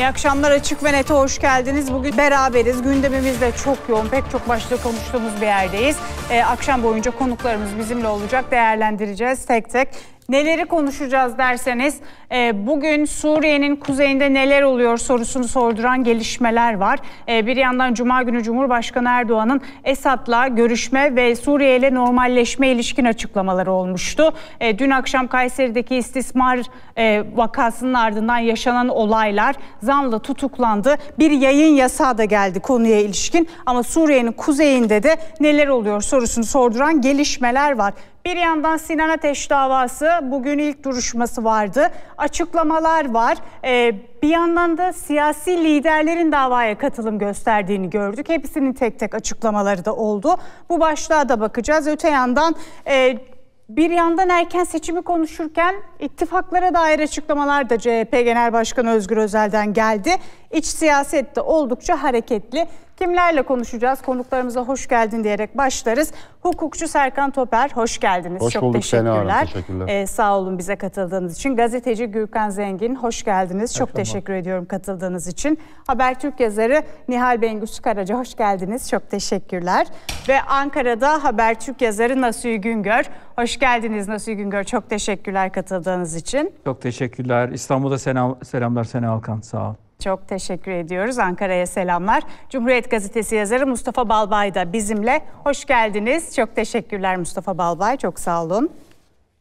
İyi akşamlar Açık ve Net'e hoş geldiniz. Bugün beraberiz. Gündemimiz de çok yoğun. Pek çok başlığı konuştuğumuz bir yerdeyiz. Ee, akşam boyunca konuklarımız bizimle olacak. Değerlendireceğiz tek tek. Neleri konuşacağız derseniz e, bugün Suriye'nin kuzeyinde neler oluyor sorusunu sorduran gelişmeler var. E, bir yandan Cuma günü Cumhurbaşkanı Erdoğan'ın Esad'la görüşme ve Suriye ile normalleşme ilişkin açıklamaları olmuştu. E, dün akşam Kayseri'deki istismar e, vakasının ardından yaşanan olaylar zanla tutuklandı. Bir yayın yasağı da geldi konuya ilişkin ama Suriye'nin kuzeyinde de neler oluyor sorusunu sorduran gelişmeler var. Bir yandan Sinan Ateş davası bugün ilk duruşması vardı. Açıklamalar var. Ee, bir yandan da siyasi liderlerin davaya katılım gösterdiğini gördük. Hepsinin tek tek açıklamaları da oldu. Bu başlığa da bakacağız. Öte yandan e, bir yandan erken seçimi konuşurken ittifaklara dair açıklamalar da CHP Genel Başkanı Özgür Özel'den geldi. İç siyaset de oldukça hareketli. Kimlerle konuşacağız? Konuklarımıza hoş geldin diyerek başlarız. Hukukçu Serkan Toper hoş geldiniz. Hoş Çok bulduk teşekkürler. Seni teşekkürler. Ee, sağ olun bize katıldığınız için. Gazeteci Gürkan Zengin hoş geldiniz. Çok Efendim. teşekkür ediyorum katıldığınız için. Habertürk yazarı Nihal Bengüsü Karaca hoş geldiniz. Çok teşekkürler. Ve Ankara'da Habertürk yazarı Nasuhi Güngör. Hoş geldiniz Nasuhi Güngör. Çok teşekkürler katıldığınız için. Çok teşekkürler. İstanbul'da selam, selamlar Sena Alkan. Sağ olun. Çok teşekkür ediyoruz. Ankara'ya selamlar. Cumhuriyet Gazetesi yazarı Mustafa Balbay da bizimle. Hoş geldiniz. Çok teşekkürler Mustafa Balbay. Çok sağ olun.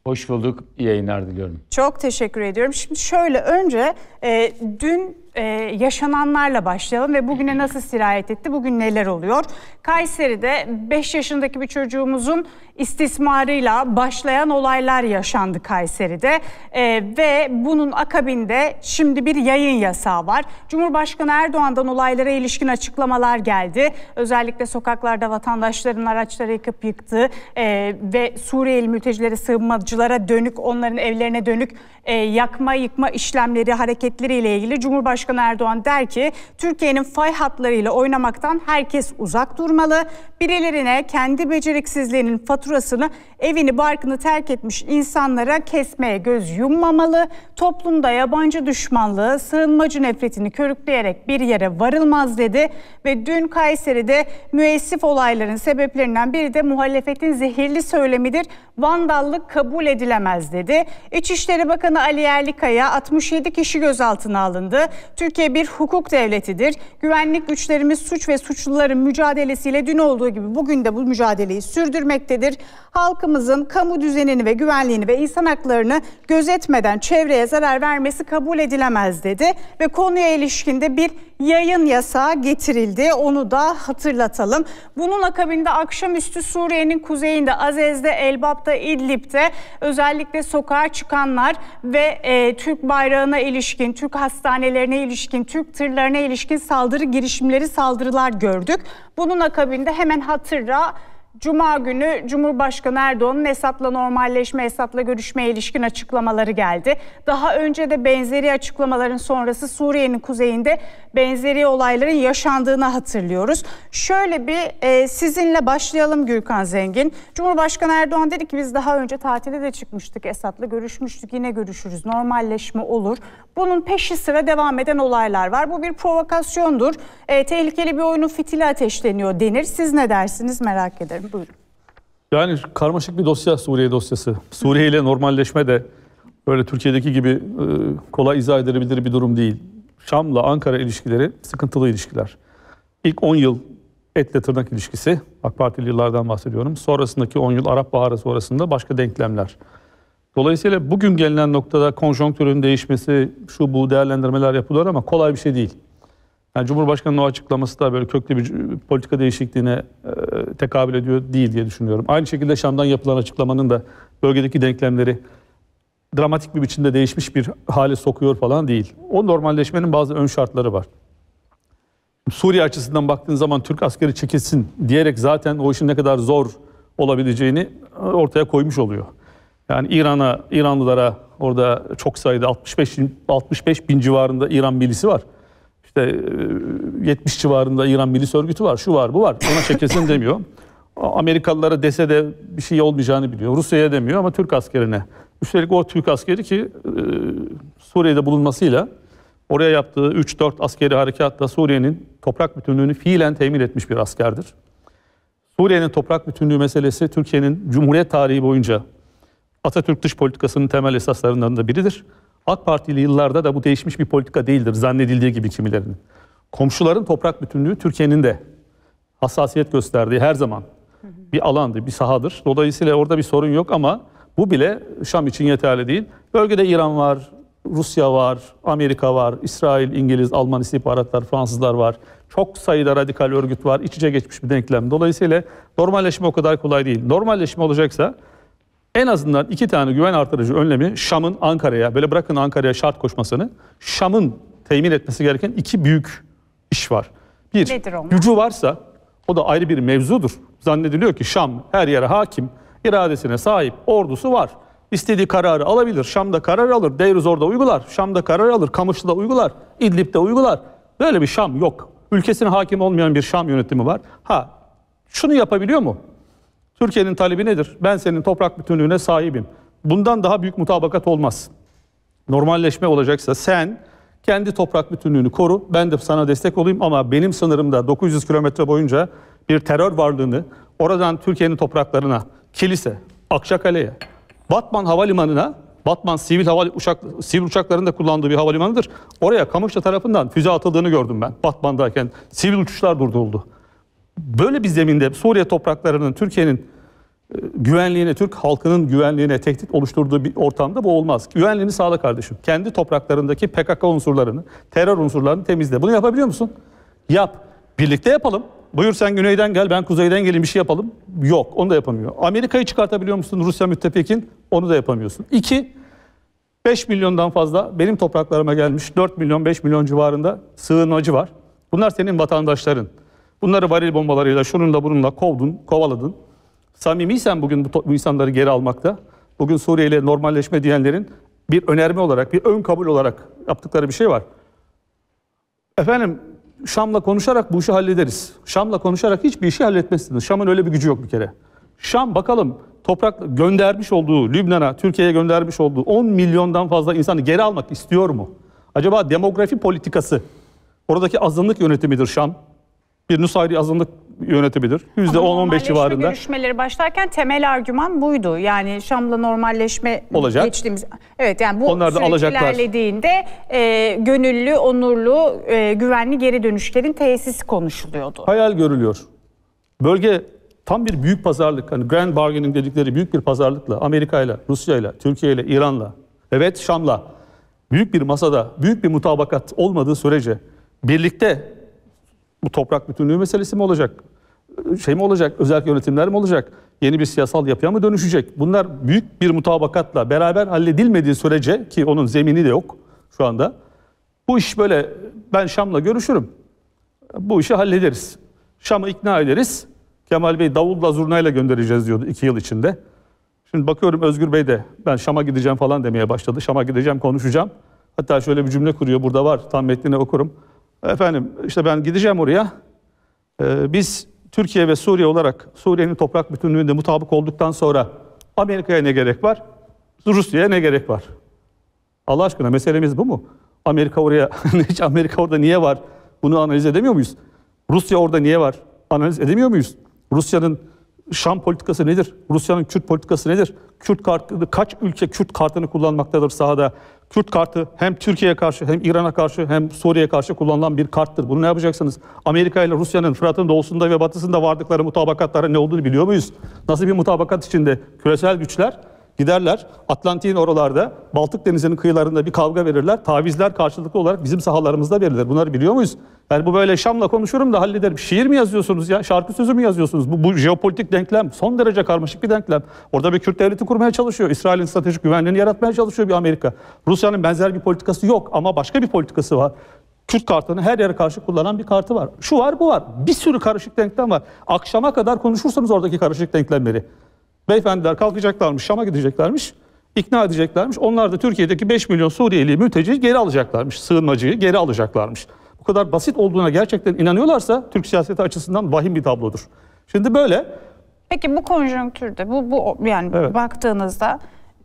Hoş bulduk. İyi yayınlar diliyorum. Çok teşekkür ediyorum. Şimdi şöyle önce e, dün e, yaşananlarla başlayalım ve bugüne nasıl sirayet etti, bugün neler oluyor? Kayseri'de 5 yaşındaki bir çocuğumuzun istismarıyla başlayan olaylar yaşandı Kayseri'de e, ve bunun akabinde şimdi bir yayın yasağı var. Cumhurbaşkanı Erdoğan'dan olaylara ilişkin açıklamalar geldi. Özellikle sokaklarda vatandaşların araçları yıkıp yıktığı e, ve Suriyeli mültecilere, sığınmacılara dönük, onların evlerine dönük e, yakma yıkma işlemleri, hareketleriyle ilgili Cumhurbaşkanı Cumhurbaşkanı Erdoğan der ki Türkiye'nin fay hatlarıyla oynamaktan herkes uzak durmalı. Birilerine kendi beceriksizliğinin faturasını evini barkını terk etmiş insanlara kesmeye göz yummamalı. Toplumda yabancı düşmanlığı, sığınmacı nefretini körükleyerek bir yere varılmaz dedi. Ve dün Kayseri'de müessif olayların sebeplerinden biri de muhalefetin zehirli söylemidir. Vandallık kabul edilemez dedi. İçişleri Bakanı Ali Yerlikaya 67 kişi gözaltına alındı. Türkiye bir hukuk devletidir. Güvenlik güçlerimiz suç ve suçluların mücadelesiyle dün olduğu gibi bugün de bu mücadeleyi sürdürmektedir. Halkımızın kamu düzenini ve güvenliğini ve insan haklarını gözetmeden çevreye zarar vermesi kabul edilemez dedi ve konuya ilişkinde bir yayın yasağı getirildi. Onu da hatırlatalım. Bunun akabinde akşamüstü Suriye'nin kuzeyinde Azez'de, Elbap'ta, İdlib'de özellikle sokağa çıkanlar ve e, Türk bayrağına ilişkin, Türk hastanelerine ilişkin ilişkin, Türk tırlarına ilişkin saldırı girişimleri, saldırılar gördük. Bunun akabinde hemen hatıra Cuma günü Cumhurbaşkanı Erdoğan'ın hesapla normalleşme, hesapla görüşmeye ilişkin açıklamaları geldi. Daha önce de benzeri açıklamaların sonrası Suriye'nin kuzeyinde benzeri olayların yaşandığını hatırlıyoruz. Şöyle bir e, sizinle başlayalım Gürkan Zengin. Cumhurbaşkanı Erdoğan dedi ki biz daha önce tatile de çıkmıştık, Esad'la görüşmüştük, yine görüşürüz, normalleşme olur. Bunun peşi sıra devam eden olaylar var. Bu bir provokasyondur. E, tehlikeli bir oyunun fitili ateşleniyor denir. Siz ne dersiniz merak ederim. Efendim buyurun. Yani karmaşık bir dosya Suriye dosyası. Suriye ile normalleşme de böyle Türkiye'deki gibi e, kolay izah edilebilir bir durum değil. Şam'la Ankara ilişkileri sıkıntılı ilişkiler. İlk 10 yıl etle tırnak ilişkisi, AK Partili yıllardan bahsediyorum. Sonrasındaki 10 yıl Arap Baharı sonrasında başka denklemler. Dolayısıyla bugün gelinen noktada konjonktürün değişmesi, şu bu değerlendirmeler yapılıyor ama kolay bir şey değil. Yani Cumhurbaşkanı'nın o açıklaması da böyle köklü bir politika değişikliğine e, tekabül ediyor değil diye düşünüyorum. Aynı şekilde Şam'dan yapılan açıklamanın da bölgedeki denklemleri dramatik bir biçimde değişmiş bir hale sokuyor falan değil. O normalleşmenin bazı ön şartları var. Suriye açısından baktığın zaman Türk askeri çekilsin diyerek zaten o işin ne kadar zor olabileceğini e, ortaya koymuş oluyor. Yani İran'a, İranlılara orada çok sayıda 65 65 bin civarında İran bilisi var işte 70 e, civarında İran milis örgütü var, şu var, bu var. Ona çekilsin demiyor. Amerikalılara dese de bir şey olmayacağını biliyor. Rusya'ya demiyor ama Türk askerine. Üstelik o Türk askeri ki e, Suriye'de bulunmasıyla oraya yaptığı 3-4 askeri harekatla Suriye'nin toprak bütünlüğünü fiilen temin etmiş bir askerdir. Suriye'nin toprak bütünlüğü meselesi Türkiye'nin Cumhuriyet tarihi boyunca Atatürk dış politikasının temel esaslarından da biridir. AK Partili yıllarda da bu değişmiş bir politika değildir zannedildiği gibi kimilerinin. Komşuların toprak bütünlüğü Türkiye'nin de hassasiyet gösterdiği her zaman bir alandır, bir sahadır. Dolayısıyla orada bir sorun yok ama bu bile Şam için yeterli değil. Bölgede İran var, Rusya var, Amerika var, İsrail, İngiliz, Alman istihbaratlar, Fransızlar var. Çok sayıda radikal örgüt var, iç içe geçmiş bir denklem. Dolayısıyla normalleşme o kadar kolay değil. Normalleşme olacaksa en azından iki tane güven artırıcı önlemi Şam'ın Ankara'ya, böyle bırakın Ankara'ya şart koşmasını, Şam'ın temin etmesi gereken iki büyük iş var. Bir, gücü varsa o da ayrı bir mevzudur. Zannediliyor ki Şam her yere hakim, iradesine sahip, ordusu var. İstediği kararı alabilir. Şam'da karar alır. Deyruz orada uygular. Şam'da karar alır. Kamışlı'da uygular. İdlib'de uygular. Böyle bir Şam yok. Ülkesine hakim olmayan bir Şam yönetimi var. Ha şunu yapabiliyor mu? Türkiye'nin talebi nedir? Ben senin toprak bütünlüğüne sahibim. Bundan daha büyük mutabakat olmaz. Normalleşme olacaksa sen kendi toprak bütünlüğünü koru. Ben de sana destek olayım ama benim sınırımda 900 kilometre boyunca bir terör varlığını oradan Türkiye'nin topraklarına, kilise, Akçakale'ye, Batman Havalimanı'na, Batman sivil hava uçak sivil uçakların da kullandığı bir havalimanıdır. Oraya Kamışlı tarafından füze atıldığını gördüm ben. Batman'dayken sivil uçuşlar durduruldu böyle bir zeminde Suriye topraklarının Türkiye'nin e, güvenliğine, Türk halkının güvenliğine tehdit oluşturduğu bir ortamda bu olmaz. Güvenliğini sağla kardeşim. Kendi topraklarındaki PKK unsurlarını, terör unsurlarını temizle. Bunu yapabiliyor musun? Yap. Birlikte yapalım. Buyur sen güneyden gel, ben kuzeyden geleyim bir şey yapalım. Yok, onu da yapamıyor. Amerika'yı çıkartabiliyor musun Rusya müttefikin? Onu da yapamıyorsun. İki, 5 milyondan fazla benim topraklarıma gelmiş 4 milyon 5 milyon civarında sığınmacı var. Bunlar senin vatandaşların. Bunları varil bombalarıyla şununla bununla kovdun, kovaladın. Samimiysen bugün bu, bu insanları geri almakta. Bugün Suriye ile normalleşme diyenlerin bir önerme olarak, bir ön kabul olarak yaptıkları bir şey var. Efendim Şam'la konuşarak bu işi hallederiz. Şam'la konuşarak hiçbir işi halletmezsiniz. Şam'ın öyle bir gücü yok bir kere. Şam bakalım toprak göndermiş olduğu Lübnan'a, Türkiye'ye göndermiş olduğu 10 milyondan fazla insanı geri almak istiyor mu? Acaba demografi politikası oradaki azınlık yönetimidir Şam bir Nusayri azınlık yönetebilir. yüzde %10-15 civarında. görüşmeleri başlarken temel argüman buydu. Yani Şam'la normalleşme olacak. geçtiğimiz... Evet yani bu Onlar da alacaklar. ilerlediğinde e, gönüllü, onurlu, e, güvenli geri dönüşlerin tesisi konuşuluyordu. Hayal görülüyor. Bölge tam bir büyük pazarlık. Hani grand bargaining dedikleri büyük bir pazarlıkla Amerika ile Rusya Amerika'yla, Rusya'yla, Türkiye'yle, İran'la, evet Şam'la büyük bir masada, büyük bir mutabakat olmadığı sürece birlikte bu toprak bütünlüğü meselesi mi olacak? Şey mi olacak? Özel yönetimler mi olacak? Yeni bir siyasal yapıya mı dönüşecek? Bunlar büyük bir mutabakatla beraber halledilmediği sürece ki onun zemini de yok şu anda. Bu iş böyle ben Şam'la görüşürüm. Bu işi hallederiz. Şam'ı ikna ederiz. Kemal Bey davulla zurnayla göndereceğiz diyordu iki yıl içinde. Şimdi bakıyorum Özgür Bey de ben Şam'a gideceğim falan demeye başladı. Şam'a gideceğim konuşacağım. Hatta şöyle bir cümle kuruyor burada var tam metnini okurum. Efendim işte ben gideceğim oraya. Ee, biz Türkiye ve Suriye olarak Suriye'nin toprak bütünlüğünde mutabık olduktan sonra Amerika'ya ne gerek var? Rusya'ya ne gerek var? Allah aşkına meselemiz bu mu? Amerika oraya, hiç Amerika orada niye var? Bunu analiz edemiyor muyuz? Rusya orada niye var? Analiz edemiyor muyuz? Rusya'nın Şam politikası nedir? Rusya'nın Kürt politikası nedir? Kürt kartı, kaç ülke Kürt kartını kullanmaktadır sahada? Kürt kartı hem Türkiye'ye karşı hem İran'a karşı hem Suriye'ye karşı kullanılan bir karttır. Bunu ne yapacaksınız? Amerika ile Rusya'nın Fırat'ın doğusunda ve batısında vardıkları mutabakatlara ne olduğunu biliyor muyuz? Nasıl bir mutabakat içinde küresel güçler Giderler Atlantik'in oralarda Baltık Denizi'nin kıyılarında bir kavga verirler. Tavizler karşılıklı olarak bizim sahalarımızda verilir. Bunları biliyor muyuz? Yani bu böyle Şam'la konuşurum da hallederim. Şiir mi yazıyorsunuz ya? Şarkı sözü mü yazıyorsunuz? Bu, bu jeopolitik denklem son derece karmaşık bir denklem. Orada bir Kürt devleti kurmaya çalışıyor. İsrail'in stratejik güvenliğini yaratmaya çalışıyor bir Amerika. Rusya'nın benzer bir politikası yok ama başka bir politikası var. Kürt kartını her yere karşı kullanan bir kartı var. Şu var bu var. Bir sürü karışık denklem var. Akşama kadar konuşursanız oradaki karışık denklemleri. Beyefendiler kalkacaklarmış, Şam'a gideceklermiş, ikna edeceklermiş. Onlar da Türkiye'deki 5 milyon Suriyeli mülteciyi geri alacaklarmış, sığınmacıyı geri alacaklarmış. Bu kadar basit olduğuna gerçekten inanıyorlarsa Türk siyaseti açısından vahim bir tablodur. Şimdi böyle. Peki bu konjonktürde, bu, bu yani evet. baktığınızda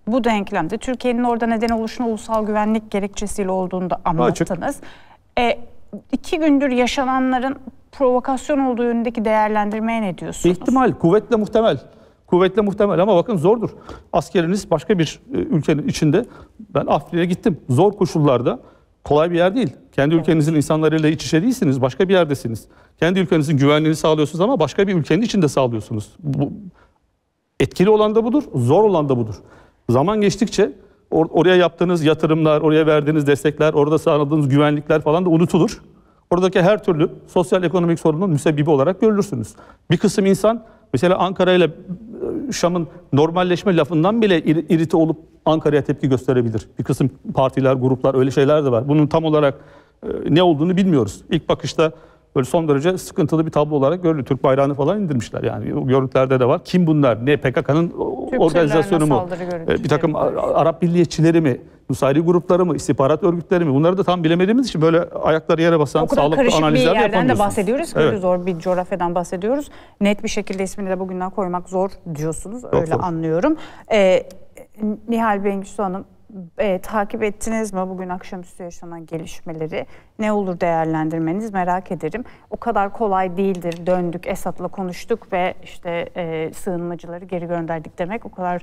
bu denklemde Türkiye'nin orada neden oluşuna ulusal güvenlik gerekçesiyle olduğunu da anlattınız. E, iki gündür yaşananların provokasyon olduğu yönündeki değerlendirmeye ne diyorsunuz? İhtimal, kuvvetle muhtemel. Kuvvetle muhtemel ama bakın zordur. Askeriniz başka bir e, ülkenin içinde. Ben Afrika'ya gittim. Zor koşullarda kolay bir yer değil. Kendi ülkenizin insanlarıyla iç içe değilsiniz. Başka bir yerdesiniz. Kendi ülkenizin güvenliğini sağlıyorsunuz ama başka bir ülkenin içinde sağlıyorsunuz. Bu, etkili olan da budur, zor olan da budur. Zaman geçtikçe or- oraya yaptığınız yatırımlar, oraya verdiğiniz destekler, orada sağladığınız güvenlikler falan da unutulur. Oradaki her türlü sosyal ekonomik sorunun müsebbibi olarak görülürsünüz. Bir kısım insan Mesela Ankara ile e, Şam'ın normalleşme lafından bile irite olup Ankara'ya tepki gösterebilir. Bir kısım partiler, gruplar öyle şeyler de var. Bunun tam olarak e, ne olduğunu bilmiyoruz. İlk bakışta böyle son derece sıkıntılı bir tablo olarak görülüyor. Türk bayrağını falan indirmişler yani. O görüntülerde de var. Kim bunlar? Ne? PKK'nın organizasyonu mu? E, bir takım Arap milliyetçileri mi? Nusayri grupları mı, istihbarat örgütleri mi? Bunları da tam bilemediğimiz için böyle ayakları yere basan sağlıklı analizler yapamıyorsunuz. O kadar karışık bir yerden de bahsediyoruz evet. zor bir coğrafyadan bahsediyoruz. Net bir şekilde ismini de bugünden koymak zor diyorsunuz. Öyle zor. anlıyorum. Ee, Nihal Bengüsü Hanım e, takip ettiniz mi bugün akşamüstü yaşanan gelişmeleri? Ne olur değerlendirmeniz merak ederim. O kadar kolay değildir. Döndük, Esad'la konuştuk ve işte e, sığınmacıları geri gönderdik demek o kadar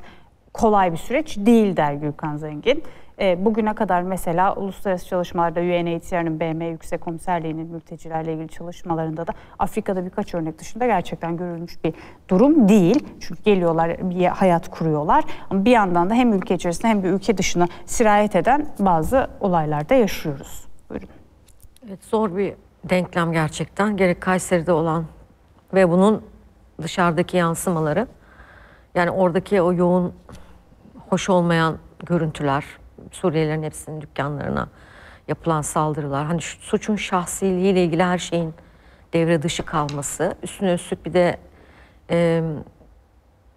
kolay bir süreç değil der Gülkan Zengin. E, bugüne kadar mesela uluslararası çalışmalarda UNHCR'ın BM Yüksek Komiserliği'nin mültecilerle ilgili çalışmalarında da Afrika'da birkaç örnek dışında gerçekten görülmüş bir durum değil. Çünkü geliyorlar bir hayat kuruyorlar. Ama bir yandan da hem ülke içerisinde hem bir ülke dışına sirayet eden bazı olaylarda yaşıyoruz. Buyurun. Evet zor bir denklem gerçekten. Gerek Kayseri'de olan ve bunun dışarıdaki yansımaları. Yani oradaki o yoğun, hoş olmayan görüntüler, Suriyelilerin hepsinin dükkanlarına yapılan saldırılar. Hani şu, suçun şahsiliğiyle ilgili her şeyin devre dışı kalması. Üstüne üstlük bir de e,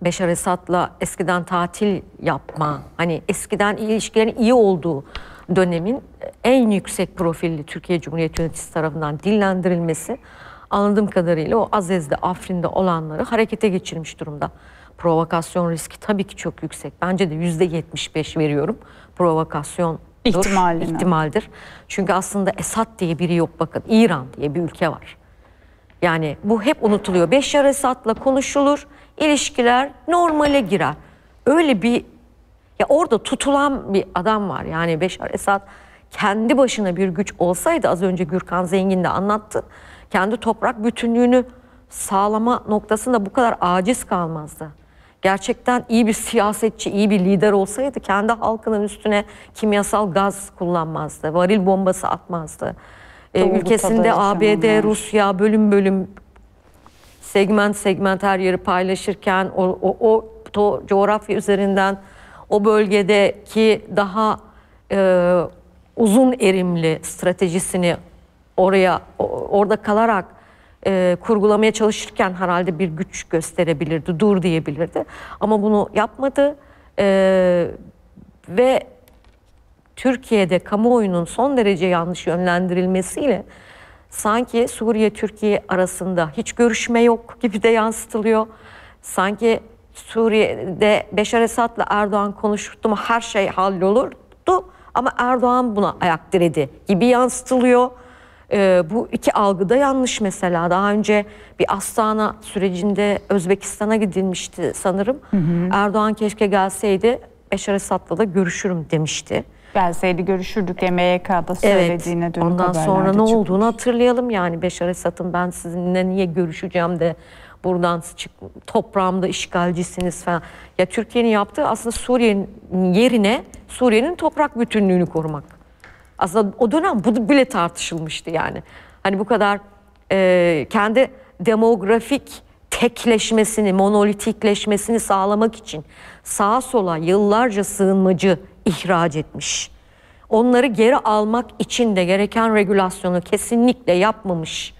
Beşar Esad'la eskiden tatil yapma, hani eskiden ilişkilerin iyi olduğu dönemin en yüksek profilli Türkiye Cumhuriyeti yöneticisi tarafından dillendirilmesi anladığım kadarıyla o Azez'de, Afrin'de olanları harekete geçirmiş durumda provokasyon riski tabii ki çok yüksek. Bence de yüzde yetmiş beş veriyorum. Provokasyon ihtimaldir. ihtimaldir. Çünkü aslında Esad diye biri yok bakın. İran diye bir ülke var. Yani bu hep unutuluyor. Beşar Esad'la konuşulur, ilişkiler normale girer. Öyle bir ya orada tutulan bir adam var. Yani Beşar Esad kendi başına bir güç olsaydı az önce Gürkan Zengin de anlattı. Kendi toprak bütünlüğünü sağlama noktasında bu kadar aciz kalmazdı gerçekten iyi bir siyasetçi, iyi bir lider olsaydı kendi halkının üstüne kimyasal gaz kullanmazdı, varil bombası atmazdı. Ee, ülkesinde ABD, Rusya bölüm bölüm segment segment her yeri paylaşırken o, o, o to, coğrafya üzerinden o bölgedeki daha e, uzun erimli stratejisini oraya orada kalarak e, kurgulamaya çalışırken herhalde bir güç gösterebilirdi, dur diyebilirdi. Ama bunu yapmadı e, ve Türkiye'de kamuoyunun son derece yanlış yönlendirilmesiyle sanki Suriye-Türkiye arasında hiç görüşme yok gibi de yansıtılıyor. Sanki Suriye'de Beşar Esad'la Erdoğan konuştu mu her şey hallolurdu ama Erdoğan buna ayak diredi gibi yansıtılıyor. E, bu iki algıda yanlış mesela. Daha önce bir Astana sürecinde Özbekistan'a gidilmişti sanırım. Hı hı. Erdoğan keşke gelseydi Beşar Esad'la da görüşürüm demişti. Gelseydi görüşürdük MYK'da söylediğine evet, dönük Ondan sonra ne çıkmış. olduğunu hatırlayalım yani Beşar Esat'ın ben sizinle niye görüşeceğim de buradan çık, toprağımda işgalcisiniz falan. Ya Türkiye'nin yaptığı aslında Suriye'nin yerine Suriye'nin toprak bütünlüğünü korumak. Aslında o dönem bu bile tartışılmıştı yani. Hani bu kadar e, kendi demografik tekleşmesini, monolitikleşmesini sağlamak için sağa sola yıllarca sığınmacı ihraç etmiş. Onları geri almak için de gereken regülasyonu kesinlikle yapmamış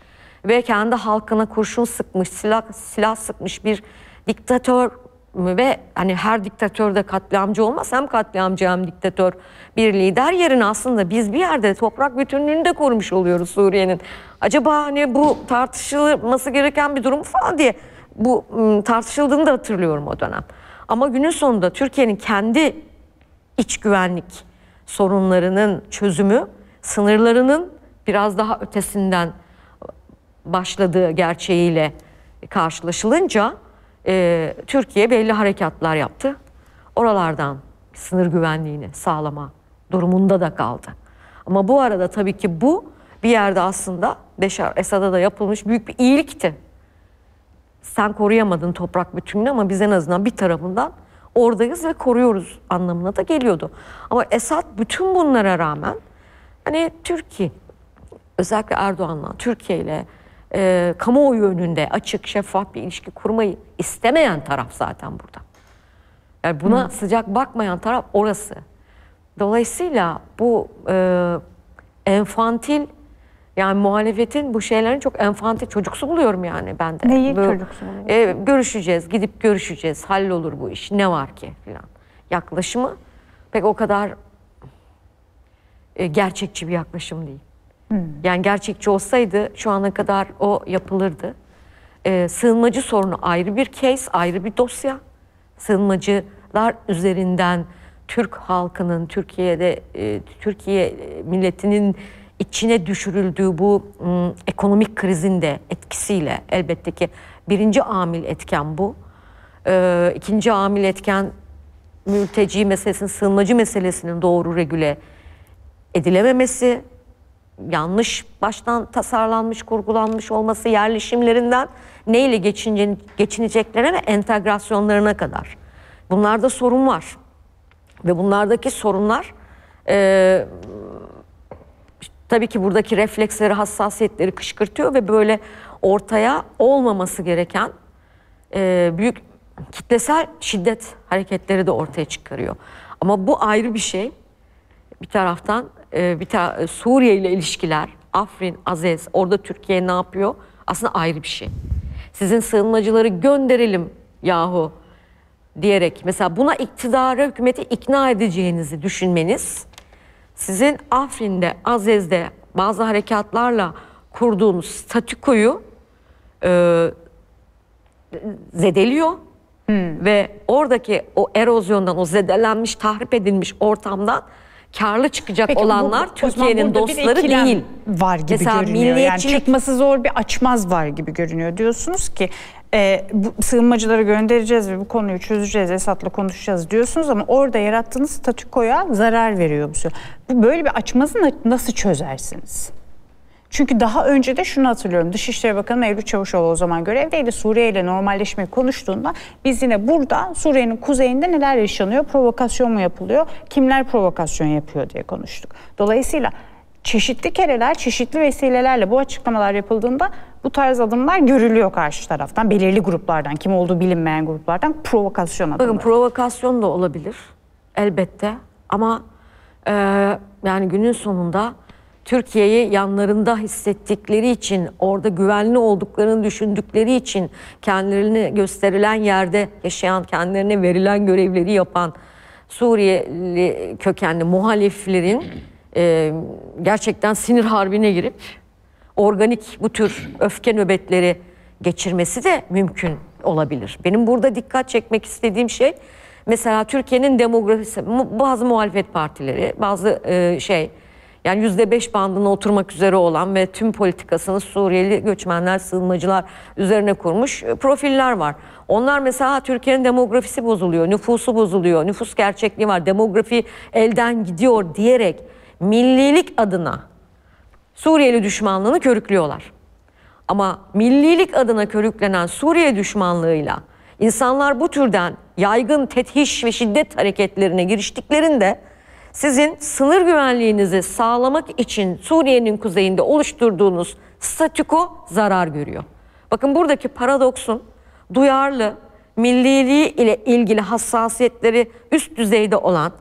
ve kendi halkına kurşun sıkmış, silah, silah sıkmış bir diktatör ve hani her diktatör de katliamcı olmaz hem katliamcı hem diktatör bir lider yerine aslında biz bir yerde toprak bütünlüğünü de korumuş oluyoruz Suriye'nin. Acaba hani bu tartışılması gereken bir durum falan diye bu tartışıldığını da hatırlıyorum o dönem. Ama günün sonunda Türkiye'nin kendi iç güvenlik sorunlarının çözümü sınırlarının biraz daha ötesinden başladığı gerçeğiyle karşılaşılınca e, Türkiye belli harekatlar yaptı. Oralardan sınır güvenliğini sağlama durumunda da kaldı. Ama bu arada tabii ki bu bir yerde aslında Beşar Esad'a da yapılmış büyük bir iyilikti. Sen koruyamadın toprak bütününü ama biz en azından bir tarafından oradayız ve koruyoruz anlamına da geliyordu. Ama Esad bütün bunlara rağmen hani Türkiye özellikle Erdoğan'la Türkiye ile e, kamuoyu önünde açık, şeffaf bir ilişki kurmayı istemeyen taraf zaten burada. Yani buna Hı. sıcak bakmayan taraf orası. Dolayısıyla bu e, enfantil yani muhalefetin bu şeylerin çok enfantil çocuksu buluyorum yani ben de. Neyi Böyle, çocuksu E, görüşeceğiz, gidip görüşeceğiz, hallolur bu iş, ne var ki filan. Yaklaşımı pek o kadar e, gerçekçi bir yaklaşım değil. Hmm. Yani gerçekçi olsaydı şu ana kadar o yapılırdı. Ee, sığınmacı sorunu ayrı bir case, ayrı bir dosya. Sığınmacılar üzerinden Türk halkının, Türkiye'de e, Türkiye e, milletinin içine düşürüldüğü bu ım, ıı, ekonomik krizin de etkisiyle elbette ki birinci amil etken bu. Ee, ikinci amil etken mülteci meselesinin, sığınmacı meselesinin doğru regüle edilememesi, yanlış baştan tasarlanmış, kurgulanmış olması yerleşimlerinden neyle geçince, geçineceklerine ve entegrasyonlarına kadar. Bunlarda sorun var. Ve bunlardaki sorunlar e, tabii ki buradaki refleksleri, hassasiyetleri kışkırtıyor ve böyle ortaya olmaması gereken e, büyük kitlesel şiddet hareketleri de ortaya çıkarıyor. Ama bu ayrı bir şey. Bir taraftan e, bir ta, Suriye ile ilişkiler, Afrin, Azez, orada Türkiye ne yapıyor? Aslında ayrı bir şey. Sizin sığınmacıları gönderelim yahu diyerek mesela buna iktidarı hükümeti ikna edeceğinizi düşünmeniz sizin Afrin'de, Azez'de bazı harekatlarla kurduğunuz statükoyu e, zedeliyor. Hmm. Ve oradaki o erozyondan, o zedelenmiş, tahrip edilmiş ortamdan karlı çıkacak Peki, olanlar bu, Türkiye'nin dostları değil. Var gibi Mesela görünüyor. Milliyetçilik... Yani çıkması zor bir açmaz var gibi görünüyor. Diyorsunuz ki e, bu, sığınmacıları göndereceğiz ve bu konuyu çözeceğiz, Esad'la konuşacağız diyorsunuz ama orada yarattığınız statükoya zarar veriyor bu. Böyle bir açmazı nasıl çözersiniz? Çünkü daha önce de şunu hatırlıyorum. Dışişleri Bakanı Mevlüt Çavuşoğlu o zaman görevdeydi. Suriye ile normalleşmeyi konuştuğunda biz yine burada Suriye'nin kuzeyinde neler yaşanıyor? Provokasyon mu yapılıyor? Kimler provokasyon yapıyor diye konuştuk. Dolayısıyla çeşitli kereler, çeşitli vesilelerle bu açıklamalar yapıldığında bu tarz adımlar görülüyor karşı taraftan. Belirli gruplardan, kim olduğu bilinmeyen gruplardan provokasyon adımları. Bakın provokasyon da olabilir elbette ama e, yani günün sonunda Türkiye'yi yanlarında hissettikleri için, orada güvenli olduklarını düşündükleri için kendilerini gösterilen yerde yaşayan, kendilerine verilen görevleri yapan Suriyeli kökenli muhaliflerin e, gerçekten sinir harbine girip organik bu tür öfke nöbetleri geçirmesi de mümkün olabilir. Benim burada dikkat çekmek istediğim şey mesela Türkiye'nin demografisi bazı muhalefet partileri, bazı e, şey yani %5 bandına oturmak üzere olan ve tüm politikasını Suriyeli göçmenler, sığınmacılar üzerine kurmuş e, profiller var. Onlar mesela Türkiye'nin demografisi bozuluyor, nüfusu bozuluyor, nüfus gerçekliği var, demografi elden gidiyor diyerek millilik adına Suriyeli düşmanlığını körüklüyorlar. Ama millilik adına körüklenen Suriye düşmanlığıyla insanlar bu türden yaygın tethiş ve şiddet hareketlerine giriştiklerinde sizin sınır güvenliğinizi sağlamak için Suriye'nin kuzeyinde oluşturduğunuz statüko zarar görüyor. Bakın buradaki paradoksun duyarlı, milliliği ile ilgili hassasiyetleri üst düzeyde olan,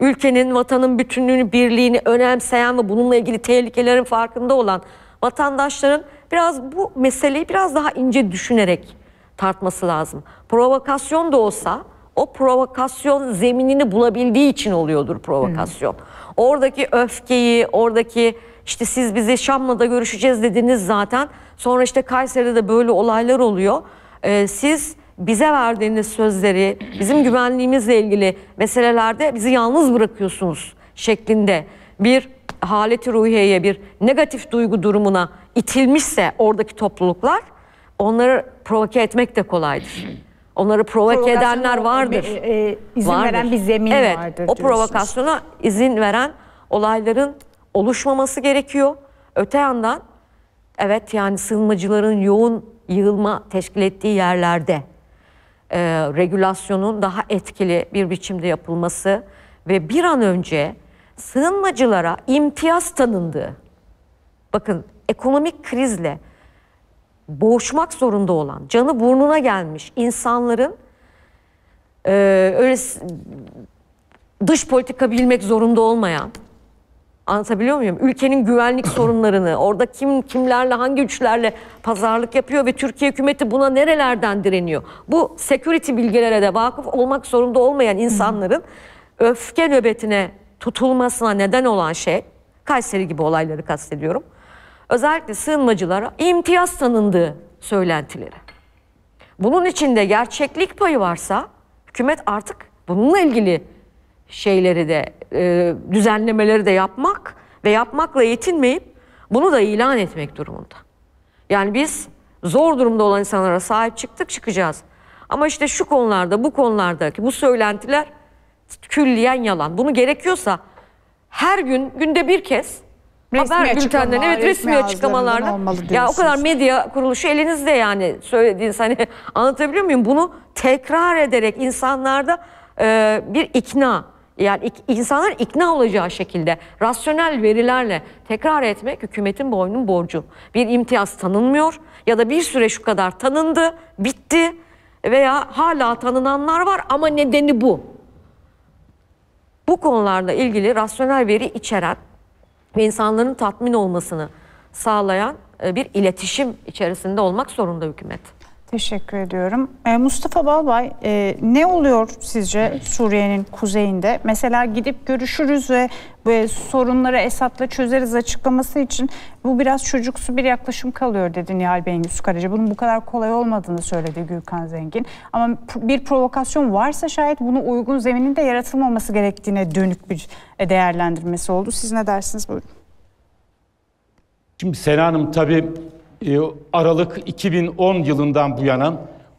ülkenin, vatanın bütünlüğünü, birliğini önemseyen ve bununla ilgili tehlikelerin farkında olan vatandaşların biraz bu meseleyi biraz daha ince düşünerek tartması lazım. Provokasyon da olsa o provokasyon zeminini bulabildiği için oluyordur provokasyon. Hmm. Oradaki öfkeyi, oradaki işte siz bizi Şam'la görüşeceğiz dediniz zaten. Sonra işte Kayseri'de de böyle olaylar oluyor. Ee, siz bize verdiğiniz sözleri, bizim güvenliğimizle ilgili meselelerde bizi yalnız bırakıyorsunuz şeklinde bir haleti ruhiyeye bir negatif duygu durumuna itilmişse oradaki topluluklar onları provoke etmek de kolaydır onları provok edenler vardır. E, e, izin vardır. veren bir zemin evet, vardır diyorsunuz. O provokasyona izin veren olayların oluşmaması gerekiyor. Öte yandan evet yani sığınmacıların yoğun yığılma teşkil ettiği yerlerde e, regülasyonun daha etkili bir biçimde yapılması ve bir an önce sığınmacılara imtiyaz tanındığı bakın ekonomik krizle boğuşmak zorunda olan, canı burnuna gelmiş insanların e, öyle dış politika bilmek zorunda olmayan, anlatabiliyor muyum? Ülkenin güvenlik sorunlarını, orada kim kimlerle, hangi güçlerle pazarlık yapıyor ve Türkiye hükümeti buna nerelerden direniyor? Bu security bilgilere de vakıf olmak zorunda olmayan insanların öfke nöbetine tutulmasına neden olan şey, Kayseri gibi olayları kastediyorum özellikle sığınmacılara imtiyaz tanındığı söylentileri. Bunun içinde gerçeklik payı varsa hükümet artık bununla ilgili şeyleri de e, düzenlemeleri de yapmak ve yapmakla yetinmeyip bunu da ilan etmek durumunda. Yani biz zor durumda olan insanlara sahip çıktık çıkacağız. Ama işte şu konularda bu konulardaki bu söylentiler külliyen yalan. Bunu gerekiyorsa her gün günde bir kez resmi haber evet resmi, resmi açıklamalarla ya o kadar medya kuruluşu elinizde yani söylediğiniz hani anlatabiliyor muyum bunu tekrar ederek insanlarda e, bir ikna yani ik, insanlar ikna olacağı şekilde rasyonel verilerle tekrar etmek hükümetin boynun borcu. Bir imtiyaz tanınmıyor ya da bir süre şu kadar tanındı, bitti veya hala tanınanlar var ama nedeni bu. Bu konularla ilgili rasyonel veri içeren ve insanların tatmin olmasını sağlayan e, bir iletişim içerisinde olmak zorunda hükümet. Teşekkür ediyorum. Ee, Mustafa Balbay e, ne oluyor sizce Suriye'nin kuzeyinde? Mesela gidip görüşürüz ve, ve sorunları Esad'la çözeriz açıklaması için bu biraz çocuksu bir yaklaşım kalıyor dedi Nihal Bengüs Karaca. Bunun bu kadar kolay olmadığını söyledi Gürkan Zengin. Ama bir provokasyon varsa şayet bunu uygun zeminin de yaratılmaması gerektiğine dönük bir e, değerlendirmesi oldu. Siz ne dersiniz? Buyurun. Şimdi Sena Hanım tabii e, Aralık 2010 yılından bu yana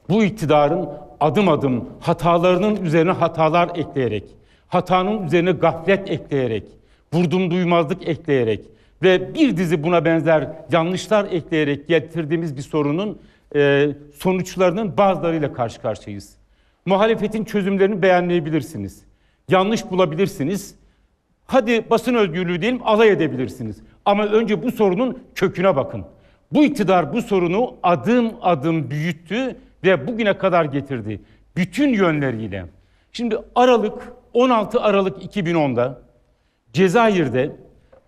bu iktidarın adım adım hatalarının üzerine hatalar ekleyerek, hatanın üzerine gaflet ekleyerek, vurdum duymazlık ekleyerek ve bir dizi buna benzer yanlışlar ekleyerek getirdiğimiz bir sorunun e, sonuçlarının bazılarıyla karşı karşıyayız. Muhalefetin çözümlerini beğenmeyebilirsiniz. Yanlış bulabilirsiniz. Hadi basın özgürlüğü diyelim alay edebilirsiniz. Ama önce bu sorunun köküne bakın. Bu iktidar bu sorunu adım adım büyüttü ve bugüne kadar getirdi. Bütün yönleriyle. Şimdi Aralık 16 Aralık 2010'da Cezayir'de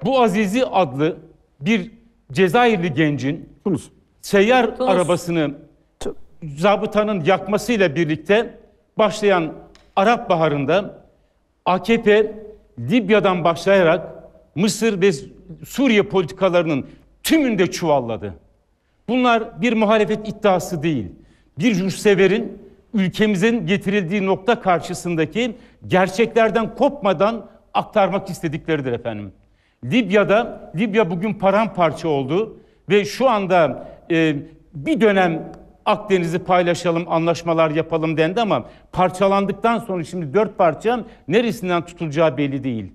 bu Azizi adlı bir Cezayirli gencin Tunus. seyyar Tunus. arabasını zabıtanın yakmasıyla birlikte başlayan Arap Baharı'nda AKP Libya'dan başlayarak Mısır ve Suriye politikalarının tümünde çuvalladı. Bunlar bir muhalefet iddiası değil. Bir yurtseverin ülkemizin getirildiği nokta karşısındaki gerçeklerden kopmadan aktarmak istedikleridir efendim. Libya'da, Libya bugün paramparça oldu ve şu anda e, bir dönem Akdeniz'i paylaşalım, anlaşmalar yapalım dendi ama parçalandıktan sonra şimdi dört parçanın neresinden tutulacağı belli değil.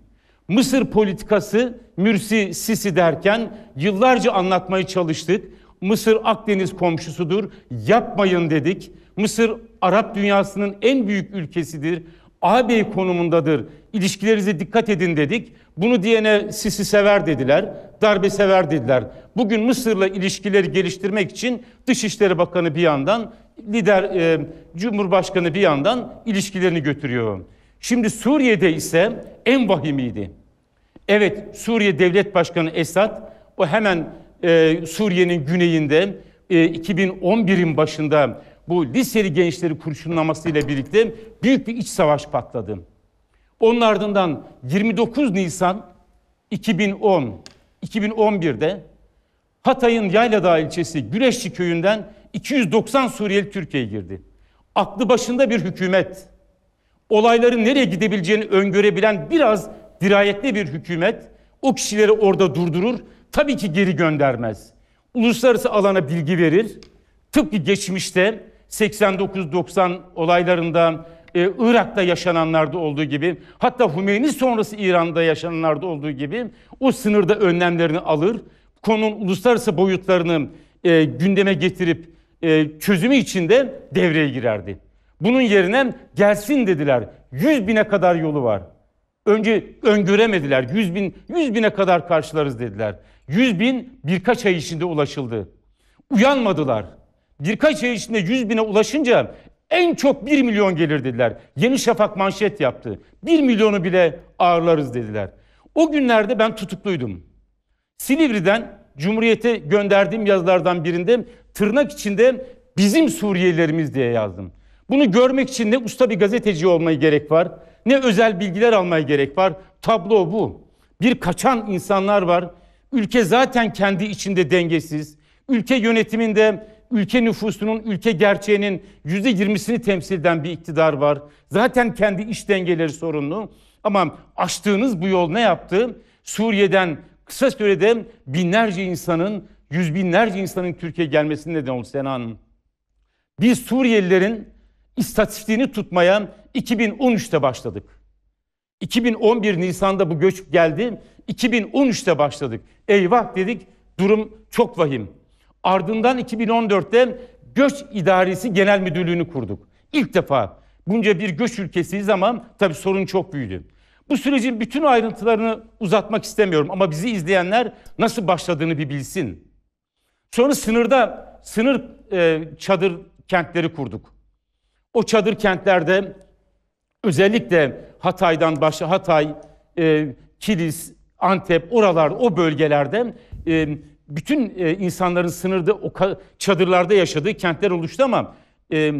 Mısır politikası Mürsi Sisi derken yıllarca anlatmayı çalıştık. Mısır Akdeniz komşusudur. Yapmayın dedik. Mısır Arap dünyasının en büyük ülkesidir. AB konumundadır. İlişkilerinize dikkat edin dedik. Bunu diyene Sisi sever dediler. Darbe sever dediler. Bugün Mısır'la ilişkileri geliştirmek için Dışişleri Bakanı bir yandan, lider e, Cumhurbaşkanı bir yandan ilişkilerini götürüyor. Şimdi Suriye'de ise en vahimiydi. Evet Suriye Devlet Başkanı Esad o hemen e, Suriye'nin güneyinde e, 2011'in başında bu liseli gençleri kurşunlamasıyla birlikte büyük bir iç savaş patladı. Onun ardından 29 Nisan 2010 2011'de Hatay'ın Yayladağ ilçesi Güreşçi köyünden 290 Suriyeli Türkiye'ye girdi. Aklı başında bir hükümet olayların nereye gidebileceğini öngörebilen biraz dirayetli bir hükümet o kişileri orada durdurur. Tabii ki geri göndermez. Uluslararası alana bilgi verir. Tıpkı geçmişte 89-90 olaylarında e, Irak'ta yaşananlarda olduğu gibi hatta Hümeyni sonrası İran'da yaşananlarda olduğu gibi o sınırda önlemlerini alır. Konunun uluslararası boyutlarını e, gündeme getirip e, çözümü içinde devreye girerdi. Bunun yerine gelsin dediler. Yüz bine kadar yolu var. Önce öngöremediler. Yüz bin, yüz bine kadar karşılarız dediler. Yüz bin birkaç ay içinde ulaşıldı. Uyanmadılar. Birkaç ay içinde yüz bine ulaşınca en çok bir milyon gelir dediler. Yeni Şafak manşet yaptı. Bir milyonu bile ağırlarız dediler. O günlerde ben tutukluydum. Silivri'den Cumhuriyet'e gönderdiğim yazılardan birinde tırnak içinde bizim Suriyelerimiz diye yazdım. Bunu görmek için ne usta bir gazeteci olmaya gerek var, ne özel bilgiler almaya gerek var. Tablo bu. Bir kaçan insanlar var. Ülke zaten kendi içinde dengesiz. Ülke yönetiminde ülke nüfusunun, ülke gerçeğinin yüzde yirmisini temsil eden bir iktidar var. Zaten kendi iş dengeleri sorunlu. Ama açtığınız bu yol ne yaptı? Suriye'den kısa sürede binlerce insanın, yüz binlerce insanın Türkiye gelmesine neden oldu Sena Hanım. Biz Suriyelilerin istatistiğini tutmayan 2013'te başladık. 2011 Nisan'da bu göç geldi. 2013'te başladık. Eyvah dedik durum çok vahim. Ardından 2014'te Göç İdaresi Genel Müdürlüğü'nü kurduk. İlk defa bunca bir göç ülkesi zaman tabii sorun çok büyüdü. Bu sürecin bütün ayrıntılarını uzatmak istemiyorum ama bizi izleyenler nasıl başladığını bir bilsin. Sonra sınırda sınır e, çadır kentleri kurduk. O çadır kentlerde özellikle Hatay'dan başla Hatay, e, Kilis, Antep oralar o bölgelerde e, bütün e, insanların sınırda o çadırlarda yaşadığı kentler oluştu ama e,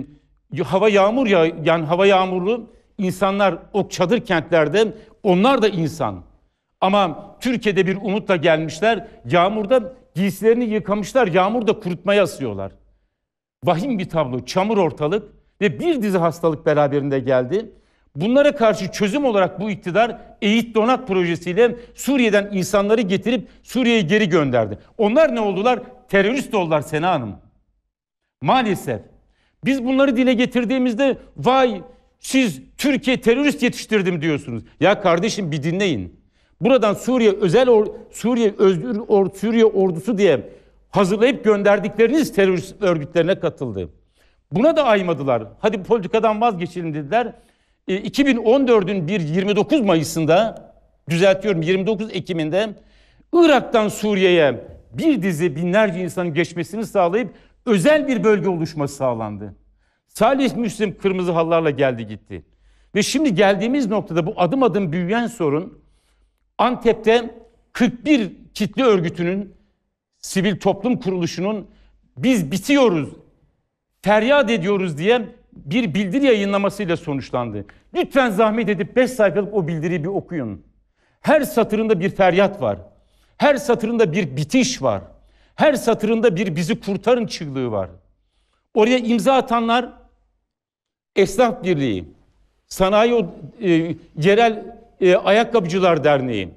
hava yağmur ya yani hava yağmurlu insanlar o çadır kentlerde onlar da insan. Ama Türkiye'de bir umutla gelmişler. Yağmurda giysilerini yıkamışlar. Yağmurda kurutmaya asıyorlar. Vahim bir tablo. Çamur ortalık ve bir dizi hastalık beraberinde geldi. Bunlara karşı çözüm olarak bu iktidar Eğit Donat projesiyle Suriye'den insanları getirip Suriye'ye geri gönderdi. Onlar ne oldular? Terörist oldular Sena Hanım. Maalesef biz bunları dile getirdiğimizde vay siz Türkiye terörist yetiştirdim diyorsunuz. Ya kardeşim bir dinleyin. Buradan Suriye özel or, Suriye özgür or, Suriye ordusu diye hazırlayıp gönderdikleriniz terörist örgütlerine katıldı. Buna da aymadılar. Hadi politikadan vazgeçelim dediler. E, 2014'ün bir 29 Mayıs'ında düzeltiyorum 29 Ekim'inde Irak'tan Suriye'ye bir dizi binlerce insanın geçmesini sağlayıp özel bir bölge oluşması sağlandı. Salih Müslim kırmızı hallarla geldi gitti. Ve şimdi geldiğimiz noktada bu adım adım büyüyen sorun Antep'te 41 kitle örgütünün sivil toplum kuruluşunun biz bitiyoruz feryat ediyoruz diye bir bildiri yayınlamasıyla sonuçlandı. Lütfen zahmet edip 5 sayfalık o bildiriyi bir okuyun. Her satırında bir feryat var. Her satırında bir bitiş var. Her satırında bir bizi kurtarın çığlığı var. Oraya imza atanlar Esnaf Birliği, Sanayi e, Yerel e, Ayakkabıcılar Derneği,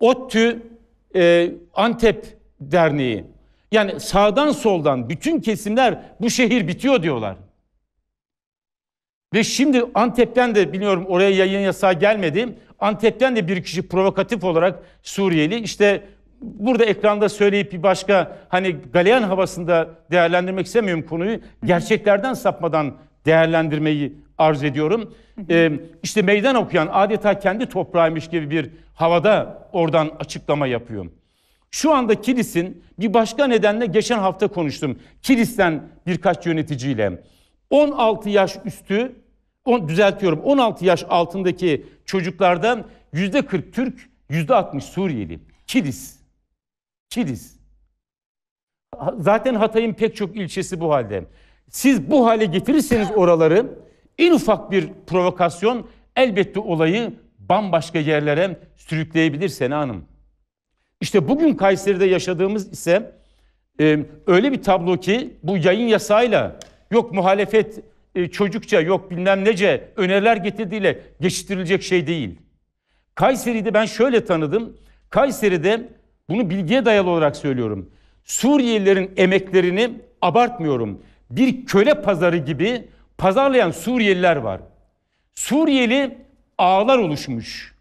ODTÜ e, Antep Derneği, yani sağdan soldan bütün kesimler bu şehir bitiyor diyorlar. Ve şimdi Antep'ten de biliyorum oraya yayın yasağı gelmedi. Antep'ten de bir kişi provokatif olarak Suriyeli işte burada ekranda söyleyip bir başka hani galeyan havasında değerlendirmek istemiyorum konuyu. Gerçeklerden sapmadan değerlendirmeyi arz ediyorum. Ee, işte meydan okuyan adeta kendi toprağıymış gibi bir havada oradan açıklama yapıyorum. Şu anda Kilis'in bir başka nedenle geçen hafta konuştum. Kilis'ten birkaç yöneticiyle 16 yaş üstü on, düzeltiyorum 16 yaş altındaki çocuklardan yüzde 40 Türk yüzde 60 Suriyeli. Kilis. Kilis. Zaten Hatay'ın pek çok ilçesi bu halde. Siz bu hale getirirseniz oraları en ufak bir provokasyon elbette olayı bambaşka yerlere sürükleyebilir Sena Hanım. İşte bugün Kayseri'de yaşadığımız ise e, öyle bir tablo ki bu yayın yasayla yok muhalefet e, çocukça yok bilmem nece öneriler getirdiğiyle geçiştirilecek şey değil. Kayseri'de ben şöyle tanıdım. Kayseri'de bunu bilgiye dayalı olarak söylüyorum. Suriyelilerin emeklerini abartmıyorum. Bir köle pazarı gibi pazarlayan Suriyeliler var. Suriyeli ağlar oluşmuş.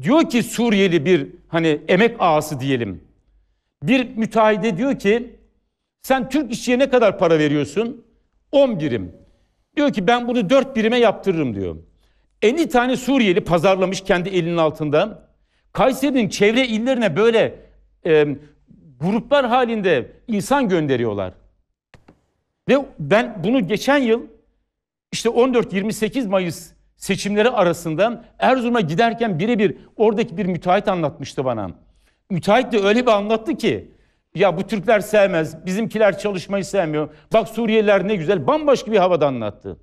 Diyor ki Suriyeli bir hani emek ağası diyelim. Bir müteahhide diyor ki sen Türk işçiye ne kadar para veriyorsun? 10 birim. Diyor ki ben bunu 4 birime yaptırırım diyor. 50 tane Suriyeli pazarlamış kendi elinin altında. Kayseri'nin çevre illerine böyle e, gruplar halinde insan gönderiyorlar. Ve ben bunu geçen yıl işte 14-28 Mayıs seçimleri arasında Erzurum'a giderken birebir oradaki bir müteahhit anlatmıştı bana. Müteahhit de öyle bir anlattı ki ya bu Türkler sevmez, bizimkiler çalışmayı sevmiyor. Bak Suriyeliler ne güzel bambaşka bir havada anlattı.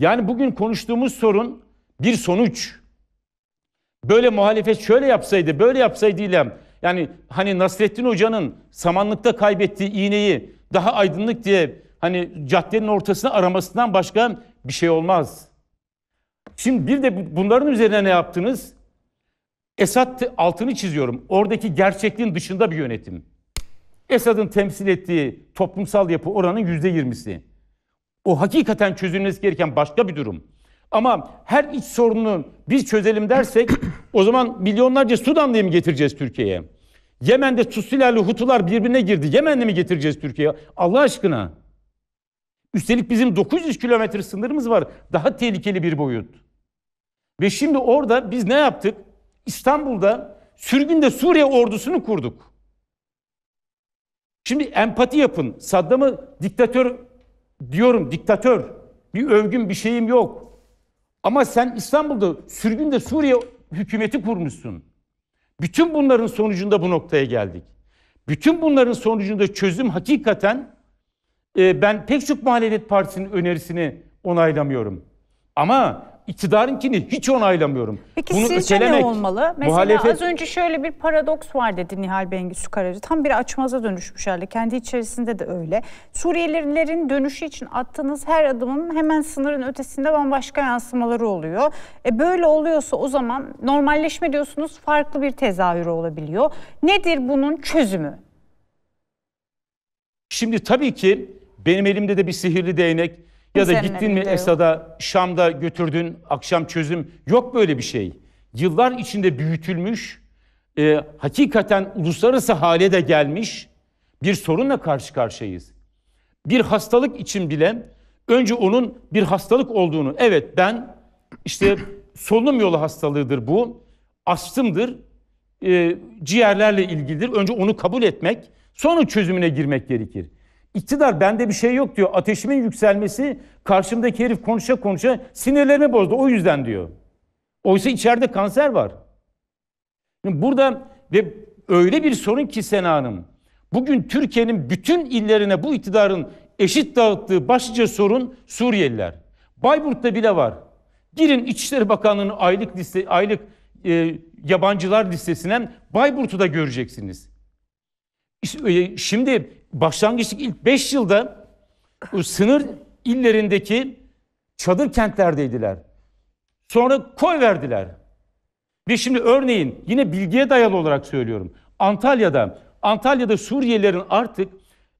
Yani bugün konuştuğumuz sorun bir sonuç. Böyle muhalefet şöyle yapsaydı, böyle yapsaydı ile yani hani Nasrettin Hoca'nın samanlıkta kaybettiği iğneyi daha aydınlık diye hani caddenin ortasına aramasından başka bir şey olmaz.'' Şimdi bir de bunların üzerine ne yaptınız? Esad altını çiziyorum. Oradaki gerçekliğin dışında bir yönetim. Esad'ın temsil ettiği toplumsal yapı oranın yüzde yirmisi. O hakikaten çözülmesi gereken başka bir durum. Ama her iç sorununu biz çözelim dersek o zaman milyonlarca Sudanlı'yı mı getireceğz Türkiye'ye? Yemen'de Tutsilerle Hutular birbirine girdi. Yemen'le mi getireceğiz Türkiye'ye? Allah aşkına. Üstelik bizim 900 kilometre sınırımız var. Daha tehlikeli bir boyut. Ve şimdi orada biz ne yaptık? İstanbul'da sürgünde Suriye ordusunu kurduk. Şimdi empati yapın. Saddam'ı diktatör diyorum, diktatör. Bir övgüm, bir şeyim yok. Ama sen İstanbul'da sürgünde Suriye hükümeti kurmuşsun. Bütün bunların sonucunda bu noktaya geldik. Bütün bunların sonucunda çözüm hakikaten e, ben pek çok muhalefet partisinin önerisini onaylamıyorum. Ama iktidarınkini hiç onaylamıyorum. Peki Bunu sizce ötelemek, ne olmalı? Mesela muhalefet... az önce şöyle bir paradoks var dedi Nihal Bengüsü Karacı. Tam bir açmaza dönüşmüş halde. Kendi içerisinde de öyle. Suriyelilerin dönüşü için attığınız her adımın hemen sınırın ötesinde bambaşka yansımaları oluyor. E böyle oluyorsa o zaman normalleşme diyorsunuz farklı bir tezahürü olabiliyor. Nedir bunun çözümü? Şimdi tabii ki benim elimde de bir sihirli değnek ya da gittin mi Esad'a Şam'da götürdün akşam çözüm yok böyle bir şey. Yıllar içinde büyütülmüş, e, hakikaten uluslararası hale de gelmiş bir sorunla karşı karşıyayız. Bir hastalık için bile önce onun bir hastalık olduğunu, evet ben işte solunum yolu hastalığıdır bu, astımdır, e, ciğerlerle ilgilidir. Önce onu kabul etmek, sonra çözümüne girmek gerekir. İktidar bende bir şey yok diyor. Ateşimin yükselmesi karşımdaki herif konuşa konuşa sinirlerimi bozdu. O yüzden diyor. Oysa içeride kanser var. Şimdi burada ve öyle bir sorun ki Sena Hanım. Bugün Türkiye'nin bütün illerine bu iktidarın eşit dağıttığı başlıca sorun Suriyeliler. Bayburt'ta bile var. Girin İçişleri Bakanlığı'nın aylık liste, aylık e, yabancılar listesinden Bayburt'u da göreceksiniz. E, şimdi başlangıçlık ilk 5 yılda sınır illerindeki çadır kentlerdeydiler. Sonra koy verdiler. Ve şimdi örneğin yine bilgiye dayalı olarak söylüyorum. Antalya'da Antalya'da Suriyelilerin artık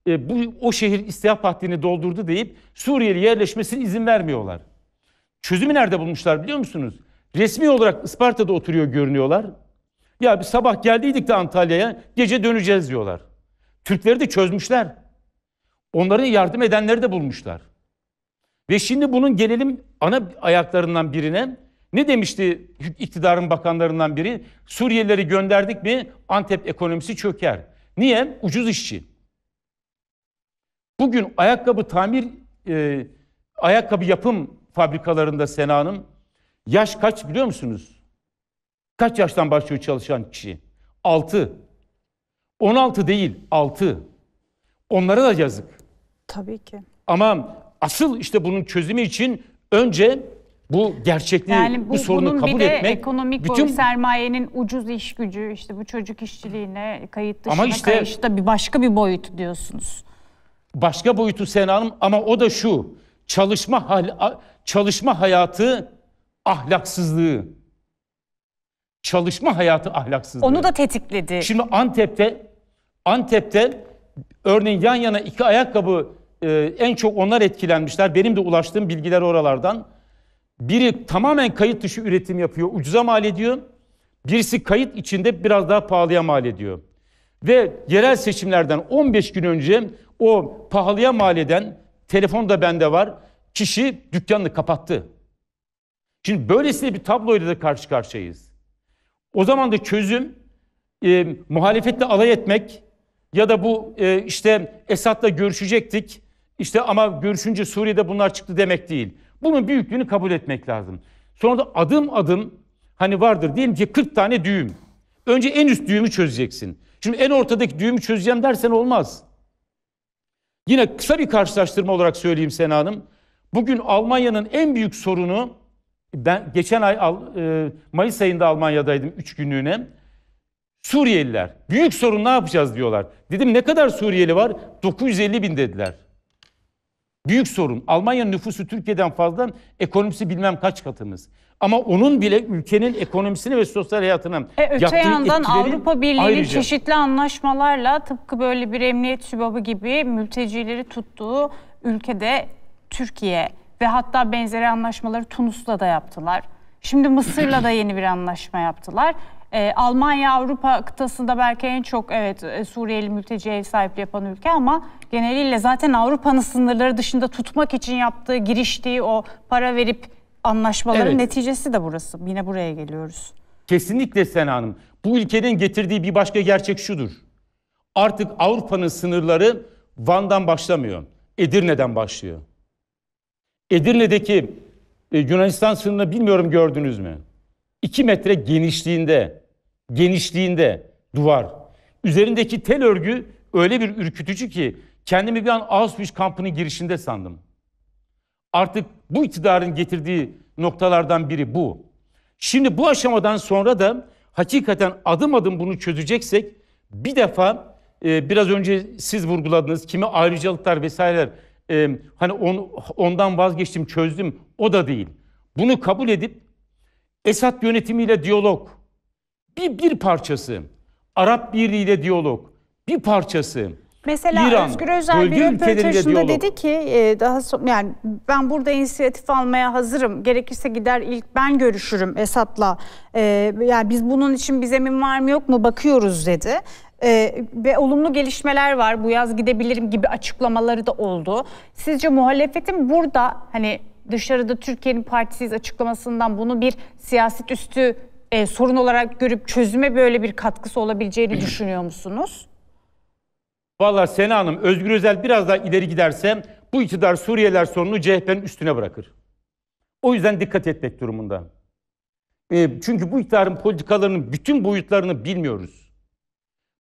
e, bu o şehir istihap haddini doldurdu deyip Suriyeli yerleşmesine izin vermiyorlar. Çözümü nerede bulmuşlar biliyor musunuz? Resmi olarak Isparta'da oturuyor görünüyorlar. Ya bir sabah geldiydik de Antalya'ya gece döneceğiz diyorlar. Türkleri de çözmüşler. Onların yardım edenleri de bulmuşlar. Ve şimdi bunun gelelim ana ayaklarından birine. Ne demişti iktidarın bakanlarından biri? Suriyelileri gönderdik mi Antep ekonomisi çöker. Niye? Ucuz işçi. Bugün ayakkabı tamir, e, ayakkabı yapım fabrikalarında Sena Hanım yaş kaç biliyor musunuz? Kaç yaştan başlıyor çalışan kişi? 6. 16 değil 6. Onlara da yazık. Tabii ki. Ama asıl işte bunun çözümü için önce bu gerçekliği, yani bu, bu sorunu kabul bir de etmek. ekonomik bütün... sermayenin ucuz iş gücü, işte bu çocuk işçiliğine, kayıt dışına ama işte, kayışta bir başka bir boyutu diyorsunuz. Başka boyutu Sena Hanım ama o da şu. Çalışma hal çalışma hayatı ahlaksızlığı çalışma hayatı ahlaksızlığı. Onu da tetikledi. Şimdi Antep'te Antep'te örneğin yan yana iki ayakkabı e, en çok onlar etkilenmişler. Benim de ulaştığım bilgiler oralardan. Biri tamamen kayıt dışı üretim yapıyor, ucuza mal ediyor. Birisi kayıt içinde biraz daha pahalıya mal ediyor. Ve yerel seçimlerden 15 gün önce o pahalıya mal eden, telefon da bende var, kişi dükkanını kapattı. Şimdi böylesine bir tabloyla da karşı karşıyayız. O zaman da çözüm e, muhalefetle alay etmek ya da bu e, işte Esad'la görüşecektik işte ama görüşünce Suriye'de bunlar çıktı demek değil. Bunun büyüklüğünü kabul etmek lazım. Sonra da adım adım hani vardır diyelim ki 40 tane düğüm. Önce en üst düğümü çözeceksin. Şimdi en ortadaki düğümü çözeceğim dersen olmaz. Yine kısa bir karşılaştırma olarak söyleyeyim Sena Hanım. Bugün Almanya'nın en büyük sorunu ben geçen ay e, Mayıs ayında Almanya'daydım 3 günlüğüne. Suriyeliler büyük sorun ne yapacağız diyorlar. Dedim ne kadar Suriyeli var? 950 bin dediler. Büyük sorun. Almanya nüfusu Türkiye'den fazla, ekonomisi bilmem kaç katımız. Ama onun bile ülkenin ekonomisini ve sosyal hayatını. e, öte yaptığı yandan Avrupa Birliği'nin ayrıca... çeşitli anlaşmalarla tıpkı böyle bir emniyet sübabı gibi mültecileri tuttuğu ülkede Türkiye ve hatta benzeri anlaşmaları Tunus'la da yaptılar. Şimdi Mısır'la da yeni bir anlaşma yaptılar. Ee, Almanya Avrupa kıtasında belki en çok evet e, Suriyeli mülteciye ev sahipliği yapan ülke ama geneliyle zaten Avrupa'nın sınırları dışında tutmak için yaptığı, giriştiği o para verip anlaşmaların evet. neticesi de burası. Yine buraya geliyoruz. Kesinlikle Sena Hanım. Bu ülkenin getirdiği bir başka gerçek şudur. Artık Avrupa'nın sınırları Van'dan başlamıyor. Edirne'den başlıyor. Edirne'deki e, Yunanistan sınırını bilmiyorum gördünüz mü? 2 metre genişliğinde, genişliğinde duvar. Üzerindeki tel örgü öyle bir ürkütücü ki kendimi bir an Auschwitz kampının girişinde sandım. Artık bu iktidarın getirdiği noktalardan biri bu. Şimdi bu aşamadan sonra da hakikaten adım adım bunu çözeceksek bir defa e, biraz önce siz vurguladınız kimi ayrıcalıklar vesaireler e, hani on, ondan vazgeçtim çözdüm o da değil. Bunu kabul edip Esad yönetimiyle diyalog bir, bir parçası Arap Birliği ile diyalog bir parçası Mesela İran, Özgür Özel bir röportajında dedi ki e, daha so yani ben burada inisiyatif almaya hazırım. Gerekirse gider ilk ben görüşürüm Esad'la. E, yani biz bunun için bize mi var mı yok mu bakıyoruz dedi. Ee, ve olumlu gelişmeler var. Bu yaz gidebilirim gibi açıklamaları da oldu. Sizce muhalefetin burada hani dışarıda Türkiye'nin partisiz açıklamasından bunu bir siyaset üstü e, sorun olarak görüp çözüme böyle bir katkısı olabileceğini düşünüyor musunuz? Vallahi Sena Hanım, Özgür Özel biraz daha ileri giderse bu iktidar Suriyeliler sorununu CHP'nin üstüne bırakır. O yüzden dikkat etmek durumunda. E, çünkü bu iktidarın politikalarının bütün boyutlarını bilmiyoruz.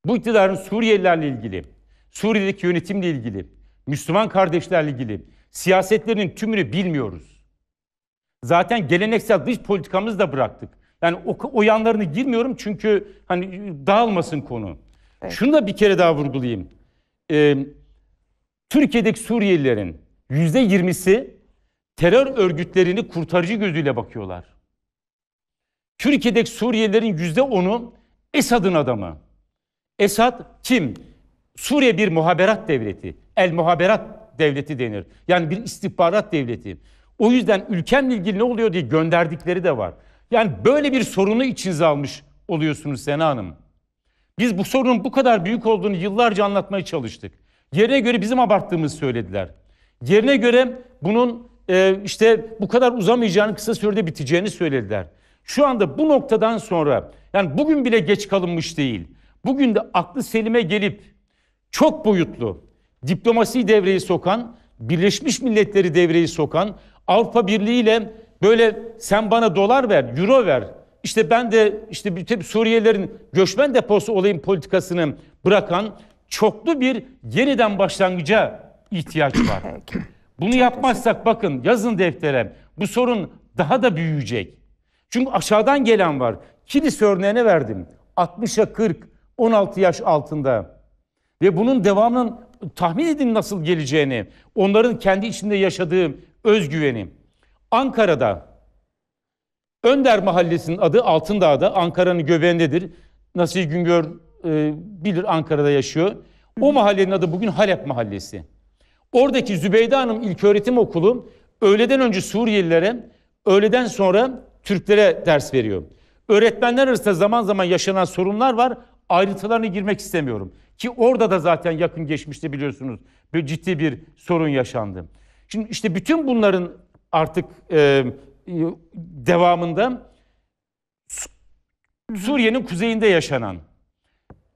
Bu iktidarın Suriyelilerle ilgili, Suriye'deki yönetimle ilgili, Müslüman kardeşlerle ilgili siyasetlerinin tümünü bilmiyoruz. Zaten geleneksel dış politikamızı da bıraktık. Yani o, o yanlarını girmiyorum çünkü hani dağılmasın konu. Evet. Şunu da bir kere daha vurgulayayım. Ee, Türkiye'deki Suriyelilerin yüzde yirmisi terör örgütlerini kurtarıcı gözüyle bakıyorlar. Türkiye'deki Suriyelilerin yüzde onu Esad'ın adamı. Esad kim? Suriye bir muhaberat devleti. El muhaberat devleti denir. Yani bir istihbarat devleti. O yüzden ülkenle ilgili ne oluyor diye gönderdikleri de var. Yani böyle bir sorunu içinize almış oluyorsunuz Sena Hanım. Biz bu sorunun bu kadar büyük olduğunu yıllarca anlatmaya çalıştık. Yerine göre bizim abarttığımızı söylediler. Yerine göre bunun e, işte bu kadar uzamayacağını kısa sürede biteceğini söylediler. Şu anda bu noktadan sonra yani bugün bile geç kalınmış değil bugün de aklı selime gelip çok boyutlu diplomasi devreyi sokan, Birleşmiş Milletleri devreyi sokan, Avrupa Birliği ile böyle sen bana dolar ver, euro ver, işte ben de işte bütün Suriyelilerin göçmen deposu olayım politikasını bırakan çoklu bir yeniden başlangıca ihtiyaç var. Bunu yapmazsak bakın yazın deftere bu sorun daha da büyüyecek. Çünkü aşağıdan gelen var. Kilis örneğini verdim. 60'a 40, 16 yaş altında ve bunun devamının tahmin edin nasıl geleceğini, onların kendi içinde yaşadığı özgüveni. Ankara'da Önder Mahallesi'nin adı Altındağ'da, Ankara'nın göbeğindedir. Nasıl Güngör e, bilir Ankara'da yaşıyor. O mahallenin adı bugün Halep Mahallesi. Oradaki Zübeyde Hanım İlköğretim Okulu öğleden önce Suriyelilere, öğleden sonra Türklere ders veriyor. Öğretmenler arasında zaman zaman yaşanan sorunlar var ayrıntılarına girmek istemiyorum. Ki orada da zaten yakın geçmişte biliyorsunuz bir ciddi bir sorun yaşandı. Şimdi işte bütün bunların artık e, e devamında Suriye'nin kuzeyinde yaşanan.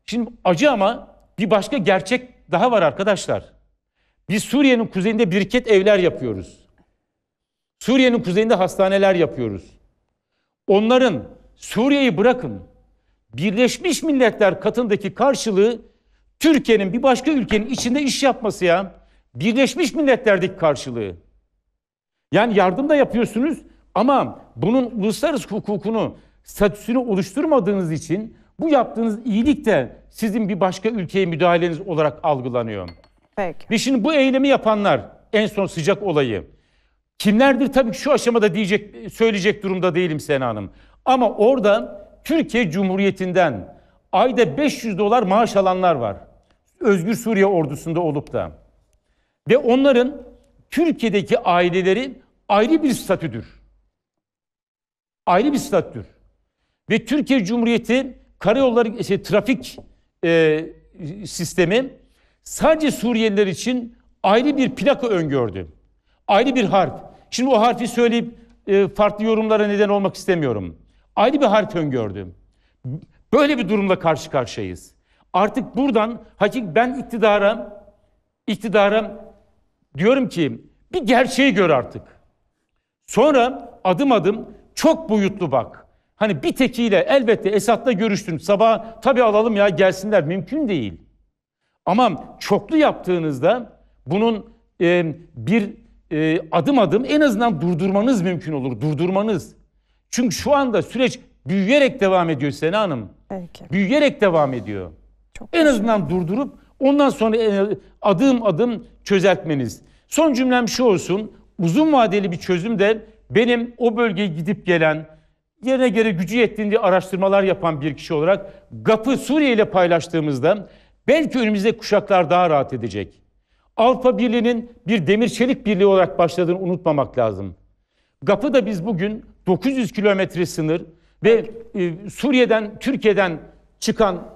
Şimdi acı ama bir başka gerçek daha var arkadaşlar. Biz Suriye'nin kuzeyinde birket evler yapıyoruz. Suriye'nin kuzeyinde hastaneler yapıyoruz. Onların Suriye'yi bırakın Birleşmiş Milletler katındaki karşılığı Türkiye'nin bir başka ülkenin içinde iş yapması ya. Birleşmiş Milletler'deki karşılığı. Yani yardım da yapıyorsunuz ama bunun uluslararası hukukunu, statüsünü oluşturmadığınız için bu yaptığınız iyilik de sizin bir başka ülkeye müdahaleniz olarak algılanıyor. Peki. Ve şimdi bu eylemi yapanlar en son sıcak olayı. Kimlerdir tabii ki şu aşamada diyecek söyleyecek durumda değilim Sena Hanım. Ama orada Türkiye Cumhuriyeti'nden ayda 500 dolar maaş alanlar var. Özgür Suriye ordusunda olup da. Ve onların Türkiye'deki aileleri ayrı bir statüdür. Ayrı bir statüdür. Ve Türkiye Cumhuriyeti karayolları e, şey, trafik e, sistemi sadece Suriyeliler için ayrı bir plaka öngördü. Ayrı bir harf. Şimdi o harfi söyleyip e, farklı yorumlara neden olmak istemiyorum ayrı bir harita öngördüm. Böyle bir durumla karşı karşıyayız. Artık buradan hakik ben iktidara, iktidara diyorum ki bir gerçeği gör artık. Sonra adım adım çok boyutlu bak. Hani bir tekiyle elbette esatla görüştüm Sabah tabii alalım ya gelsinler mümkün değil. Ama çoklu yaptığınızda bunun e, bir e, adım adım en azından durdurmanız mümkün olur. Durdurmanız. Çünkü şu anda süreç büyüyerek devam ediyor Sena Hanım. Peki. Büyüyerek devam ediyor. Çok en azından durdurup ondan sonra e, adım adım çözeltmeniz. Son cümlem şu olsun. Uzun vadeli bir çözüm de benim o bölgeye gidip gelen yerine göre gücü yettiğinde araştırmalar yapan bir kişi olarak GAP'ı Suriye ile paylaştığımızda belki önümüzde kuşaklar daha rahat edecek. Avrupa Birliği'nin bir demir çelik birliği olarak başladığını unutmamak lazım. GAP'ı da biz bugün 900 kilometre sınır ve e, Suriye'den, Türkiye'den çıkan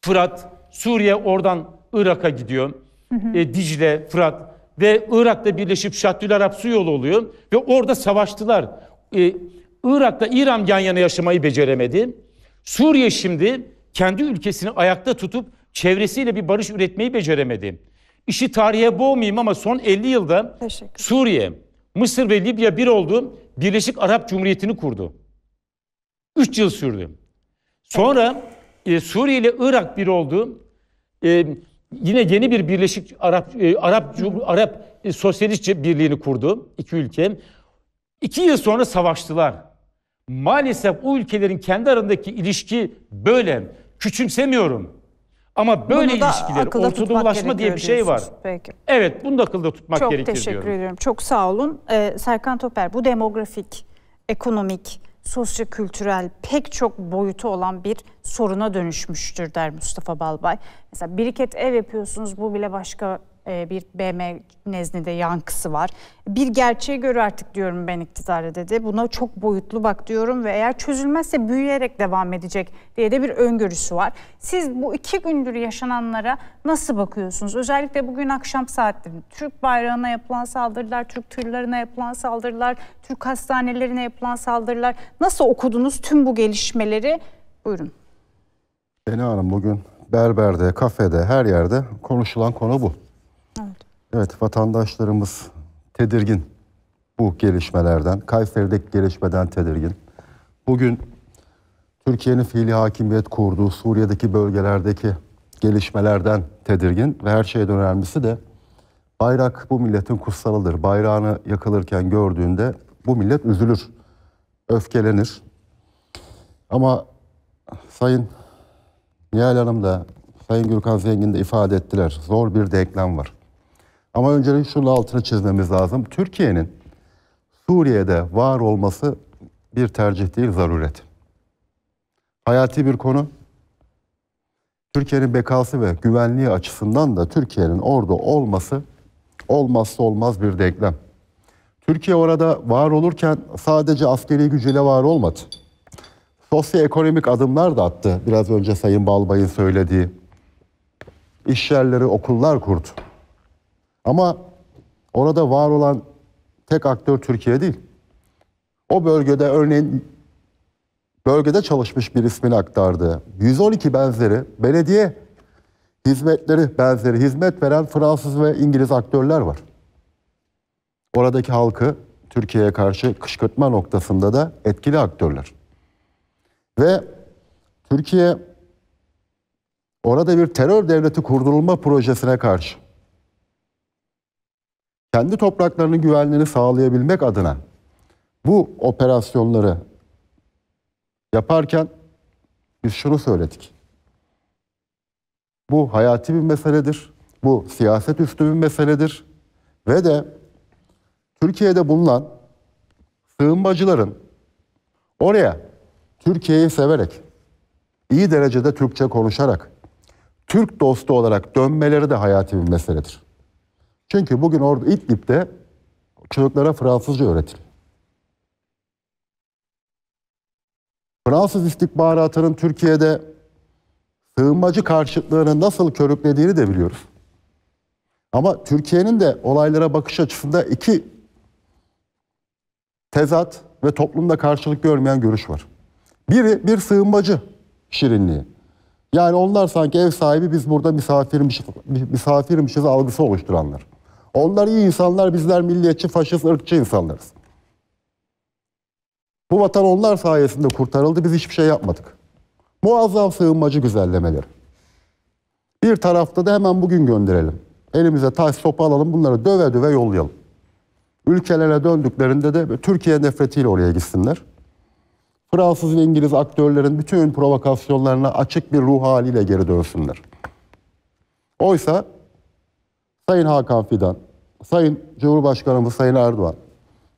Fırat, Suriye oradan Irak'a gidiyor. Hı E, Dicle, Fırat ve Irak'ta birleşip Şaddül Arap su yolu oluyor ve orada savaştılar. E, Irak'ta İran yan yana yaşamayı beceremedi. Suriye şimdi kendi ülkesini ayakta tutup çevresiyle bir barış üretmeyi beceremedi. İşi tarihe boğmayayım ama son 50 yılda Suriye, Mısır ve Libya bir oldu. Birleşik Arap Cumhuriyeti'ni kurdu. Üç yıl sürdü. Sonra e, Suriye ile Irak bir oldu. E, yine yeni bir Birleşik Arap e, Arap Arap e, Sosyalist Birliği'ni kurdu iki ülke. İki yıl sonra savaştılar. Maalesef o ülkelerin kendi arasındaki ilişki böyle. Küçümsemiyorum. Ama böyle bunu ilişkiler, ortodolaşma diye bir şey var. Peki. Evet, bunu da akılda tutmak Çok gerekir diyorum. Çok teşekkür ediyorum. Çok sağ olun. Ee, Serkan Toper, bu demografik, ekonomik, sosyo-kültürel pek çok boyutu olan bir soruna dönüşmüştür der Mustafa Balbay. Mesela biriket ev yapıyorsunuz, bu bile başka e, bir BM nezdinde yankısı var. Bir gerçeği gör artık diyorum ben iktidara dedi. Buna çok boyutlu bak diyorum ve eğer çözülmezse büyüyerek devam edecek diye de bir öngörüsü var. Siz bu iki gündür yaşananlara nasıl bakıyorsunuz? Özellikle bugün akşam saatlerinde Türk bayrağına yapılan saldırılar, Türk tırlarına yapılan saldırılar, Türk hastanelerine yapılan saldırılar. Nasıl okudunuz tüm bu gelişmeleri? Buyurun. Beni Hanım bugün berberde, kafede, her yerde konuşulan konu bu. Evet vatandaşlarımız tedirgin bu gelişmelerden. Kayseri'deki gelişmeden tedirgin. Bugün Türkiye'nin fiili hakimiyet kurduğu Suriye'deki bölgelerdeki gelişmelerden tedirgin ve her şeyden önemlisi de bayrak bu milletin kutsalıdır. Bayrağını yakılırken gördüğünde bu millet üzülür, öfkelenir. Ama Sayın Nihal Hanım da Sayın Gürkan Zengin de ifade ettiler. Zor bir denklem var. Ama öncelikle şunun altını çizmemiz lazım. Türkiye'nin Suriye'de var olması bir tercih değil, zaruret. Hayati bir konu. Türkiye'nin bekası ve güvenliği açısından da Türkiye'nin orada olması olmazsa olmaz bir denklem. Türkiye orada var olurken sadece askeri gücüyle var olmadı. Sosyoekonomik adımlar da attı. Biraz önce Sayın Balbay'ın söylediği. İş yerleri, okullar kurdu. Ama orada var olan tek aktör Türkiye değil. O bölgede örneğin bölgede çalışmış bir ismini aktardı. 112 benzeri belediye hizmetleri benzeri hizmet veren Fransız ve İngiliz aktörler var. Oradaki halkı Türkiye'ye karşı kışkırtma noktasında da etkili aktörler. Ve Türkiye orada bir terör devleti kurdurulma projesine karşı kendi topraklarının güvenliğini sağlayabilmek adına bu operasyonları yaparken biz şunu söyledik. Bu hayati bir meseledir. Bu siyaset üstü bir meseledir. Ve de Türkiye'de bulunan sığınmacıların oraya Türkiye'yi severek, iyi derecede Türkçe konuşarak, Türk dostu olarak dönmeleri de hayati bir meseledir. Çünkü bugün orada İdlib'de çocuklara Fransızca öğretiliyor. Fransız istihbaratının Türkiye'de sığınmacı karşıtlığını nasıl körüklediğini de biliyoruz. Ama Türkiye'nin de olaylara bakış açısında iki tezat ve toplumda karşılık görmeyen görüş var. Biri bir sığınmacı şirinliği. Yani onlar sanki ev sahibi biz burada misafirmişiz, misafirmişiz algısı oluşturanlar. Onlar iyi insanlar, bizler milliyetçi, faşist, ırkçı insanlarız. Bu vatan onlar sayesinde kurtarıldı, biz hiçbir şey yapmadık. Muazzam sığınmacı güzellemeleri. Bir tarafta da hemen bugün gönderelim. Elimize taş sopa alalım, bunları döve döve yollayalım. Ülkelerine döndüklerinde de Türkiye nefretiyle oraya gitsinler. Fransız ve İngiliz aktörlerin bütün provokasyonlarına açık bir ruh haliyle geri dönsünler. Oysa Sayın Hakan Fidan, Sayın Cumhurbaşkanımız Sayın Erdoğan,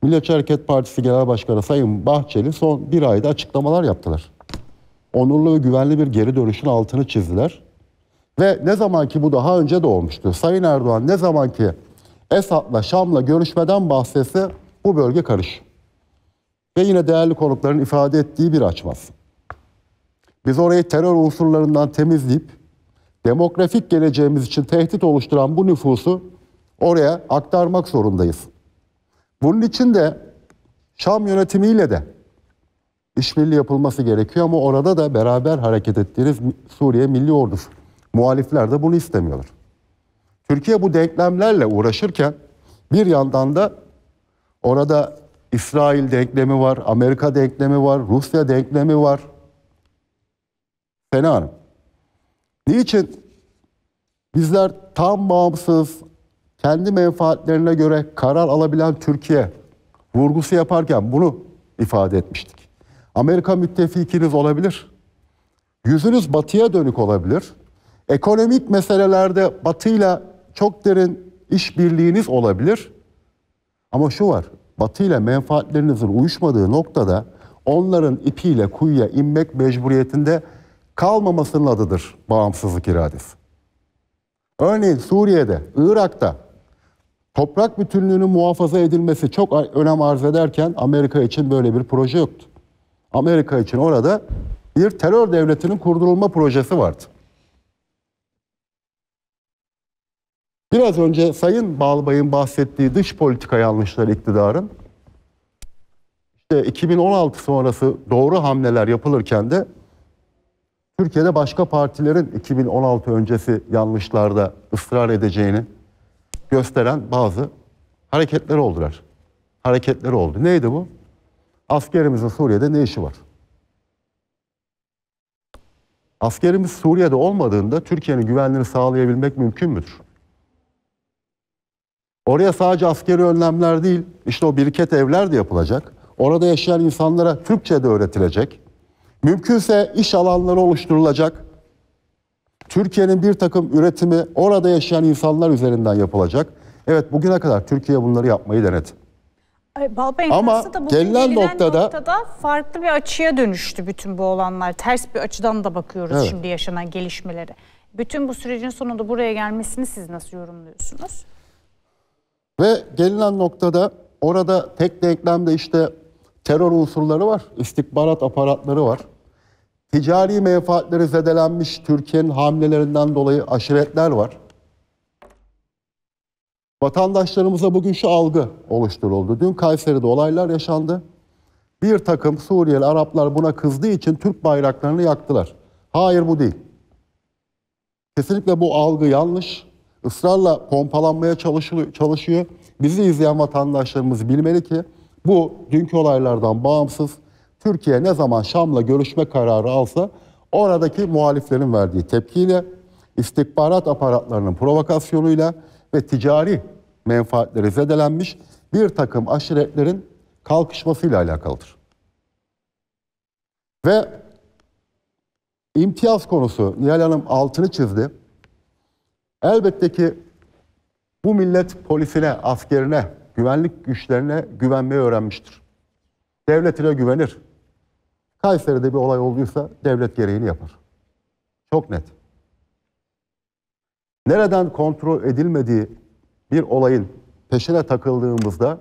Milliyetçi Hareket Partisi Genel Başkanı Sayın Bahçeli son bir ayda açıklamalar yaptılar. Onurlu ve güvenli bir geri dönüşün altını çizdiler. Ve ne zaman ki bu daha önce de olmuştu. Sayın Erdoğan ne zaman ki Esad'la Şam'la görüşmeden bahsetse bu bölge karış. Ve yine değerli konukların ifade ettiği bir açmaz. Biz orayı terör unsurlarından temizleyip demografik geleceğimiz için tehdit oluşturan bu nüfusu oraya aktarmak zorundayız. Bunun için de Şam yönetimiyle de işbirliği yapılması gerekiyor ama orada da beraber hareket ettiğiniz Suriye Milli Ordusu. Muhalifler de bunu istemiyorlar. Türkiye bu denklemlerle uğraşırken bir yandan da orada İsrail denklemi var, Amerika denklemi var, Rusya denklemi var. Fena Hanım. Niçin bizler tam bağımsız, kendi menfaatlerine göre karar alabilen Türkiye vurgusu yaparken bunu ifade etmiştik. Amerika müttefikiniz olabilir. Yüzünüz batıya dönük olabilir. Ekonomik meselelerde batıyla çok derin işbirliğiniz olabilir. Ama şu var, batıyla menfaatlerinizin uyuşmadığı noktada onların ipiyle kuyuya inmek mecburiyetinde kalmamasının adıdır bağımsızlık iradesi. Örneğin Suriye'de, Irak'ta toprak bütünlüğünün muhafaza edilmesi çok önem arz ederken Amerika için böyle bir proje yoktu. Amerika için orada bir terör devletinin kurdurulma projesi vardı. Biraz önce Sayın Balbay'ın bahsettiği dış politika yanlışları iktidarın işte 2016 sonrası doğru hamleler yapılırken de Türkiye'de başka partilerin 2016 öncesi yanlışlarda ısrar edeceğini gösteren bazı hareketler oldular. Hareketler oldu. Neydi bu? Askerimizin Suriye'de ne işi var? Askerimiz Suriye'de olmadığında Türkiye'nin güvenliğini sağlayabilmek mümkün müdür? Oraya sadece askeri önlemler değil, işte o biriket evler de yapılacak. Orada yaşayan insanlara Türkçe de öğretilecek. Mümkünse iş alanları oluşturulacak. Türkiye'nin bir takım üretimi orada yaşayan insanlar üzerinden yapılacak. Evet bugüne kadar Türkiye bunları yapmayı denedi. Bal Ama da gelinen noktada, noktada farklı bir açıya dönüştü bütün bu olanlar. Ters bir açıdan da bakıyoruz evet. şimdi yaşanan gelişmeleri. Bütün bu sürecin sonunda buraya gelmesini siz nasıl yorumluyorsunuz? Ve gelinen noktada orada tek denklemde işte terör unsurları var, istihbarat aparatları var. Ticari menfaatleri zedelenmiş Türkiye'nin hamlelerinden dolayı aşiretler var. Vatandaşlarımıza bugün şu algı oluşturuldu. Dün Kayseri'de olaylar yaşandı. Bir takım Suriyeli Araplar buna kızdığı için Türk bayraklarını yaktılar. Hayır bu değil. Kesinlikle bu algı yanlış. Israrla pompalanmaya çalışıyor. Bizi izleyen vatandaşlarımız bilmeli ki bu dünkü olaylardan bağımsız Türkiye ne zaman Şam'la görüşme kararı alsa oradaki muhaliflerin verdiği tepkiyle, istihbarat aparatlarının provokasyonuyla ve ticari menfaatleri zedelenmiş bir takım aşiretlerin kalkışmasıyla alakalıdır. Ve imtiyaz konusu Nihal Hanım altını çizdi. Elbette ki bu millet polisine, askerine, güvenlik güçlerine güvenmeyi öğrenmiştir. Devletine güvenir. Kayseri'de bir olay olduysa devlet gereğini yapar. Çok net. Nereden kontrol edilmediği bir olayın peşine takıldığımızda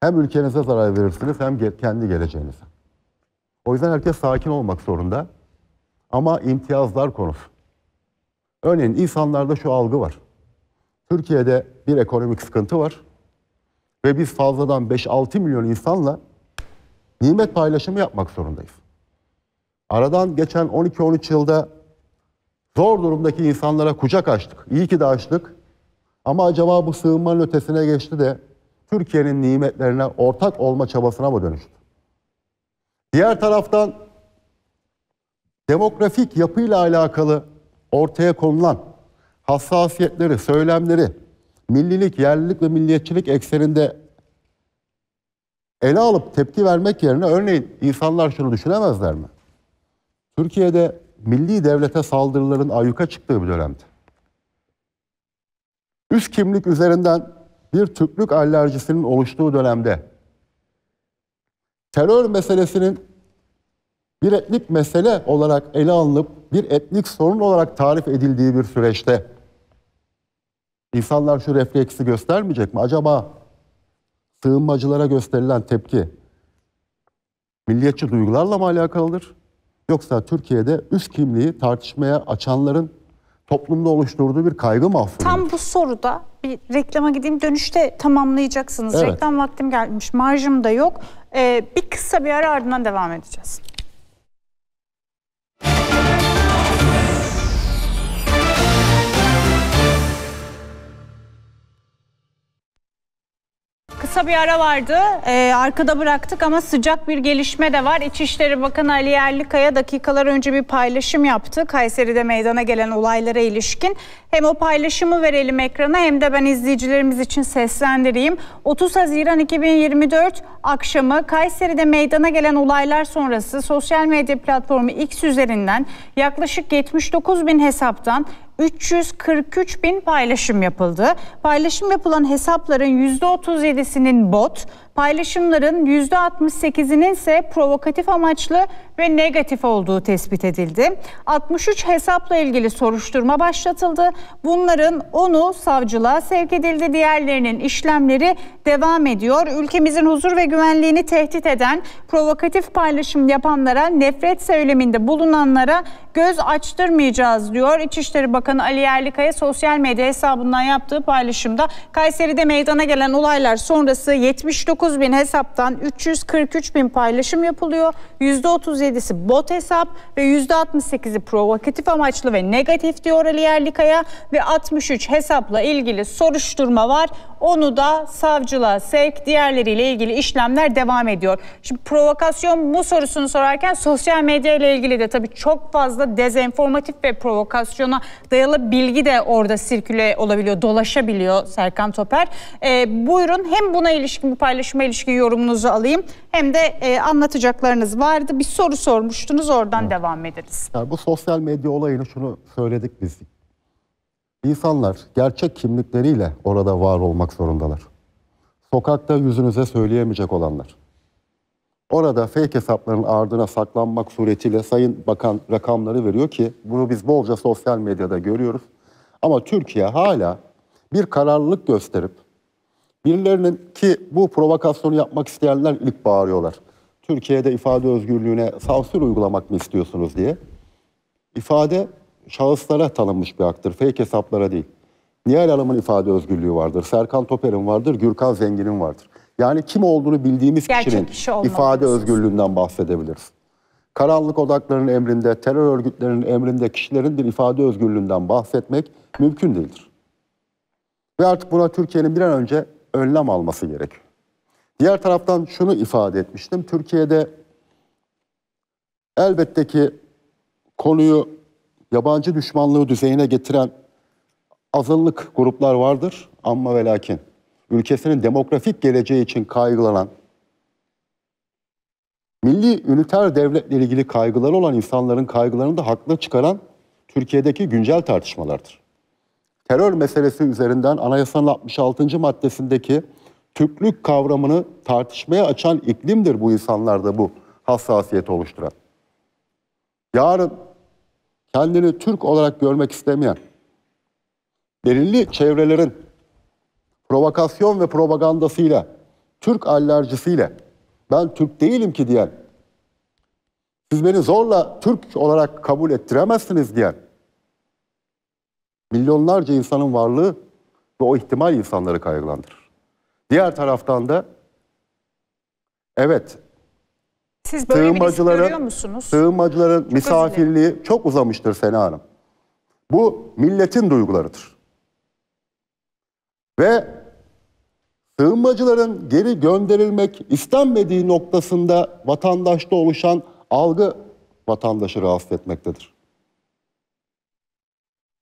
hem ülkenize zarar verirsiniz hem kendi geleceğinize. O yüzden herkes sakin olmak zorunda. Ama imtiyazlar konusu. Örneğin insanlarda şu algı var. Türkiye'de bir ekonomik sıkıntı var. Ve biz fazladan 5-6 milyon insanla nimet paylaşımı yapmak zorundayız. Aradan geçen 12-13 yılda zor durumdaki insanlara kucak açtık. İyi ki de açtık. Ama acaba bu sığınmanın ötesine geçti de Türkiye'nin nimetlerine ortak olma çabasına mı dönüştü? Diğer taraftan demografik yapıyla alakalı ortaya konulan hassasiyetleri, söylemleri, millilik, yerlilik ve milliyetçilik ekseninde ele alıp tepki vermek yerine örneğin insanlar şunu düşünemezler mi? Türkiye'de milli devlete saldırıların ayyuka çıktığı bir dönemdi. Üst kimlik üzerinden bir Türklük alerjisinin oluştuğu dönemde terör meselesinin bir etnik mesele olarak ele alınıp bir etnik sorun olarak tarif edildiği bir süreçte İnsanlar şu refleksi göstermeyecek mi? Acaba sığınmacılara gösterilen tepki milliyetçi duygularla mı alakalıdır? Yoksa Türkiye'de üst kimliği tartışmaya açanların toplumda oluşturduğu bir kaygı mahfuru. Tam bu soruda bir reklama gideyim dönüşte tamamlayacaksınız. Evet. Reklam vaktim gelmiş marjım da yok. Ee, bir kısa bir ara ardından devam edeceğiz. kısa bir ara vardı. Ee, arkada bıraktık ama sıcak bir gelişme de var. İçişleri Bakanı Ali Yerlikaya dakikalar önce bir paylaşım yaptı. Kayseri'de meydana gelen olaylara ilişkin. Hem o paylaşımı verelim ekrana hem de ben izleyicilerimiz için seslendireyim. 30 Haziran 2024 akşamı Kayseri'de meydana gelen olaylar sonrası sosyal medya platformu X üzerinden yaklaşık 79 bin hesaptan 343 bin paylaşım yapıldı. Paylaşım yapılan hesapların %37'sinin bot, Paylaşımların %68'inin ise provokatif amaçlı ve negatif olduğu tespit edildi. 63 hesapla ilgili soruşturma başlatıldı. Bunların onu savcılığa sevk edildi. Diğerlerinin işlemleri devam ediyor. Ülkemizin huzur ve güvenliğini tehdit eden provokatif paylaşım yapanlara, nefret söyleminde bulunanlara göz açtırmayacağız diyor. İçişleri Bakanı Ali Yerlikaya sosyal medya hesabından yaptığı paylaşımda Kayseri'de meydana gelen olaylar sonrası 79 49 bin hesaptan 343 bin paylaşım yapılıyor. %37'si bot hesap ve %68'i provokatif amaçlı ve negatif diyor Ali Yerlikaya. Ve 63 hesapla ilgili soruşturma var. Onu da savcılığa sevk, diğerleriyle ilgili işlemler devam ediyor. Şimdi provokasyon bu sorusunu sorarken sosyal medya ile ilgili de tabii çok fazla dezenformatif ve provokasyona dayalı bilgi de orada sirküle olabiliyor, dolaşabiliyor Serkan Toper. Ee, buyurun hem buna ilişkin bir paylaşım tartışma ilişkin yorumunuzu alayım. Hem de e, anlatacaklarınız vardı. Bir soru sormuştunuz oradan evet. devam ederiz. Yani bu sosyal medya olayını şunu söyledik biz. İnsanlar gerçek kimlikleriyle orada var olmak zorundalar. Sokakta yüzünüze söyleyemeyecek olanlar. Orada fake hesapların ardına saklanmak suretiyle Sayın Bakan rakamları veriyor ki bunu biz bolca sosyal medyada görüyoruz. Ama Türkiye hala bir kararlılık gösterip Birilerinin ki bu provokasyonu yapmak isteyenler ilk bağırıyorlar. Türkiye'de ifade özgürlüğüne sansür uygulamak mı istiyorsunuz diye. İfade şahıslara tanınmış bir aktır, fake hesaplara değil. Nihal Hanım'ın ifade özgürlüğü vardır, Serkan Toper'in vardır, Gürkan Zengin'in vardır. Yani kim olduğunu bildiğimiz Gerçek kişinin kişi şey ifade özgürlüğünden bahsedebiliriz. Karanlık odaklarının emrinde, terör örgütlerinin emrinde kişilerin bir ifade özgürlüğünden bahsetmek mümkün değildir. Ve artık buna Türkiye'nin bir an önce önlem alması gerek. Diğer taraftan şunu ifade etmiştim. Türkiye'de elbette ki konuyu yabancı düşmanlığı düzeyine getiren azınlık gruplar vardır ama ve lakin ülkesinin demografik geleceği için kaygılanan, milli üniter devletle ilgili kaygıları olan insanların kaygılarını da haklı çıkaran Türkiye'deki güncel tartışmalardır terör meselesi üzerinden anayasanın 66. maddesindeki Türklük kavramını tartışmaya açan iklimdir bu insanlarda bu hassasiyet oluşturan. Yarın kendini Türk olarak görmek istemeyen, belirli çevrelerin provokasyon ve propagandasıyla, Türk alerjisiyle ben Türk değilim ki diyen, siz beni zorla Türk olarak kabul ettiremezsiniz diyen, milyonlarca insanın varlığı ve o ihtimal insanları kaygılandırır. Diğer taraftan da evet siz böyle sığınmacıların, bir musunuz? Sığınmacıların çok misafirliği özellikle. çok uzamıştır Sena Hanım. Bu milletin duygularıdır. Ve sığınmacıların geri gönderilmek istenmediği noktasında vatandaşta oluşan algı vatandaşı rahatsız etmektedir.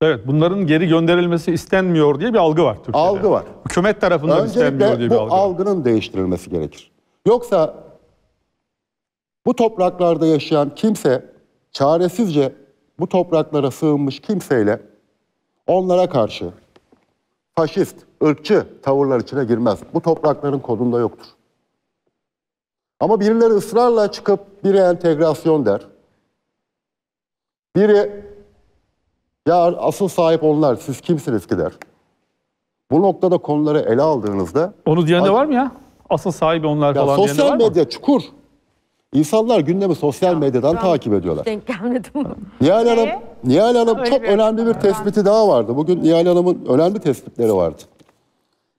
Evet bunların geri gönderilmesi istenmiyor diye bir algı var Türkiye'de. Algı var. Hükümet tarafından Öncelikle istenmiyor diye bir algı bu algının değiştirilmesi gerekir. Yoksa bu topraklarda yaşayan kimse çaresizce bu topraklara sığınmış kimseyle onlara karşı faşist, ırkçı tavırlar içine girmez. Bu toprakların kodunda yoktur. Ama birileri ısrarla çıkıp biri entegrasyon der. Biri ya asıl sahip onlar, siz kimsiniz ki der. Bu noktada konuları ele aldığınızda... Onu diyen de var mı ya? Asıl sahibi onlar ya falan diyen de var mı? Sosyal medya çukur. İnsanlar gündemi sosyal ya, medyadan ben takip ediyorlar. Denk gelmedim. Nihal Hanım, Nihal Hanım çok önemli bir tespiti daha vardı. Bugün Nihal Hanım'ın önemli tespitleri vardı.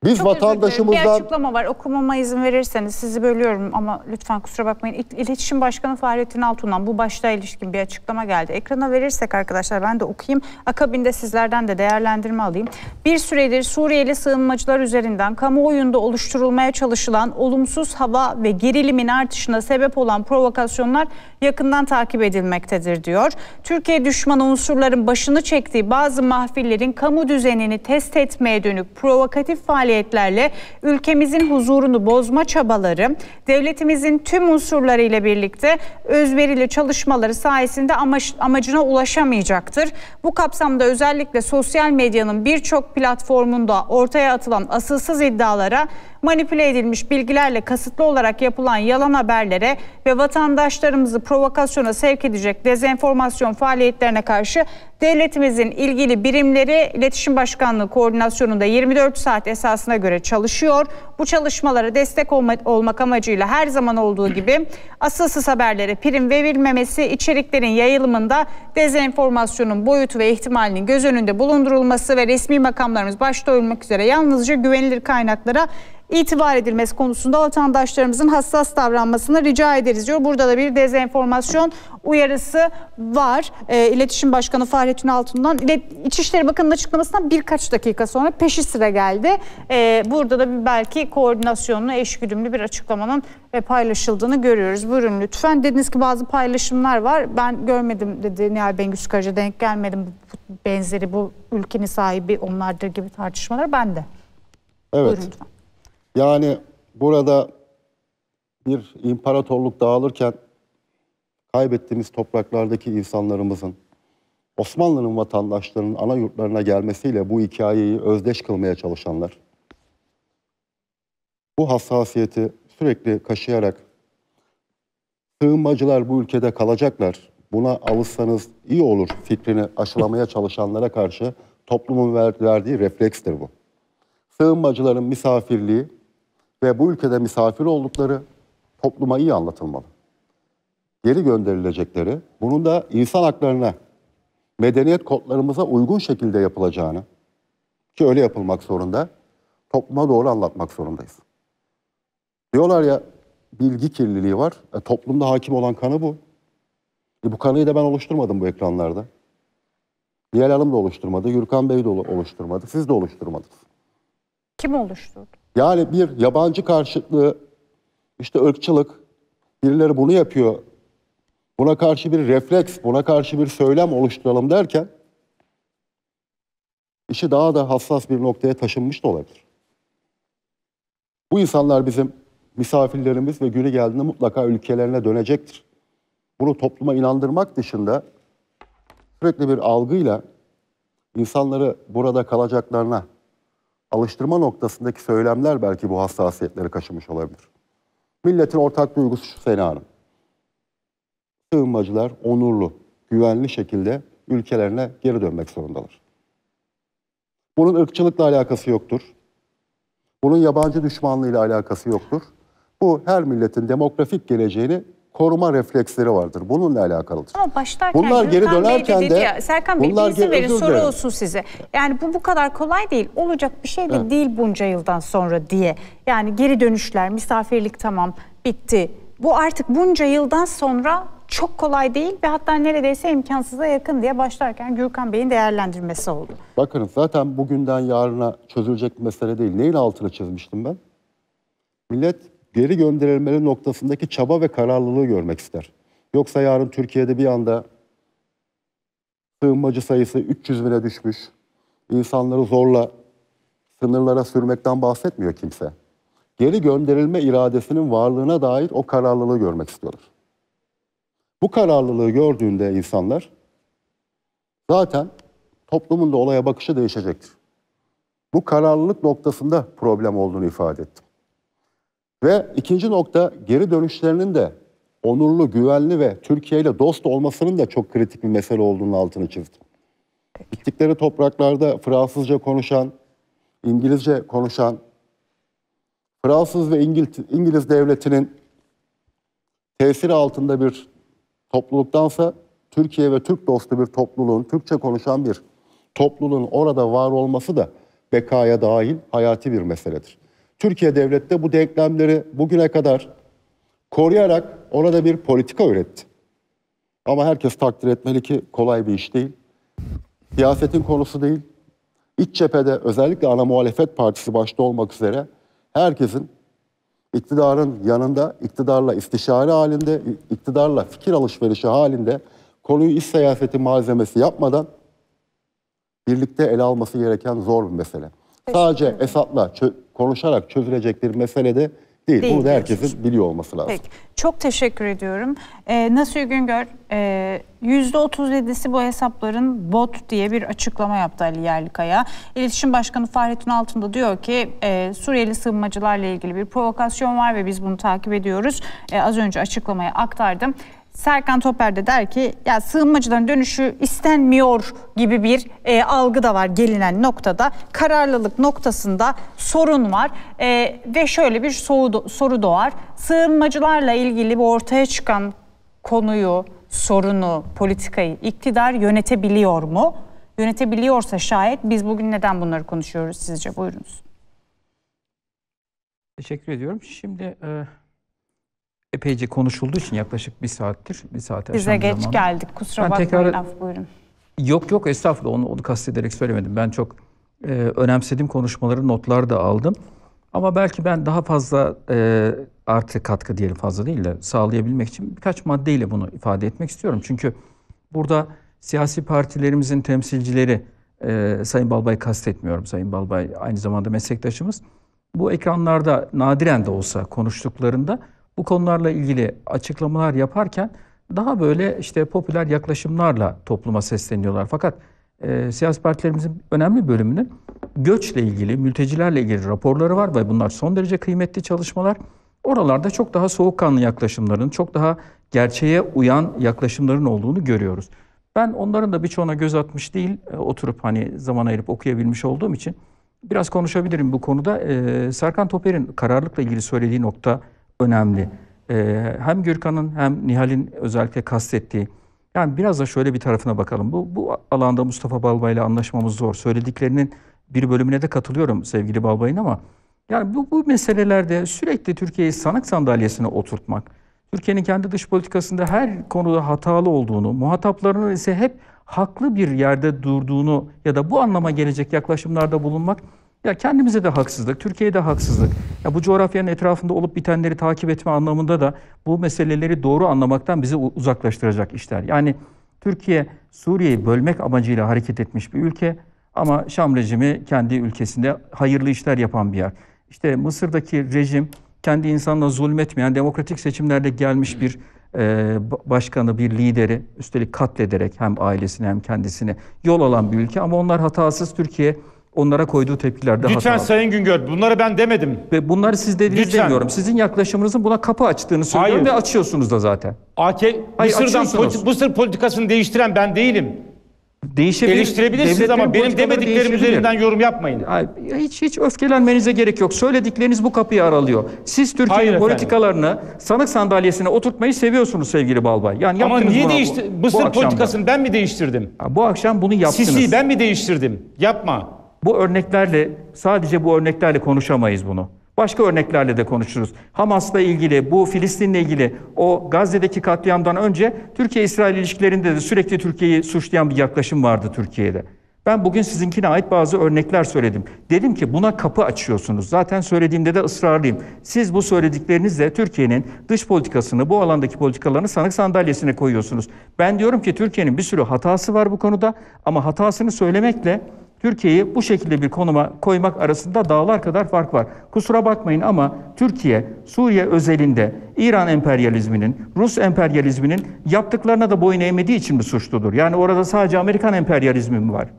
Biz Çok vatandaşımızdan... Bir açıklama var okumama izin verirseniz sizi bölüyorum ama lütfen kusura bakmayın. İletişim Başkanı Fahrettin Altun'dan bu başta ilişkin bir açıklama geldi. Ekrana verirsek arkadaşlar ben de okuyayım. Akabinde sizlerden de değerlendirme alayım. Bir süredir Suriyeli sığınmacılar üzerinden kamuoyunda oluşturulmaya çalışılan olumsuz hava ve gerilimin artışına sebep olan provokasyonlar yakından takip edilmektedir diyor. Türkiye düşmanı unsurların başını çektiği bazı mahfillerin kamu düzenini test etmeye dönük provokatif faaliyetler faaliyetlerle ülkemizin huzurunu bozma çabaları, devletimizin tüm unsurlarıyla birlikte özverili çalışmaları sayesinde amaç, amacına ulaşamayacaktır. Bu kapsamda özellikle sosyal medyanın birçok platformunda ortaya atılan asılsız iddialara manipüle edilmiş bilgilerle kasıtlı olarak yapılan yalan haberlere ve vatandaşlarımızı provokasyona sevk edecek dezenformasyon faaliyetlerine karşı devletimizin ilgili birimleri iletişim Başkanlığı koordinasyonunda 24 saat esasına göre çalışıyor. Bu çalışmalara destek olmak amacıyla her zaman olduğu gibi asılsız haberlere prim verilmemesi, içeriklerin yayılımında dezenformasyonun boyutu ve ihtimalinin göz önünde bulundurulması ve resmi makamlarımız başta olmak üzere yalnızca güvenilir kaynaklara itibar edilmesi konusunda vatandaşlarımızın hassas davranmasını rica ederiz diyor. Burada da bir dezenformasyon uyarısı var. E, İletişim Başkanı Fahrettin Altun'dan İçişleri Bakanı'nın açıklamasından birkaç dakika sonra peşi sıra geldi. E, burada da belki koordinasyonlu eşgüdümlü bir açıklamanın e, paylaşıldığını görüyoruz. Buyurun lütfen. Dediniz ki bazı paylaşımlar var. Ben görmedim dedi Nihal Bengüs Karaca denk gelmedim benzeri bu ülkenin sahibi onlardır gibi tartışmalar de. Evet. Buyurun lütfen. Yani burada bir imparatorluk dağılırken kaybettiğimiz topraklardaki insanlarımızın Osmanlı'nın vatandaşlarının ana yurtlarına gelmesiyle bu hikayeyi özdeş kılmaya çalışanlar bu hassasiyeti sürekli kaşıyarak sığınmacılar bu ülkede kalacaklar, buna alışsanız iyi olur fikrini aşılamaya çalışanlara karşı toplumun verdiği reflekstir bu. Sığınmacıların misafirliği ve bu ülkede misafir oldukları topluma iyi anlatılmalı. Geri gönderilecekleri, bunun da insan haklarına, medeniyet kodlarımıza uygun şekilde yapılacağını, ki öyle yapılmak zorunda, topluma doğru anlatmak zorundayız. Diyorlar ya bilgi kirliliği var. E, toplumda hakim olan kanı bu. E, bu kanıyı da ben oluşturmadım bu ekranlarda. Nihal Hanım da oluşturmadı, Gürkan Bey de oluşturmadı, siz de oluşturmadınız. Kim oluşturdu? Yani bir yabancı karşıtlığı, işte ırkçılık, birileri bunu yapıyor. Buna karşı bir refleks, buna karşı bir söylem oluşturalım derken işi daha da hassas bir noktaya taşınmış da olabilir. Bu insanlar bizim misafirlerimiz ve günü geldiğinde mutlaka ülkelerine dönecektir. Bunu topluma inandırmak dışında sürekli bir algıyla insanları burada kalacaklarına alıştırma noktasındaki söylemler belki bu hassasiyetleri kaşımış olabilir. Milletin ortak duygusu şu Sena Hanım. Sığınmacılar onurlu, güvenli şekilde ülkelerine geri dönmek zorundalar. Bunun ırkçılıkla alakası yoktur. Bunun yabancı düşmanlığıyla alakası yoktur. Bu her milletin demografik geleceğini koruma refleksleri vardır. Bununla alakalıdır. Ama başlarken bunlar geri dönerken Bey de, de ya, Serkan Bey bunlar bir izin verin soru olsun size. Yani bu bu kadar kolay değil. Olacak bir şey de evet. değil bunca yıldan sonra diye. Yani geri dönüşler, misafirlik tamam bitti. Bu artık bunca yıldan sonra çok kolay değil ve hatta neredeyse imkansıza yakın diye başlarken Gürkan Bey'in değerlendirmesi oldu. Bakın zaten bugünden yarına çözülecek bir mesele değil. Neyin altını çizmiştim ben? Millet geri gönderilmeleri noktasındaki çaba ve kararlılığı görmek ister. Yoksa yarın Türkiye'de bir anda sığınmacı sayısı 300 bine düşmüş, insanları zorla sınırlara sürmekten bahsetmiyor kimse. Geri gönderilme iradesinin varlığına dair o kararlılığı görmek istiyorlar. Bu kararlılığı gördüğünde insanlar zaten toplumun da olaya bakışı değişecektir. Bu kararlılık noktasında problem olduğunu ifade ettim. Ve ikinci nokta geri dönüşlerinin de onurlu, güvenli ve Türkiye ile dost olmasının da çok kritik bir mesele olduğunu altını çizdim. Gittikleri topraklarda Fransızca konuşan, İngilizce konuşan, Fransız ve İngiliz, İngiliz devletinin tesiri altında bir topluluktansa Türkiye ve Türk dostu bir topluluğun, Türkçe konuşan bir topluluğun orada var olması da bekaya dahil hayati bir meseledir. Türkiye devleti de bu denklemleri bugüne kadar koruyarak ona da bir politika üretti. Ama herkes takdir etmeli ki kolay bir iş değil. Siyasetin konusu değil. İç cephede özellikle ana muhalefet partisi başta olmak üzere herkesin iktidarın yanında, iktidarla istişare halinde, iktidarla fikir alışverişi halinde konuyu iş siyaseti malzemesi yapmadan birlikte ele alması gereken zor bir mesele. Sadece Esad'la konuşarak çözülecek bir mesele de değil. değil Bunu da herkesin biliyor olması lazım. Peki. Çok teşekkür ediyorum. Ee, Nasıl Güngör, e, %37'si bu hesapların bot diye bir açıklama yaptı Ali Yerlikaya. İletişim Başkanı Fahrettin altında diyor ki e, Suriyeli sığınmacılarla ilgili bir provokasyon var ve biz bunu takip ediyoruz. E, az önce açıklamayı aktardım. Serkan Toper de der ki ya sığınmacıların dönüşü istenmiyor gibi bir e, algı da var gelinen noktada. Kararlılık noktasında sorun var e, ve şöyle bir soru, doğar. Sığınmacılarla ilgili bu ortaya çıkan konuyu, sorunu, politikayı iktidar yönetebiliyor mu? Yönetebiliyorsa şayet biz bugün neden bunları konuşuyoruz sizce? Buyurunuz. Teşekkür ediyorum. Şimdi... E epeyce konuşulduğu için yaklaşık bir saattir. Bir saate Bize geç zamanda. geldik kusura ben bakmayın tekrar... laf buyurun. Yok yok estağfurullah onu, onu kastederek söylemedim. Ben çok e, önemsedim konuşmaları notlar da aldım. Ama belki ben daha fazla e, artı katkı diyelim fazla değil de sağlayabilmek için birkaç maddeyle bunu ifade etmek istiyorum. Çünkü burada siyasi partilerimizin temsilcileri e, Sayın Balbay kastetmiyorum. Sayın Balbay aynı zamanda meslektaşımız. Bu ekranlarda nadiren de olsa konuştuklarında bu konularla ilgili açıklamalar yaparken daha böyle işte popüler yaklaşımlarla topluma sesleniyorlar. Fakat e, siyasi partilerimizin önemli bölümünün göçle ilgili, mültecilerle ilgili raporları var ve bunlar son derece kıymetli çalışmalar. Oralarda çok daha soğukkanlı yaklaşımların, çok daha gerçeğe uyan yaklaşımların olduğunu görüyoruz. Ben onların da birçoğuna göz atmış değil, e, oturup hani zaman ayırıp okuyabilmiş olduğum için biraz konuşabilirim bu konuda. E, Serkan Toper'in kararlılıkla ilgili söylediği nokta önemli. Ee, hem Gürkan'ın hem Nihal'in özellikle kastettiği. Yani biraz da şöyle bir tarafına bakalım. Bu, bu alanda Mustafa Balbay ile anlaşmamız zor. Söylediklerinin bir bölümüne de katılıyorum sevgili Balbay'ın ama yani bu, bu meselelerde sürekli Türkiye'yi sanık sandalyesine oturtmak, Türkiye'nin kendi dış politikasında her konuda hatalı olduğunu, muhataplarının ise hep haklı bir yerde durduğunu ya da bu anlama gelecek yaklaşımlarda bulunmak ya kendimize de haksızlık, Türkiye'de haksızlık. Ya bu coğrafyanın etrafında olup bitenleri takip etme anlamında da bu meseleleri doğru anlamaktan bizi uzaklaştıracak işler. Yani Türkiye Suriye'yi bölmek amacıyla hareket etmiş bir ülke ama Şam rejimi kendi ülkesinde hayırlı işler yapan bir yer. İşte Mısır'daki rejim kendi insanına zulmetmeyen demokratik seçimlerle gelmiş bir e, başkanı, bir lideri üstelik katlederek hem ailesini hem kendisini yol alan bir ülke ama onlar hatasız Türkiye onlara koyduğu tepkilerde Lütfen hatalı. Lütfen Sayın Güngör bunları ben demedim. Ve bunları siz dediniz Lütfen. demiyorum. Sizin yaklaşımınızın buna kapı açtığını söylüyorum Hayır. ve açıyorsunuz da zaten. AK, Hayır, Mısır'dan politi- Mısır politikasını değiştiren ben değilim. Değişebilir. Eleştirebilirsiniz ama benim demediklerim üzerinden yorum yapmayın. Hayır, hiç hiç öfkelenmenize gerek yok. Söyledikleriniz bu kapıyı aralıyor. Siz Türkiye'nin politikalarını sanık sandalyesine oturtmayı seviyorsunuz sevgili Balbay. Yani ama niye değişti? Mısır politikasını ben mi değiştirdim? Ya, bu akşam bunu yaptınız. Sisi ben mi değiştirdim? Yapma. Bu örneklerle sadece bu örneklerle konuşamayız bunu. Başka örneklerle de konuşuruz. Hamas'la ilgili, bu Filistin'le ilgili, o Gazze'deki katliamdan önce Türkiye-İsrail ilişkilerinde de sürekli Türkiye'yi suçlayan bir yaklaşım vardı Türkiye'de. Ben bugün sizinkine ait bazı örnekler söyledim. Dedim ki buna kapı açıyorsunuz. Zaten söylediğimde de ısrarlıyım. Siz bu söylediklerinizle Türkiye'nin dış politikasını, bu alandaki politikalarını sanık sandalyesine koyuyorsunuz. Ben diyorum ki Türkiye'nin bir sürü hatası var bu konuda ama hatasını söylemekle Türkiye'yi bu şekilde bir konuma koymak arasında dağlar kadar fark var. Kusura bakmayın ama Türkiye Suriye özelinde İran emperyalizminin, Rus emperyalizminin yaptıklarına da boyun eğmediği için mi suçludur? Yani orada sadece Amerikan emperyalizmi mi var?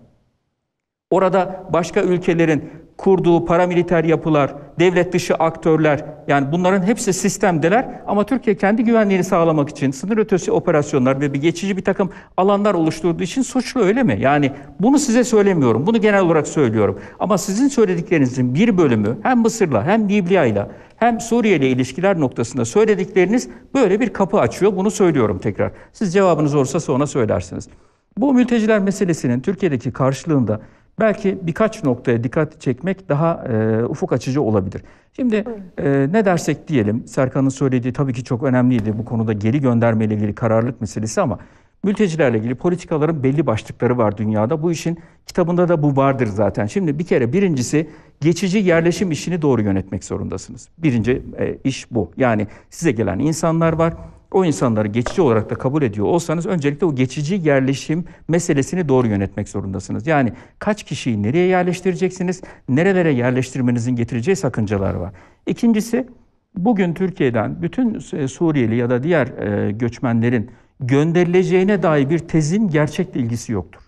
Orada başka ülkelerin kurduğu paramiliter yapılar, devlet dışı aktörler yani bunların hepsi sistemdeler ama Türkiye kendi güvenliğini sağlamak için sınır ötesi operasyonlar ve bir geçici bir takım alanlar oluşturduğu için suçlu öyle mi? Yani bunu size söylemiyorum. Bunu genel olarak söylüyorum. Ama sizin söylediklerinizin bir bölümü hem Mısır'la hem Libya'yla hem Suriye ile ilişkiler noktasında söyledikleriniz böyle bir kapı açıyor. Bunu söylüyorum tekrar. Siz cevabınız olursa sonra söylersiniz. Bu mülteciler meselesinin Türkiye'deki karşılığında belki birkaç noktaya dikkat çekmek daha e, ufuk açıcı olabilir. Şimdi e, ne dersek diyelim Serkan'ın söylediği tabii ki çok önemliydi bu konuda geri gönderme ile ilgili kararlılık meselesi ama mültecilerle ilgili politikaların belli başlıkları var dünyada. Bu işin kitabında da bu vardır zaten. Şimdi bir kere birincisi geçici yerleşim işini doğru yönetmek zorundasınız. Birinci e, iş bu. Yani size gelen insanlar var o insanları geçici olarak da kabul ediyor olsanız öncelikle o geçici yerleşim meselesini doğru yönetmek zorundasınız. Yani kaç kişiyi nereye yerleştireceksiniz, nerelere yerleştirmenizin getireceği sakıncalar var. İkincisi bugün Türkiye'den bütün e, Suriyeli ya da diğer e, göçmenlerin gönderileceğine dair bir tezin gerçekle ilgisi yoktur.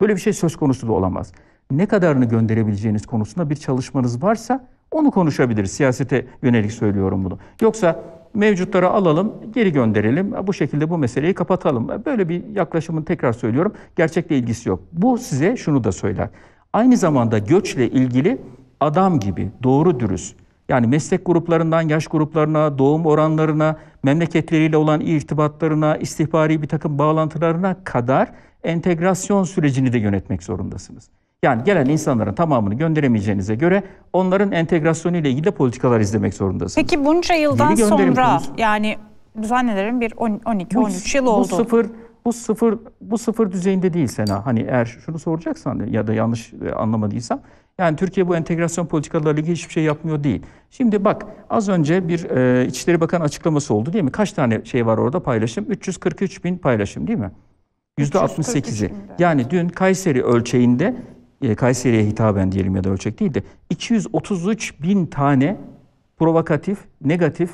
Böyle bir şey söz konusu da olamaz. Ne kadarını gönderebileceğiniz konusunda bir çalışmanız varsa onu konuşabilir. Siyasete yönelik söylüyorum bunu. Yoksa mevcutları alalım, geri gönderelim. Bu şekilde bu meseleyi kapatalım. Böyle bir yaklaşımın tekrar söylüyorum, gerçekle ilgisi yok. Bu size şunu da söyler. Aynı zamanda göçle ilgili adam gibi, doğru dürüst, yani meslek gruplarından yaş gruplarına, doğum oranlarına, memleketleriyle olan iyi irtibatlarına, istihbari bir takım bağlantılarına kadar entegrasyon sürecini de yönetmek zorundasınız. Yani gelen insanların tamamını gönderemeyeceğinize göre onların entegrasyonu ile ilgili de politikalar izlemek zorundasınız. Peki bunca yıldan sonra yani zannederim bir 12-13 yıl oldu. Bu sıfır bu sıfır bu sıfır düzeyinde değil Sena. Hani eğer şunu soracaksan ya da yanlış e, anlamadıysam yani Türkiye bu entegrasyon politikalarıyla ilgili hiçbir şey yapmıyor değil. Şimdi bak az önce bir e, İçişleri Bakan açıklaması oldu değil mi? Kaç tane şey var orada paylaşım? 343 bin paylaşım değil mi? %68'i. Yani dün Kayseri ölçeğinde e, Kayseri'ye hitaben diyelim ya da ölçek değil de 233 bin tane provokatif, negatif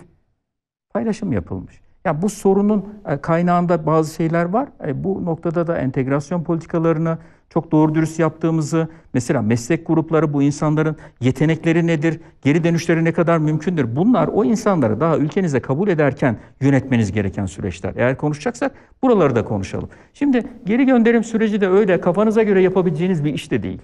paylaşım yapılmış. Ya bu sorunun e, kaynağında bazı şeyler var. E, bu noktada da entegrasyon politikalarını, çok doğru dürüst yaptığımızı, mesela meslek grupları bu insanların yetenekleri nedir, geri dönüşleri ne kadar mümkündür? Bunlar o insanları daha ülkenize kabul ederken yönetmeniz gereken süreçler. Eğer konuşacaksak buraları da konuşalım. Şimdi geri gönderim süreci de öyle kafanıza göre yapabileceğiniz bir iş de değil.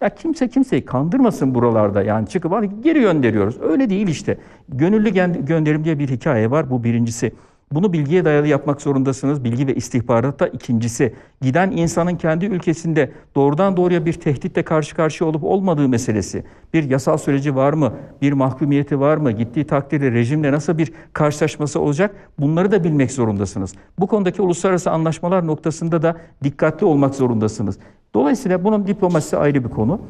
Ya kimse kimseyi kandırmasın buralarda yani çıkıp geri gönderiyoruz. Öyle değil işte. Gönüllü gönderim diye bir hikaye var bu birincisi. Bunu bilgiye dayalı yapmak zorundasınız. Bilgi ve istihbaratta ikincisi. Giden insanın kendi ülkesinde doğrudan doğruya bir tehditle karşı karşıya olup olmadığı meselesi. Bir yasal süreci var mı? Bir mahkumiyeti var mı? Gittiği takdirde rejimle nasıl bir karşılaşması olacak? Bunları da bilmek zorundasınız. Bu konudaki uluslararası anlaşmalar noktasında da dikkatli olmak zorundasınız. Dolayısıyla bunun diplomasi ayrı bir konu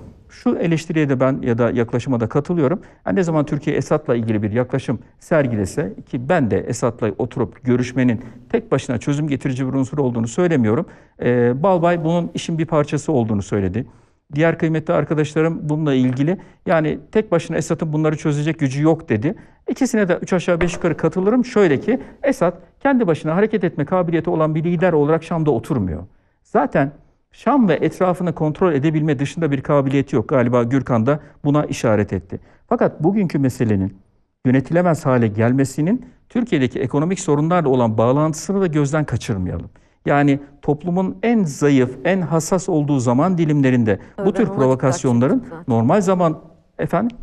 şu eleştiriye de ben ya da yaklaşıma da katılıyorum. Yani ne zaman Türkiye Esad'la ilgili bir yaklaşım sergilese ki ben de Esad'la oturup görüşmenin tek başına çözüm getirici bir unsur olduğunu söylemiyorum. Ee, Balbay bunun işin bir parçası olduğunu söyledi. Diğer kıymetli arkadaşlarım bununla ilgili yani tek başına Esad'ın bunları çözecek gücü yok dedi. İkisine de üç aşağı beş yukarı katılırım. Şöyle ki Esad kendi başına hareket etme kabiliyeti olan bir lider olarak Şam'da oturmuyor. Zaten Şam ve etrafını kontrol edebilme dışında bir kabiliyeti yok. Galiba Gürkan da buna işaret etti. Fakat bugünkü meselenin yönetilemez hale gelmesinin Türkiye'deki ekonomik sorunlarla olan bağlantısını da gözden kaçırmayalım. Yani toplumun en zayıf, en hassas olduğu zaman dilimlerinde Öyle bu tür provokasyonların normal zaman efendim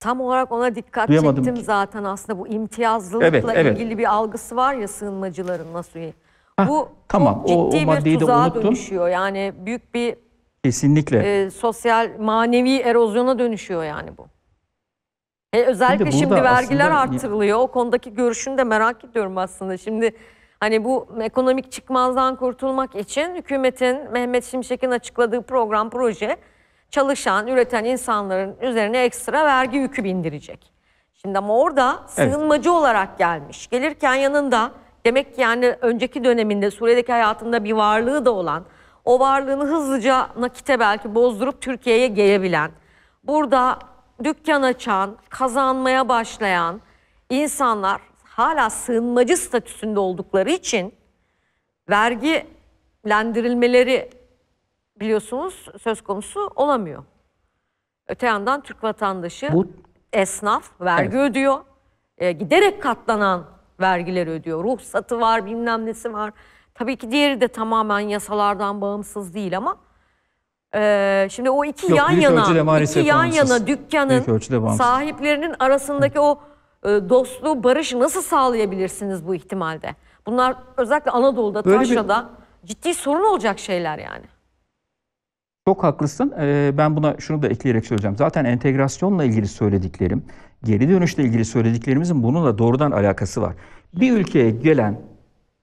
Tam olarak ona dikkat Duyamadım çektim ki. zaten aslında bu imtiyazlılıkla evet, evet. ilgili bir algısı var ya sığınmacıların nasıl. Ha, Bu tamam. çok ciddi o, o bir tuzağa dönüşüyor. Yani büyük bir Kesinlikle. E, sosyal manevi erozyona dönüşüyor yani bu. E, özellikle şimdi, şimdi vergiler aslında... arttırılıyor. O konudaki görüşünü de merak ediyorum aslında. Şimdi hani bu ekonomik çıkmazdan kurtulmak için hükümetin Mehmet Şimşek'in açıkladığı program proje çalışan, üreten insanların üzerine ekstra vergi yükü bindirecek. Şimdi ama orada sığınmacı evet. olarak gelmiş. Gelirken yanında Demek ki yani önceki döneminde Suriye'deki hayatında bir varlığı da olan, o varlığını hızlıca nakite belki bozdurup Türkiye'ye gelebilen, burada dükkan açan, kazanmaya başlayan insanlar hala sığınmacı statüsünde oldukları için vergilendirilmeleri biliyorsunuz söz konusu olamıyor. Öte yandan Türk vatandaşı Bu... esnaf vergi evet. ödüyor. E, giderek katlanan vergiler ödüyor. Ruhsatı var, bilmem nesi var. Tabii ki diğeri de tamamen yasalardan bağımsız değil ama e, şimdi o iki Yok, yan yana, iki yan yana dükkanın sahiplerinin arasındaki o e, dostluğu, barışı nasıl sağlayabilirsiniz bu ihtimalde? Bunlar özellikle Anadolu'da, Böyle Taşra'da bir... ciddi sorun olacak şeyler yani. Çok haklısın. E, ben buna şunu da ekleyerek söyleyeceğim. Zaten entegrasyonla ilgili söylediklerim geri dönüşle ilgili söylediklerimizin bununla doğrudan alakası var. Bir ülkeye gelen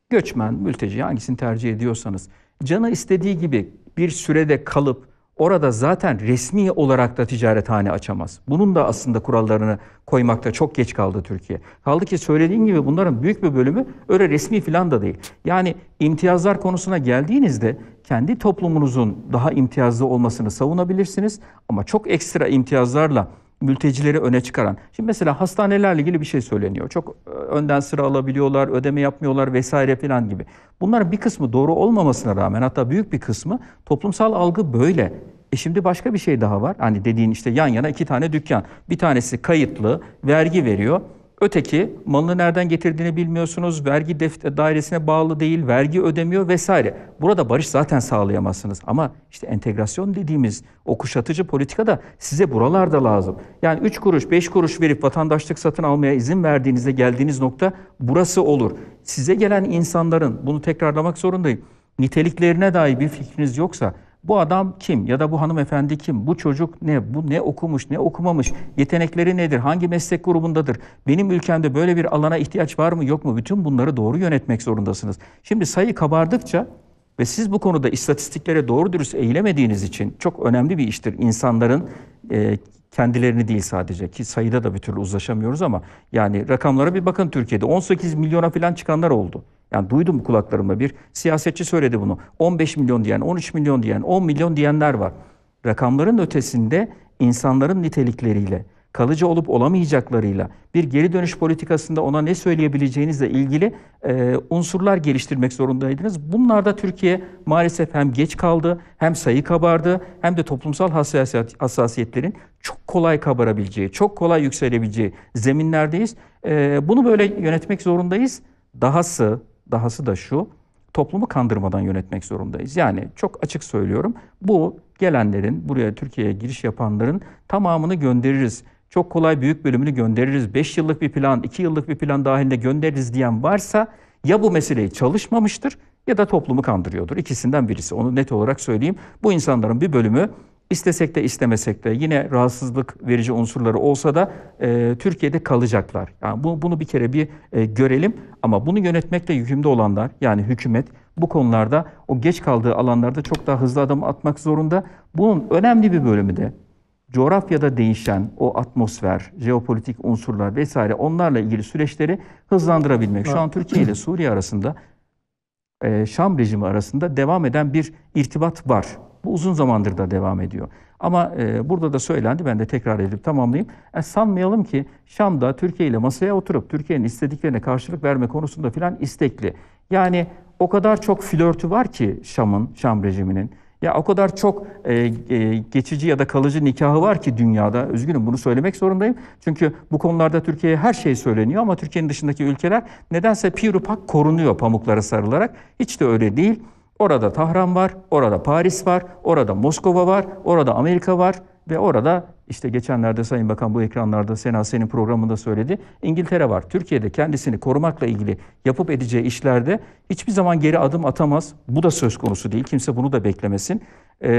göçmen, mülteci hangisini tercih ediyorsanız canı istediği gibi bir sürede kalıp orada zaten resmi olarak da ticarethane açamaz. Bunun da aslında kurallarını koymakta çok geç kaldı Türkiye. Kaldı ki söylediğin gibi bunların büyük bir bölümü öyle resmi filan da değil. Yani imtiyazlar konusuna geldiğinizde kendi toplumunuzun daha imtiyazlı olmasını savunabilirsiniz ama çok ekstra imtiyazlarla mültecileri öne çıkaran. Şimdi mesela hastanelerle ilgili bir şey söyleniyor. Çok e, önden sıra alabiliyorlar, ödeme yapmıyorlar vesaire falan gibi. Bunların bir kısmı doğru olmamasına rağmen hatta büyük bir kısmı toplumsal algı böyle. E şimdi başka bir şey daha var. Hani dediğin işte yan yana iki tane dükkan. Bir tanesi kayıtlı, vergi veriyor. Öteki malını nereden getirdiğini bilmiyorsunuz, vergi dairesine bağlı değil, vergi ödemiyor vesaire. Burada barış zaten sağlayamazsınız. Ama işte entegrasyon dediğimiz o kuşatıcı politika da size buralarda lazım. Yani 3 kuruş, 5 kuruş verip vatandaşlık satın almaya izin verdiğinizde geldiğiniz nokta burası olur. Size gelen insanların, bunu tekrarlamak zorundayım, niteliklerine dair bir fikriniz yoksa bu adam kim ya da bu hanımefendi kim? Bu çocuk ne? Bu ne okumuş, ne okumamış? Yetenekleri nedir? Hangi meslek grubundadır? Benim ülkemde böyle bir alana ihtiyaç var mı, yok mu? Bütün bunları doğru yönetmek zorundasınız. Şimdi sayı kabardıkça ve siz bu konuda istatistiklere doğru dürüst eğilemediğiniz için çok önemli bir iştir insanların e, kendilerini değil sadece ki sayıda da bir türlü uzlaşamıyoruz ama yani rakamlara bir bakın Türkiye'de 18 milyona falan çıkanlar oldu. Yani duydum kulaklarımla bir siyasetçi söyledi bunu. 15 milyon diyen, 13 milyon diyen, 10 milyon diyenler var. Rakamların ötesinde insanların nitelikleriyle, kalıcı olup olamayacaklarıyla bir geri dönüş politikasında ona ne söyleyebileceğinizle ilgili e, unsurlar geliştirmek zorundaydınız. Bunlarda Türkiye maalesef hem geç kaldı, hem sayı kabardı, hem de toplumsal hassasiyet, hassasiyetlerin çok kolay kabarabileceği, çok kolay yükselebileceği zeminlerdeyiz. E, bunu böyle yönetmek zorundayız. Dahası, dahası da şu, toplumu kandırmadan yönetmek zorundayız. Yani çok açık söylüyorum. Bu gelenlerin, buraya Türkiye'ye giriş yapanların tamamını göndeririz çok kolay büyük bölümünü göndeririz. 5 yıllık bir plan, 2 yıllık bir plan dahilinde göndeririz diyen varsa ya bu meseleyi çalışmamıştır ya da toplumu kandırıyordur. İkisinden birisi. Onu net olarak söyleyeyim. Bu insanların bir bölümü istesek de istemesek de yine rahatsızlık verici unsurları olsa da e, Türkiye'de kalacaklar. Yani bu, bunu bir kere bir e, görelim ama bunu yönetmekle yükümlü olanlar yani hükümet bu konularda o geç kaldığı alanlarda çok daha hızlı adım atmak zorunda. Bunun önemli bir bölümü de coğrafyada değişen o atmosfer, jeopolitik unsurlar vesaire onlarla ilgili süreçleri hızlandırabilmek. Şu an Türkiye ile Suriye arasında, e, Şam rejimi arasında devam eden bir irtibat var. Bu uzun zamandır da devam ediyor. Ama e, burada da söylendi, ben de tekrar edip tamamlayayım. E, sanmayalım ki Şam'da Türkiye ile masaya oturup Türkiye'nin istediklerine karşılık verme konusunda filan istekli. Yani o kadar çok flörtü var ki Şam'ın, Şam rejiminin. Ya o kadar çok e, e, geçici ya da kalıcı nikahı var ki dünyada. Üzgünüm bunu söylemek zorundayım. Çünkü bu konularda Türkiye'ye her şey söyleniyor ama Türkiye'nin dışındaki ülkeler nedense pirupak korunuyor pamuklara sarılarak. Hiç de öyle değil. Orada Tahran var, orada Paris var, orada Moskova var, orada Amerika var ve orada işte geçenlerde Sayın Bakan bu ekranlarda Sena senin programında söyledi. İngiltere var. Türkiye'de kendisini korumakla ilgili yapıp edeceği işlerde hiçbir zaman geri adım atamaz. Bu da söz konusu değil. Kimse bunu da beklemesin. Ee,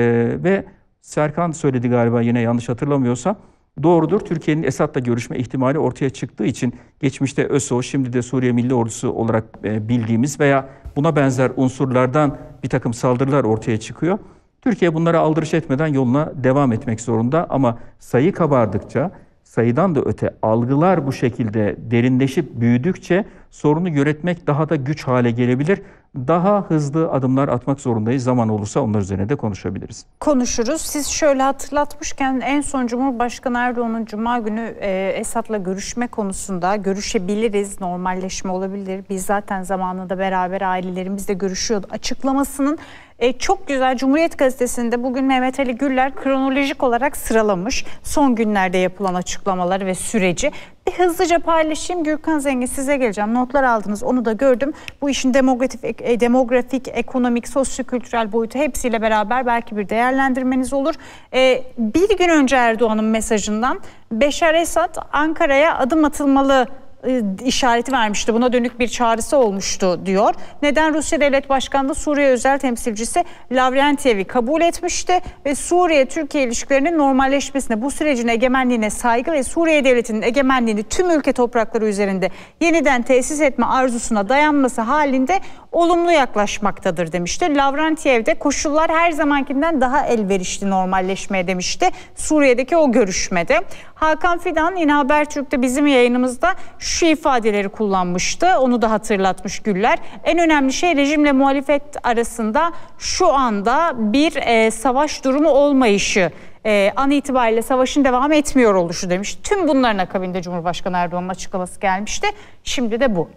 ve Serkan söyledi galiba yine yanlış hatırlamıyorsa. Doğrudur. Türkiye'nin Esad'la görüşme ihtimali ortaya çıktığı için geçmişte ÖSO, şimdi de Suriye Milli Ordusu olarak e, bildiğimiz veya buna benzer unsurlardan bir takım saldırılar ortaya çıkıyor. Türkiye bunlara aldırış etmeden yoluna devam etmek zorunda ama sayı kabardıkça sayıdan da öte algılar bu şekilde derinleşip büyüdükçe sorunu yönetmek daha da güç hale gelebilir. Daha hızlı adımlar atmak zorundayız. Zaman olursa onlar üzerine de konuşabiliriz. Konuşuruz. Siz şöyle hatırlatmışken en son Cumhurbaşkanı Erdoğan'ın Cuma günü e, Esad'la görüşme konusunda görüşebiliriz, normalleşme olabilir. Biz zaten zamanında beraber ailelerimizle görüşüyorduk. Açıklamasının e, çok güzel Cumhuriyet Gazetesi'nde bugün Mehmet Ali Güller kronolojik olarak sıralamış son günlerde yapılan açıklamaları ve süreci. Bir hızlıca paylaşayım. Gürkan Zengin size geleceğim. Notlar aldınız. Onu da gördüm. Bu işin demografik, e, demografik ekonomik, sosyokültürel boyutu hepsiyle beraber belki bir değerlendirmeniz olur. Ee, bir gün önce Erdoğan'ın mesajından Beşar Esad Ankara'ya adım atılmalı e, işareti vermişti. Buna dönük bir çağrısı olmuştu diyor. Neden Rusya Devlet Başkanlığı Suriye Özel Temsilcisi Lavrentiyev'i kabul etmişti ve Suriye-Türkiye ilişkilerinin normalleşmesine, bu sürecin egemenliğine saygı ve Suriye Devleti'nin egemenliğini tüm ülke toprakları üzerinde yeniden tesis etme arzusuna dayanması halinde olumlu yaklaşmaktadır demişti. Lavrentiyev'de koşullar her zamankinden daha elverişli normalleşmeye demişti. Suriye'deki o görüşmede. Hakan Fidan yine Habertürk'te bizim yayınımızda şu ifadeleri kullanmıştı. Onu da hatırlatmış Güller. En önemli şey rejimle muhalefet arasında şu anda bir e, savaş durumu olmayışı e, an itibariyle savaşın devam etmiyor oluşu demiş. Tüm bunların akabinde Cumhurbaşkanı Erdoğan'ın açıklaması gelmişti. Şimdi de bu.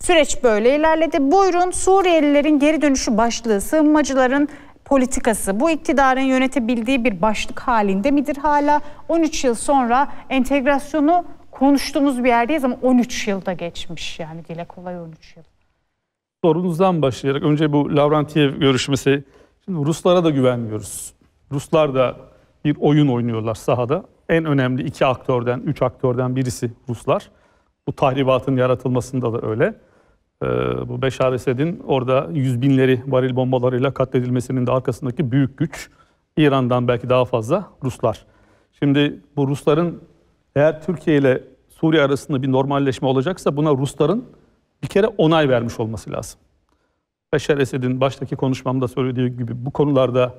Süreç böyle ilerledi. Buyurun Suriyelilerin geri dönüşü başlığı, sığınmacıların politikası bu iktidarın yönetebildiği bir başlık halinde midir hala? 13 yıl sonra entegrasyonu konuştuğumuz bir yerdeyiz ama 13 yılda geçmiş yani dile kolay 13 yıl. Sorunuzdan başlayarak önce bu Lavrentiev görüşmesi. Şimdi Ruslara da güvenmiyoruz. Ruslar da bir oyun oynuyorlar sahada. En önemli iki aktörden, üç aktörden birisi Ruslar. Bu tahribatın yaratılmasında da öyle. Ee, bu Beşar Esed'in orada yüz binleri varil bombalarıyla katledilmesinin de arkasındaki büyük güç İran'dan belki daha fazla Ruslar. Şimdi bu Rusların eğer Türkiye ile Suriye arasında bir normalleşme olacaksa buna Rusların bir kere onay vermiş olması lazım. Beşar Esed'in baştaki konuşmamda söylediği gibi bu konularda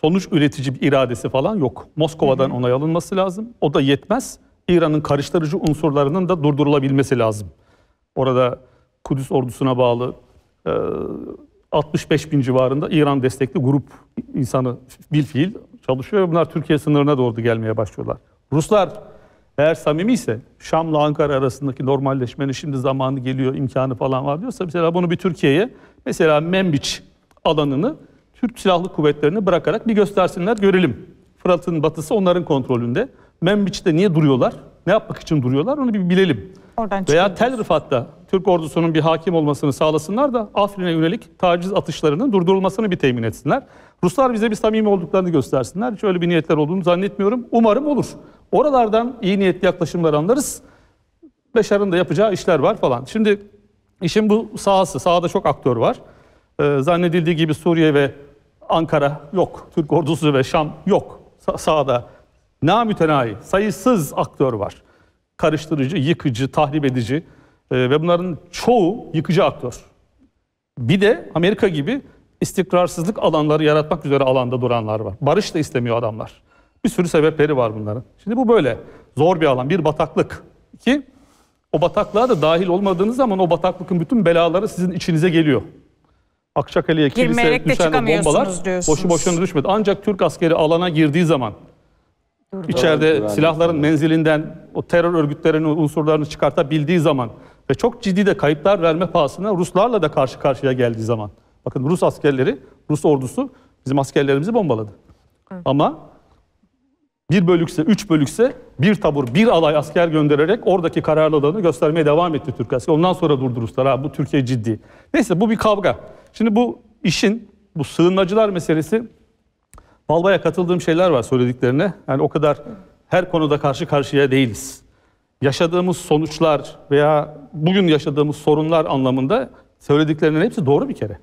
sonuç üretici bir iradesi falan yok. Moskova'dan onay alınması lazım. O da yetmez. İran'ın karıştırıcı unsurlarının da durdurulabilmesi lazım. Orada Kudüs ordusuna bağlı e, 65 bin civarında İran destekli grup insanı bilfiil çalışıyor. Bunlar Türkiye sınırına doğru gelmeye başlıyorlar. Ruslar eğer samimi ise Şam'la Ankara arasındaki normalleşmenin şimdi zamanı geliyor, imkanı falan var diyorsa mesela bunu bir Türkiye'ye mesela Membiç alanını Türk Silahlı Kuvvetleri'ni bırakarak bir göstersinler görelim. Fırat'ın batısı onların kontrolünde. Membiç'te niye duruyorlar? Ne yapmak için duruyorlar? Onu bir bilelim. Oradan Veya Tel Rifat'ta Türk ordusunun bir hakim olmasını sağlasınlar da Afrin'e yönelik taciz atışlarının durdurulmasını bir temin etsinler. Ruslar bize bir samimi olduklarını göstersinler. Hiç öyle bir niyetler olduğunu zannetmiyorum. Umarım olur. Oralardan iyi niyetli yaklaşımlar anlarız. Beşar'ın da yapacağı işler var falan. Şimdi işin bu sahası. Sahada çok aktör var. Ee, zannedildiği gibi Suriye ve Ankara yok. Türk ordusu ve Şam yok. Sa sahada namütenayi sayısız aktör var. Karıştırıcı, yıkıcı, tahrip edici e, ve bunların çoğu yıkıcı aktör. Bir de Amerika gibi istikrarsızlık alanları yaratmak üzere alanda duranlar var. Barış da istemiyor adamlar. Bir sürü sebepleri var bunların. Şimdi bu böyle zor bir alan. Bir bataklık. ki o bataklığa da dahil olmadığınız zaman o bataklıkın bütün belaları sizin içinize geliyor. Akçakale'ye kilise düşen o bombalar boşu boşuna düşmedi. Ancak Türk askeri alana girdiği zaman Durdu. İçeride silahların menzilinden o terör örgütlerinin unsurlarını çıkartabildiği zaman ve çok ciddi de kayıplar verme pahasına Ruslarla da karşı karşıya geldiği zaman. Bakın Rus askerleri, Rus ordusu bizim askerlerimizi bombaladı. Hı. Ama bir bölükse, üç bölükse bir tabur, bir alay asker göndererek oradaki kararlılığını göstermeye devam etti Türk askeri. Ondan sonra durdu Ruslar. Ha, bu Türkiye ciddi. Neyse bu bir kavga. Şimdi bu işin, bu sığınmacılar meselesi Balbaya katıldığım şeyler var söylediklerine. Yani o kadar her konuda karşı karşıya değiliz. Yaşadığımız sonuçlar veya bugün yaşadığımız sorunlar anlamında söylediklerinin hepsi doğru bir kere.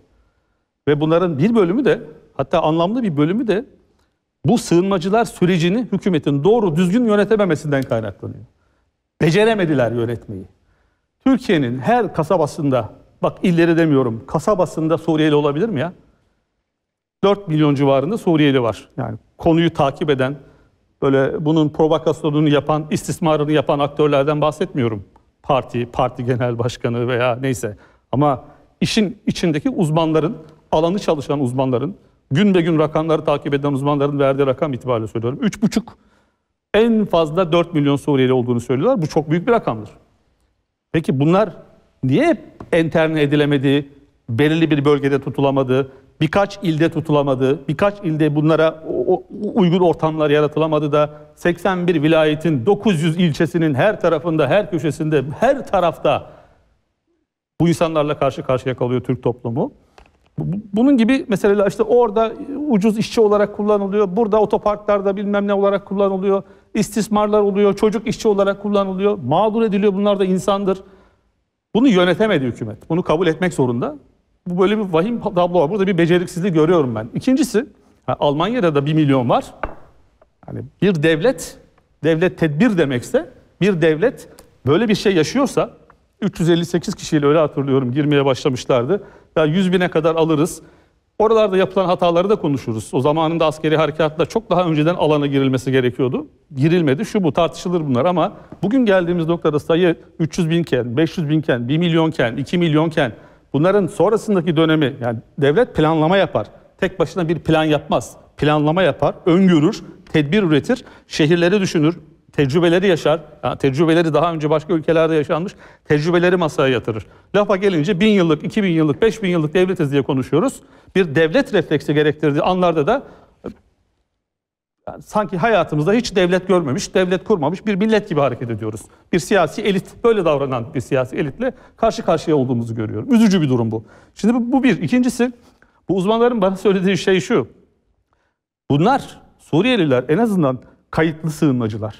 Ve bunların bir bölümü de hatta anlamlı bir bölümü de bu sığınmacılar sürecini hükümetin doğru düzgün yönetememesinden kaynaklanıyor. Beceremediler yönetmeyi. Türkiye'nin her kasabasında bak illeri demiyorum kasabasında Suriyeli olabilir mi ya? 4 milyon civarında Suriyeli var. Yani konuyu takip eden, böyle bunun provokasyonunu yapan, istismarını yapan aktörlerden bahsetmiyorum. Parti, parti genel başkanı veya neyse. Ama işin içindeki uzmanların, alanı çalışan uzmanların, gün be gün rakamları takip eden uzmanların verdiği rakam itibariyle söylüyorum. 3,5 en fazla 4 milyon Suriyeli olduğunu söylüyorlar. Bu çok büyük bir rakamdır. Peki bunlar niye enterne edilemedi, belirli bir bölgede tutulamadı, birkaç ilde tutulamadı, birkaç ilde bunlara uygun ortamlar yaratılamadı da 81 vilayetin 900 ilçesinin her tarafında, her köşesinde, her tarafta bu insanlarla karşı karşıya kalıyor Türk toplumu. Bunun gibi meseleler işte orada ucuz işçi olarak kullanılıyor, burada otoparklarda bilmem ne olarak kullanılıyor, istismarlar oluyor, çocuk işçi olarak kullanılıyor, mağdur ediliyor bunlar da insandır. Bunu yönetemedi hükümet. Bunu kabul etmek zorunda. Bu böyle bir vahim tablo var. Burada bir beceriksizliği görüyorum ben. İkincisi Almanya'da da bir milyon var. Yani bir devlet, devlet tedbir demekse bir devlet böyle bir şey yaşıyorsa 358 kişiyle öyle hatırlıyorum girmeye başlamışlardı. Ya 100 bine kadar alırız. Oralarda yapılan hataları da konuşuruz. O zamanında askeri harekatla çok daha önceden alana girilmesi gerekiyordu. Girilmedi. Şu bu tartışılır bunlar ama bugün geldiğimiz noktada sayı 300 binken, 500 binken, 1 milyonken, 2 milyonken Bunların sonrasındaki dönemi yani devlet planlama yapar. Tek başına bir plan yapmaz. Planlama yapar, öngörür, tedbir üretir, şehirleri düşünür, tecrübeleri yaşar. Yani tecrübeleri daha önce başka ülkelerde yaşanmış. Tecrübeleri masaya yatırır. Lafa gelince bin yıllık, iki bin yıllık, beş bin yıllık devletiz diye konuşuyoruz. Bir devlet refleksi gerektirdiği anlarda da yani sanki hayatımızda hiç devlet görmemiş, devlet kurmamış bir millet gibi hareket ediyoruz. Bir siyasi elit, böyle davranan bir siyasi elitle karşı karşıya olduğumuzu görüyorum. Üzücü bir durum bu. Şimdi bu bir. İkincisi, bu uzmanların bana söylediği şey şu. Bunlar, Suriyeliler en azından kayıtlı sığınmacılar.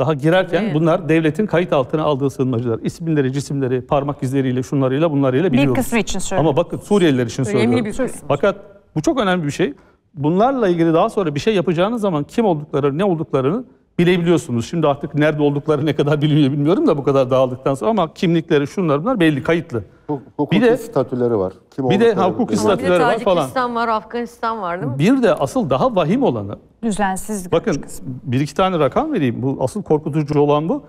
Daha girerken evet. bunlar devletin kayıt altına aldığı sığınmacılar. İsimleri, cisimleri, parmak izleriyle, şunlarıyla, bunlarıyla biliyoruz. Bir kısmı için söylüyorum. Ama bakın Suriyeliler için söylüyorum. bir kısmı. Fakat bu çok önemli bir şey bunlarla ilgili daha sonra bir şey yapacağınız zaman kim olduklarını, ne olduklarını bilebiliyorsunuz. Şimdi artık nerede oldukları ne kadar bilmiyor bilmiyorum da bu kadar dağıldıktan sonra ama kimlikleri şunlar bunlar belli, kayıtlı. Hukuki bir de, statüleri var. Kim bir de hukuki statüleri var falan. Bir de Tacikistan var, Afganistan var değil mi? Bir de asıl daha vahim olanı. Düzensizlik. Bakın bir iki tane rakam vereyim. Bu asıl korkutucu olan bu.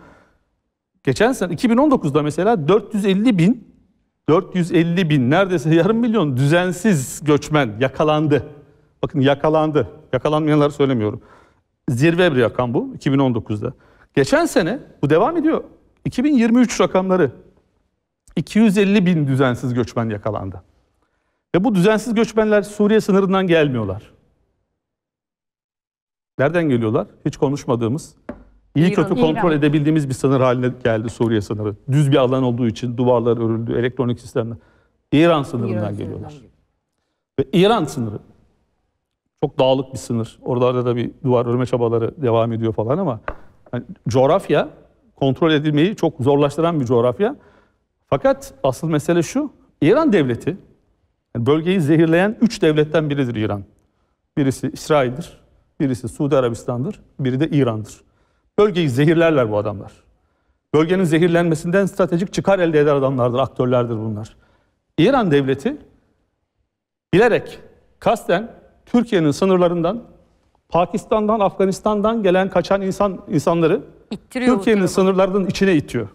Geçen sene 2019'da mesela 450 bin 450 bin neredeyse yarım milyon düzensiz göçmen yakalandı. Bakın yakalandı. Yakalanmayanları söylemiyorum. Zirve bir rakam bu 2019'da. Geçen sene bu devam ediyor. 2023 rakamları 250 bin düzensiz göçmen yakalandı. Ve bu düzensiz göçmenler Suriye sınırından gelmiyorlar. Nereden geliyorlar? Hiç konuşmadığımız, iyi kötü kontrol edebildiğimiz bir sınır haline geldi Suriye sınırı. Düz bir alan olduğu için duvarlar örüldü, elektronik sistemler. İran sınırından geliyorlar. Ve İran sınırı çok dağlık bir sınır. Oralarda da bir duvar örme çabaları devam ediyor falan ama yani coğrafya kontrol edilmeyi çok zorlaştıran bir coğrafya. Fakat asıl mesele şu. İran devleti yani bölgeyi zehirleyen üç devletten biridir İran. Birisi İsrail'dir, birisi Suudi Arabistan'dır, biri de İran'dır. Bölgeyi zehirlerler bu adamlar. Bölgenin zehirlenmesinden stratejik çıkar elde eder adamlardır, aktörlerdir bunlar. İran devleti bilerek kasten Türkiye'nin sınırlarından Pakistan'dan, Afganistan'dan gelen kaçan insan insanları Türkiye'nin sınırlarının içine itiyor.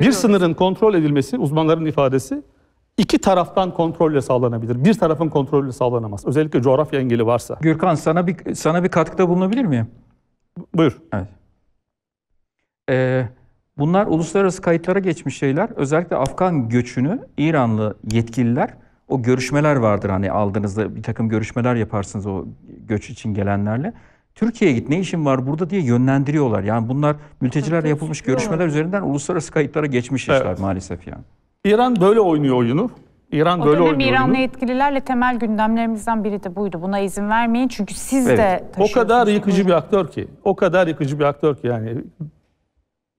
Bir sınırın kontrol edilmesi, uzmanların ifadesi, iki taraftan kontrolle sağlanabilir. Bir tarafın kontrolle sağlanamaz. Özellikle coğrafya engeli varsa. Gürkan sana bir sana bir katkıda bulunabilir miyim? Buyur. Evet. Ee, bunlar uluslararası kayıtlara geçmiş şeyler. Özellikle Afgan göçünü İranlı yetkililer o görüşmeler vardır hani aldığınızda bir takım görüşmeler yaparsınız o göç için gelenlerle. Türkiye'ye git ne işin var burada diye yönlendiriyorlar. Yani bunlar mültecilerle yapılmış görüşmeler üzerinden uluslararası kayıtlara geçmiş işler evet. maalesef yani. İran böyle oynuyor oyunu. İran o böyle oynuyor. İranlı oyunu. etkililerle temel gündemlerimizden biri de buydu. Buna izin vermeyin çünkü siz evet. de O kadar yıkıcı bir aktör ki. O kadar yıkıcı bir aktör ki yani.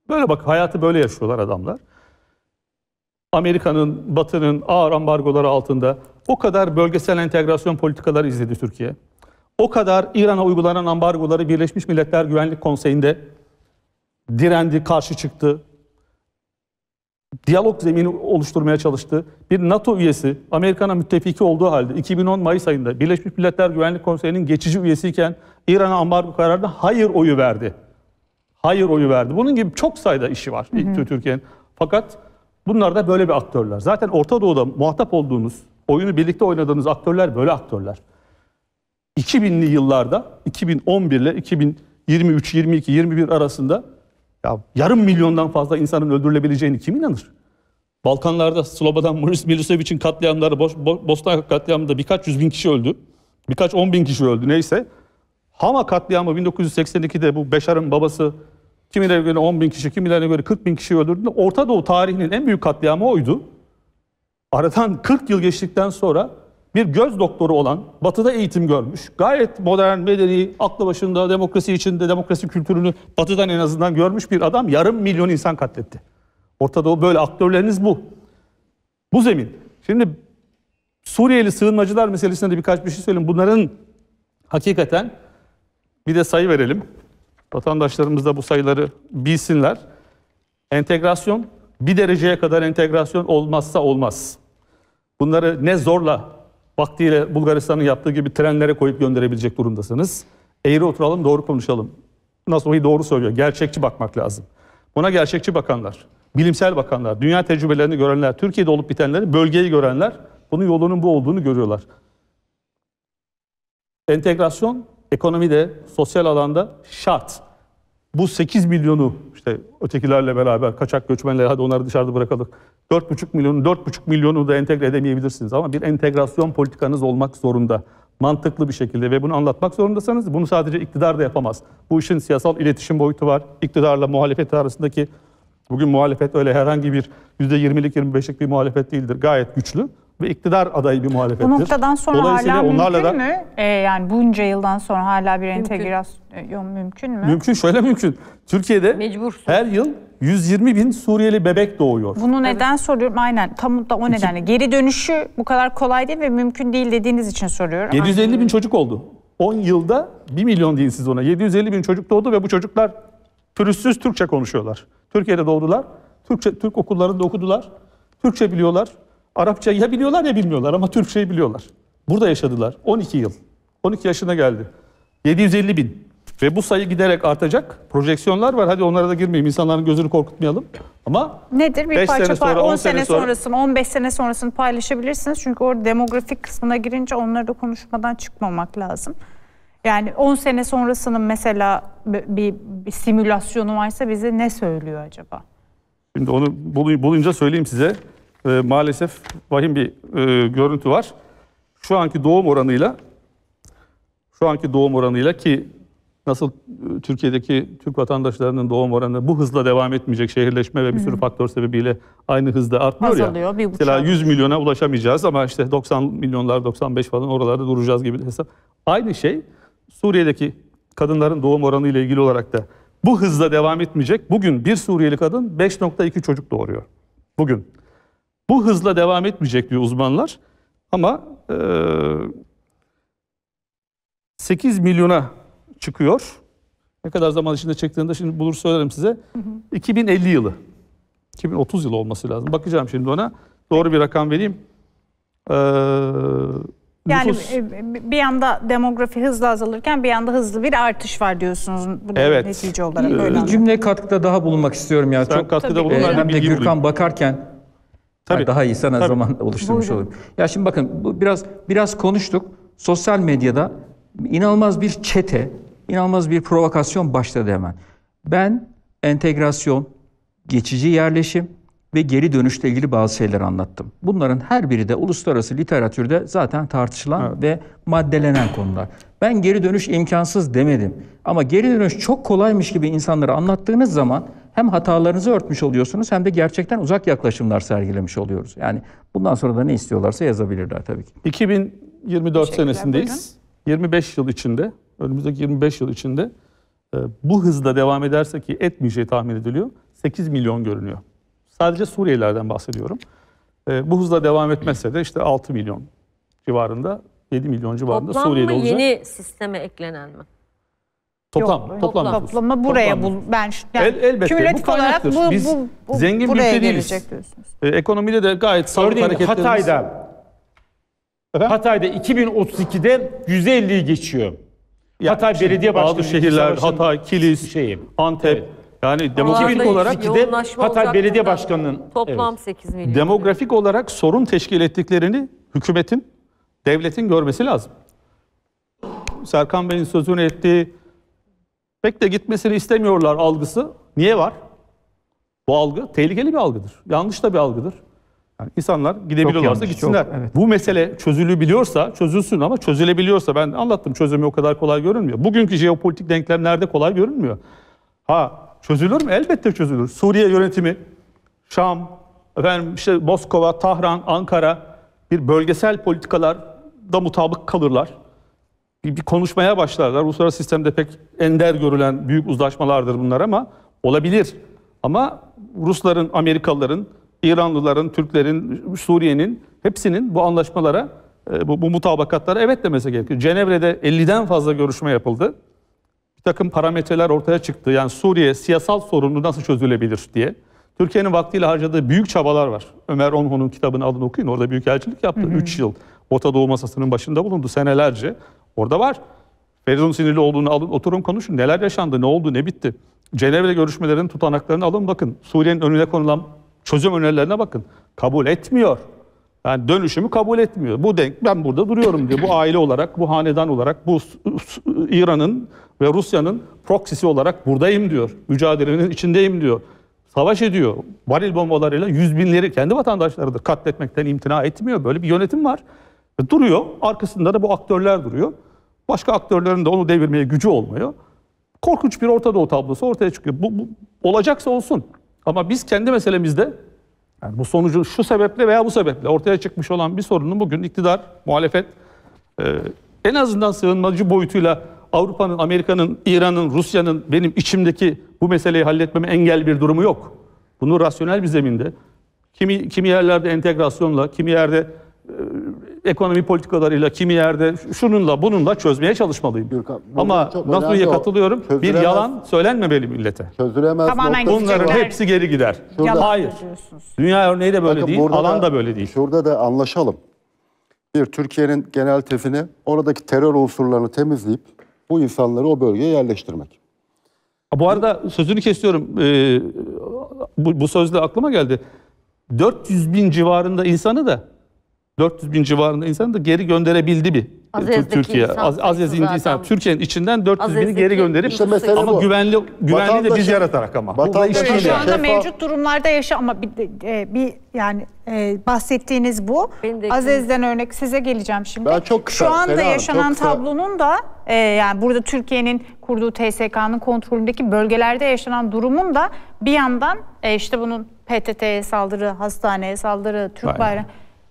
Böyle bak hayatı böyle yaşıyorlar adamlar. Amerika'nın, Batı'nın ağır ambargoları altında o kadar bölgesel entegrasyon politikaları izledi Türkiye. O kadar İran'a uygulanan ambargoları Birleşmiş Milletler Güvenlik Konseyi'nde direndi, karşı çıktı. Diyalog zemini oluşturmaya çalıştı. Bir NATO üyesi, Amerika'nın müttefiki olduğu halde 2010 Mayıs ayında Birleşmiş Milletler Güvenlik Konseyi'nin geçici üyesiyken İran'a ambargo kararına hayır oyu verdi. Hayır oyu verdi. Bunun gibi çok sayıda işi var Türkiye'nin. Fakat Bunlar da böyle bir aktörler. Zaten Orta Doğu'da muhatap olduğunuz, oyunu birlikte oynadığınız aktörler böyle aktörler. 2000'li yıllarda 2011 ile 2023, 22, 21 arasında ya yarım milyondan fazla insanın öldürülebileceğini kim inanır? Balkanlarda Slobodan Milisevic'in katliamları, Bosna katliamında birkaç yüz bin kişi öldü. Birkaç on bin kişi öldü neyse. Hama katliamı 1982'de bu Beşar'ın babası Kimilerine göre 10 bin kişi, kimilerine göre 40 bin kişi öldürdü. Orta Doğu tarihinin en büyük katliamı oydu. Aradan 40 yıl geçtikten sonra bir göz doktoru olan, batıda eğitim görmüş, gayet modern, medeni, aklı başında, demokrasi içinde, demokrasi kültürünü batıdan en azından görmüş bir adam yarım milyon insan katletti. Orta Doğu böyle aktörleriniz bu. Bu zemin. Şimdi Suriyeli sığınmacılar meselesinde birkaç bir şey söyleyeyim. Bunların hakikaten bir de sayı verelim. Vatandaşlarımız da bu sayıları bilsinler. Entegrasyon bir dereceye kadar entegrasyon olmazsa olmaz. Bunları ne zorla vaktiyle Bulgaristan'ın yaptığı gibi trenlere koyup gönderebilecek durumdasınız. Eğri oturalım doğru konuşalım. Nasuhi doğru söylüyor. Gerçekçi bakmak lazım. Buna gerçekçi bakanlar, bilimsel bakanlar, dünya tecrübelerini görenler, Türkiye'de olup bitenleri, bölgeyi görenler bunun yolunun bu olduğunu görüyorlar. Entegrasyon ekonomide, sosyal alanda şart. Bu 8 milyonu işte ötekilerle beraber kaçak göçmenler hadi onları dışarıda bırakalım. 4,5 milyonu 4,5 milyonu da entegre edemeyebilirsiniz ama bir entegrasyon politikanız olmak zorunda. Mantıklı bir şekilde ve bunu anlatmak zorundasanız bunu sadece iktidar da yapamaz. Bu işin siyasal iletişim boyutu var. İktidarla muhalefet arasındaki bugün muhalefet öyle herhangi bir %20'lik 25'lik bir muhalefet değildir. Gayet güçlü ve iktidar adayı bir muhalefettir. Bu noktadan sonra hala onlarla mümkün da, mü? Ee, yani bunca yıldan sonra hala bir entegrasyon mümkün mü? Mümkün, şöyle mümkün. Türkiye'de Mecbursun. her yıl 120 bin Suriyeli bebek doğuyor. Bunu neden evet. soruyorum? Aynen tam da o nedenle. Geri dönüşü bu kadar kolay değil ve mümkün değil dediğiniz için soruyorum. 750 bin çocuk oldu. 10 yılda 1 milyon deyin siz ona. 750 bin çocuk doğdu ve bu çocuklar pürüzsüz Türkçe konuşuyorlar. Türkiye'de doğdular. Türkçe, Türk okullarında okudular. Türkçe biliyorlar. Arapça ya biliyorlar ya bilmiyorlar ama Türkçeyi biliyorlar. Burada yaşadılar 12 yıl. 12 yaşına geldi. 750 bin. Ve bu sayı giderek artacak. Projeksiyonlar var. Hadi onlara da girmeyeyim. İnsanların gözünü korkutmayalım. Ama Nedir? Bir parça sene sonra, 10 sene, sene sonra... sonrasını, 15 sene sonrasını paylaşabilirsiniz. Çünkü orada demografik kısmına girince onları da konuşmadan çıkmamak lazım. Yani 10 sene sonrasının mesela bir, bir simülasyonu varsa bize ne söylüyor acaba? Şimdi onu bulunca söyleyeyim size e, maalesef vahim bir e, görüntü var. Şu anki doğum oranıyla şu anki doğum oranıyla ki nasıl e, Türkiye'deki Türk vatandaşlarının doğum oranı bu hızla devam etmeyecek şehirleşme ve bir sürü faktör sebebiyle aynı hızda artmıyor Azalıyor, ya. Bir mesela 100 milyona ulaşamayacağız ama işte 90 milyonlar 95 falan oralarda duracağız gibi hesap. Aynı şey Suriye'deki kadınların doğum oranı ile ilgili olarak da bu hızla devam etmeyecek. Bugün bir Suriyeli kadın 5.2 çocuk doğuruyor. Bugün. Bu hızla devam etmeyecek diyor uzmanlar. Ama e, 8 milyona çıkıyor. Ne kadar zaman içinde çektiğini de şimdi bulur söylerim size. Hı hı. 2050 yılı. 2030 yılı olması lazım. Bakacağım şimdi ona. Doğru bir rakam vereyim. Ee, yani nüfus... E, bir yanda demografi hızla azalırken bir yanda hızlı bir artış var diyorsunuz. Bunun evet. netice olarak böyle. Bir cümle katkıda daha bulunmak istiyorum. Yani Sen çok, katkıda bulunan e, hem de Gürkan bulayım. bakarken Tabii. daha iyi sana Tabii. zaman oluşturmuş Buyurun. Ya şimdi bakın bu biraz biraz konuştuk. Sosyal medyada inanılmaz bir çete, inanılmaz bir provokasyon başladı hemen. Ben entegrasyon, geçici yerleşim ve geri dönüşle ilgili bazı şeyler anlattım. Bunların her biri de uluslararası literatürde zaten tartışılan evet. ve maddelenen konular. Ben geri dönüş imkansız demedim. Ama geri dönüş çok kolaymış gibi insanlara anlattığınız zaman hem hatalarınızı örtmüş oluyorsunuz hem de gerçekten uzak yaklaşımlar sergilemiş oluyoruz. Yani bundan sonra da ne istiyorlarsa yazabilirler tabii ki. 2024 senesindeyiz. Buyurun. 25 yıl içinde, önümüzdeki 25 yıl içinde e, bu hızla devam ederse ki etmeyeceği tahmin ediliyor. 8 milyon görünüyor. Sadece Suriyelilerden bahsediyorum. E, bu hızla devam etmezse de işte 6 milyon civarında, 7 milyon civarında Toplam Suriyeli olacak. Toplam yeni sisteme eklenen mi? Toplam, Yok, toplam, toplam toplamı buraya toplam. bul. Ben yani El, elbette kümülatif bu olarak bu, Biz bu, bu zengin bir ülke değiliz. E, ekonomide de gayet sağlıklı hareketlerimiz. Hatay'da Efendim? Hatay'da 2032'de %50'yi geçiyor. Yani Hatay şimdi, Belediye Başkanı bazı şehirler Hatay, Kilis, şeyi, Antep evet. yani demografik olarak de Hatay Belediye Başkanı'nın toplam evet, 8 milyon. Demografik olarak sorun teşkil ettiklerini hükümetin, devletin görmesi lazım. Serkan Bey'in sözünü ettiği pek de gitmesini istemiyorlar algısı. Niye var? Bu algı tehlikeli bir algıdır. Yanlış da bir algıdır. Yani insanlar gidebiliyorlarsa gitsinler. Çok, evet. Bu mesele çözülebiliyorsa, çözülsün ama çözülebiliyorsa ben anlattım çözümü o kadar kolay görünmüyor. Bugünkü jeopolitik denklemlerde kolay görünmüyor. Ha çözülür mü? Elbette çözülür. Suriye yönetimi, Şam, efendim işte Moskova, Tahran, Ankara bir bölgesel politikalar da mutabık kalırlar bir, konuşmaya başlarlar. Uluslararası sistemde pek ender görülen büyük uzlaşmalardır bunlar ama olabilir. Ama Rusların, Amerikalıların, İranlıların, Türklerin, Suriye'nin hepsinin bu anlaşmalara, e, bu, bu mutabakatlara evet demesi gerekiyor. Cenevre'de 50'den fazla görüşme yapıldı. Bir takım parametreler ortaya çıktı. Yani Suriye siyasal sorunu nasıl çözülebilir diye. Türkiye'nin vaktiyle harcadığı büyük çabalar var. Ömer Onhon'un kitabını alın okuyun. Orada büyük elçilik yaptı. 3 yıl Orta Doğu Masası'nın başında bulundu senelerce. Orada var. Feridun sinirli olduğunu alın, oturun konuşun. Neler yaşandı, ne oldu, ne bitti. Cenevre görüşmelerinin tutanaklarını alın bakın. Suriye'nin önüne konulan çözüm önerilerine bakın. Kabul etmiyor. Yani dönüşümü kabul etmiyor. Bu denk ben burada duruyorum diyor. Bu aile olarak, bu hanedan olarak, bu İran'ın ve Rusya'nın proksisi olarak buradayım diyor. Mücadelenin içindeyim diyor. Savaş ediyor. Varil bombalarıyla yüz binleri kendi vatandaşlarıdır katletmekten imtina etmiyor. Böyle bir yönetim var. Duruyor. Arkasında da bu aktörler duruyor. Başka aktörlerin de onu devirmeye gücü olmuyor. Korkunç bir Orta Doğu tablosu ortaya çıkıyor. Bu, bu olacaksa olsun. Ama biz kendi meselemizde yani bu sonucun şu sebeple veya bu sebeple ortaya çıkmış olan bir sorunun bugün iktidar, muhalefet e, en azından sığınmacı boyutuyla Avrupa'nın, Amerika'nın, İran'ın, Rusya'nın benim içimdeki bu meseleyi halletmeme engel bir durumu yok. Bunu rasyonel bir zeminde, kimi, kimi yerlerde entegrasyonla, kimi yerde e, ekonomi politikalarıyla kimi yerde şununla bununla çözmeye çalışmalıyım. Gürkan, Ama NATO'ya katılıyorum. Bir yalan söylenmemeli millete. Çözülemez. Tamamen Bunların hepsi geri gider. Şurada. Hayır. Dünya örneği de böyle Bakın, değil, alan da, da böyle değil. Şurada da anlaşalım. Bir, Türkiye'nin genel tefini oradaki terör unsurlarını temizleyip bu insanları o bölgeye yerleştirmek. Bu arada sözünü kesiyorum. Ee, bu, bu sözle aklıma geldi. 400 bin civarında insanı da 400 bin civarında insan da geri gönderebildi bir e, Azez'deki Türkiye. Insan, Az, insan Türkiye'nin içinden 400 bini geri gönderip işte mesela ama bu. güvenli güvenli de biz yaratarak ama. Vatandaşın işte şu anda şefa... mevcut durumlarda yaşa ama bir, e, bir yani e, bahsettiğiniz bu. Azez'den örnek size geleceğim şimdi. Ben çok kısa, şu anda Sena, yaşanan tablonun da e, yani burada Türkiye'nin kurduğu TSK'nın kontrolündeki bölgelerde yaşanan durumun da bir yandan e, işte bunun PTT'ye saldırı, hastaneye saldırı, Türk bayrağı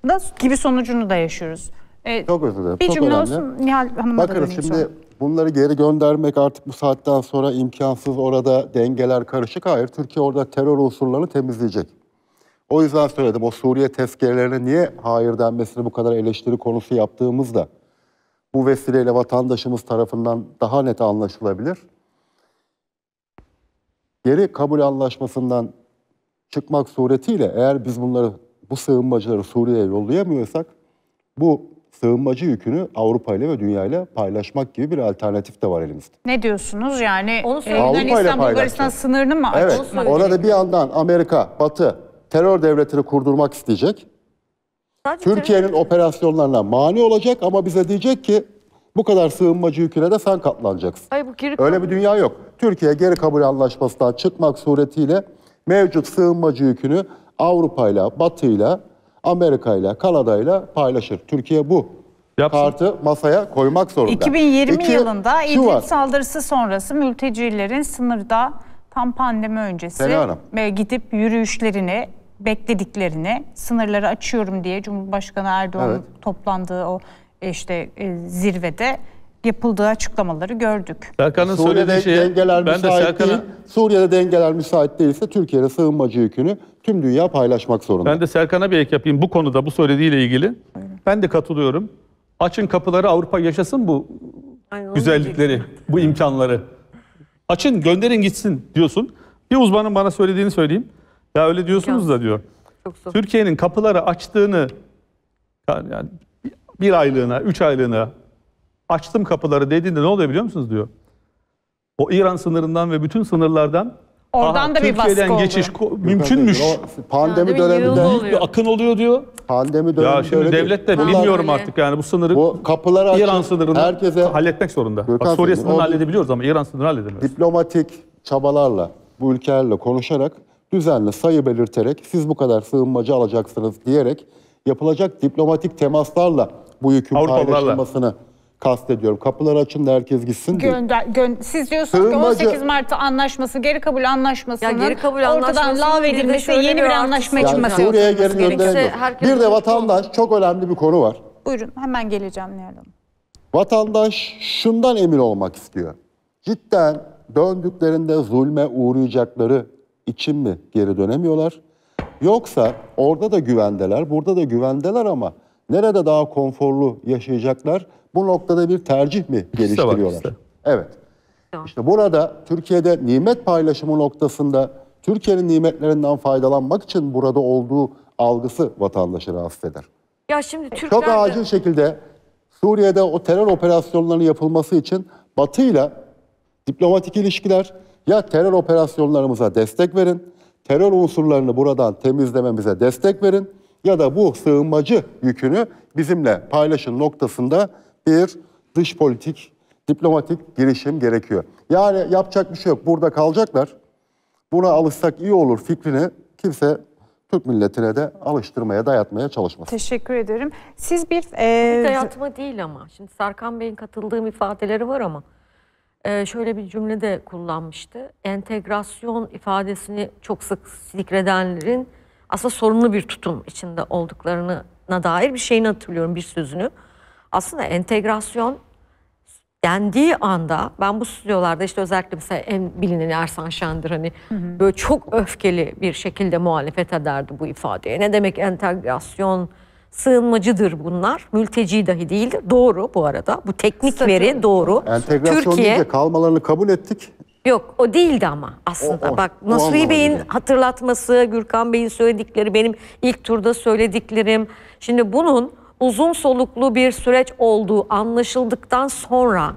da gibi sonucunu da yaşıyoruz. Ee, çok özür dilerim. Bir çok cümle önemli. olsun Nihal Hanım'a Bakın şimdi sonra. bunları geri göndermek artık bu saatten sonra imkansız orada dengeler karışık. Hayır Türkiye orada terör unsurlarını temizleyecek. O yüzden söyledim o Suriye tezkerelerine niye hayır denmesini bu kadar eleştiri konusu yaptığımızda bu vesileyle vatandaşımız tarafından daha net anlaşılabilir. Geri kabul anlaşmasından çıkmak suretiyle eğer biz bunları bu sığınmacıları Suriye'ye yollayamıyorsak bu sığınmacı yükünü Avrupa ile ve dünya ile paylaşmak gibi bir alternatif de var elimizde. Ne diyorsunuz? Yani Onu e, Yunanistan Bulgaristan sınırını mı açmak Evet. Orada bir yandan Amerika, Batı terör devletini kurdurmak isteyecek. Türkiye'nin operasyonlarına mani olacak ama bize diyecek ki bu kadar sığınmacı yüküne de sen katlanacaksın. Hayır, bu geri Öyle bir dünya yok. Türkiye geri kabul anlaşmasından çıkmak suretiyle mevcut sığınmacı yükünü Avrupa'yla, Batı'yla, Amerika'yla, Kanada'yla paylaşır. Türkiye bu Yapsın. kartı masaya koymak zorunda. 2020 İki, yılında İdlib var. saldırısı sonrası mültecilerin sınırda tam pandemi öncesi gidip yürüyüşlerini beklediklerini sınırları açıyorum diye Cumhurbaşkanı Erdoğan'ın evet. toplandığı o e, işte e, zirvede yapıldığı açıklamaları gördük. Serkan'ın söylediği şeye, dengeler ben müsait de Serkan'ın... Suriye'de dengeler müsait değilse Türkiye'de sığınmacı yükünü tüm dünya paylaşmak zorunda. Ben de Serkan'a bir ek yapayım bu konuda bu söylediğiyle ilgili. Aynen. Ben de katılıyorum. Açın kapıları Avrupa yaşasın bu Aynen, güzellikleri, bu imkanları. Açın gönderin gitsin diyorsun. Bir uzmanın bana söylediğini söyleyeyim. Ya öyle diyorsunuz da diyor. Türkiye'nin kapıları açtığını yani bir aylığına, üç aylığına açtım kapıları dediğinde ne oluyor biliyor musunuz diyor. O İran sınırından ve bütün sınırlardan Oradan Aha, da bir Türkiye'den oldu. geçiş ko- mümkünmüş. O pandemi Yani bir döneminde oluyor. Bir akın oluyor diyor. pandemi döneminde Ya şimdi devlet de bilmiyorum öyle. artık yani bu sınırı Bu kapıları açıp İran sınırını herkese halletmek zorunda. Bak Suriye sınırını o- halledebiliyoruz ama İran sınırını halledemiyoruz. diplomatik çabalarla bu ülkelerle konuşarak düzenli sayı belirterek siz bu kadar sığınmacı alacaksınız diyerek yapılacak diplomatik temaslarla bu yükün Avrupalılarla. paylaşılmasını kastediyorum. Kapılar açın da herkes gitsin diye. Siz diyorsunuz Sığınmacı... ki 18 Mart'ta anlaşması, geri kabul anlaşmasının ya geri kabul ortadan lav yeni bir, bir anlaşma yani çıkması. Suriye'ye geri gönderilmiyor. Bir de vatandaş çok önemli bir konu var. Buyurun hemen geleceğim Nihal Vatandaş şundan emin olmak istiyor. Cidden döndüklerinde zulme uğrayacakları için mi geri dönemiyorlar? Yoksa orada da güvendeler, burada da güvendeler ama nerede daha konforlu yaşayacaklar? Bu noktada bir tercih mi geliştiriyorlar? İşte evet. İşte burada Türkiye'de nimet paylaşımı noktasında Türkiye'nin nimetlerinden faydalanmak için burada olduğu algısı vatandaşı rahatsız eder. Ya şimdi Türkler Çok acil şekilde Suriye'de o terör operasyonlarının yapılması için Batı ile diplomatik ilişkiler ya terör operasyonlarımıza destek verin, terör unsurlarını buradan temizlememize destek verin ya da bu sığınmacı yükünü bizimle paylaşın noktasında bir dış politik, diplomatik girişim gerekiyor. Yani yapacak bir şey yok. Burada kalacaklar. Buna alışsak iyi olur fikrini kimse Türk milletine de alıştırmaya, dayatmaya çalışmasın. Teşekkür ederim. Siz bir... E... Bir dayatma değil ama. Şimdi Sarkan Bey'in katıldığım ifadeleri var ama. E, şöyle bir cümle de kullanmıştı. Entegrasyon ifadesini çok sık zikredenlerin aslında sorunlu bir tutum içinde olduklarına dair bir şeyini hatırlıyorum, bir sözünü aslında entegrasyon dendiği anda ben bu stüdyolarda işte özellikle mesela en bilineni Ersan Şendir hani hı hı. böyle çok öfkeli bir şekilde muhalefet ederdi bu ifadeye. Ne demek entegrasyon? sığınmacıdır bunlar. Mülteci dahi değil. Doğru bu arada. Bu teknik Statü. veri doğru. Entegrasyon Türkiye... deyince kalmalarını kabul ettik. Yok o değildi ama aslında. O, o, Bak Nasuhi Bey'in hatırlatması, Gürkan Bey'in söyledikleri, benim ilk turda söylediklerim. Şimdi bunun uzun soluklu bir süreç olduğu anlaşıldıktan sonra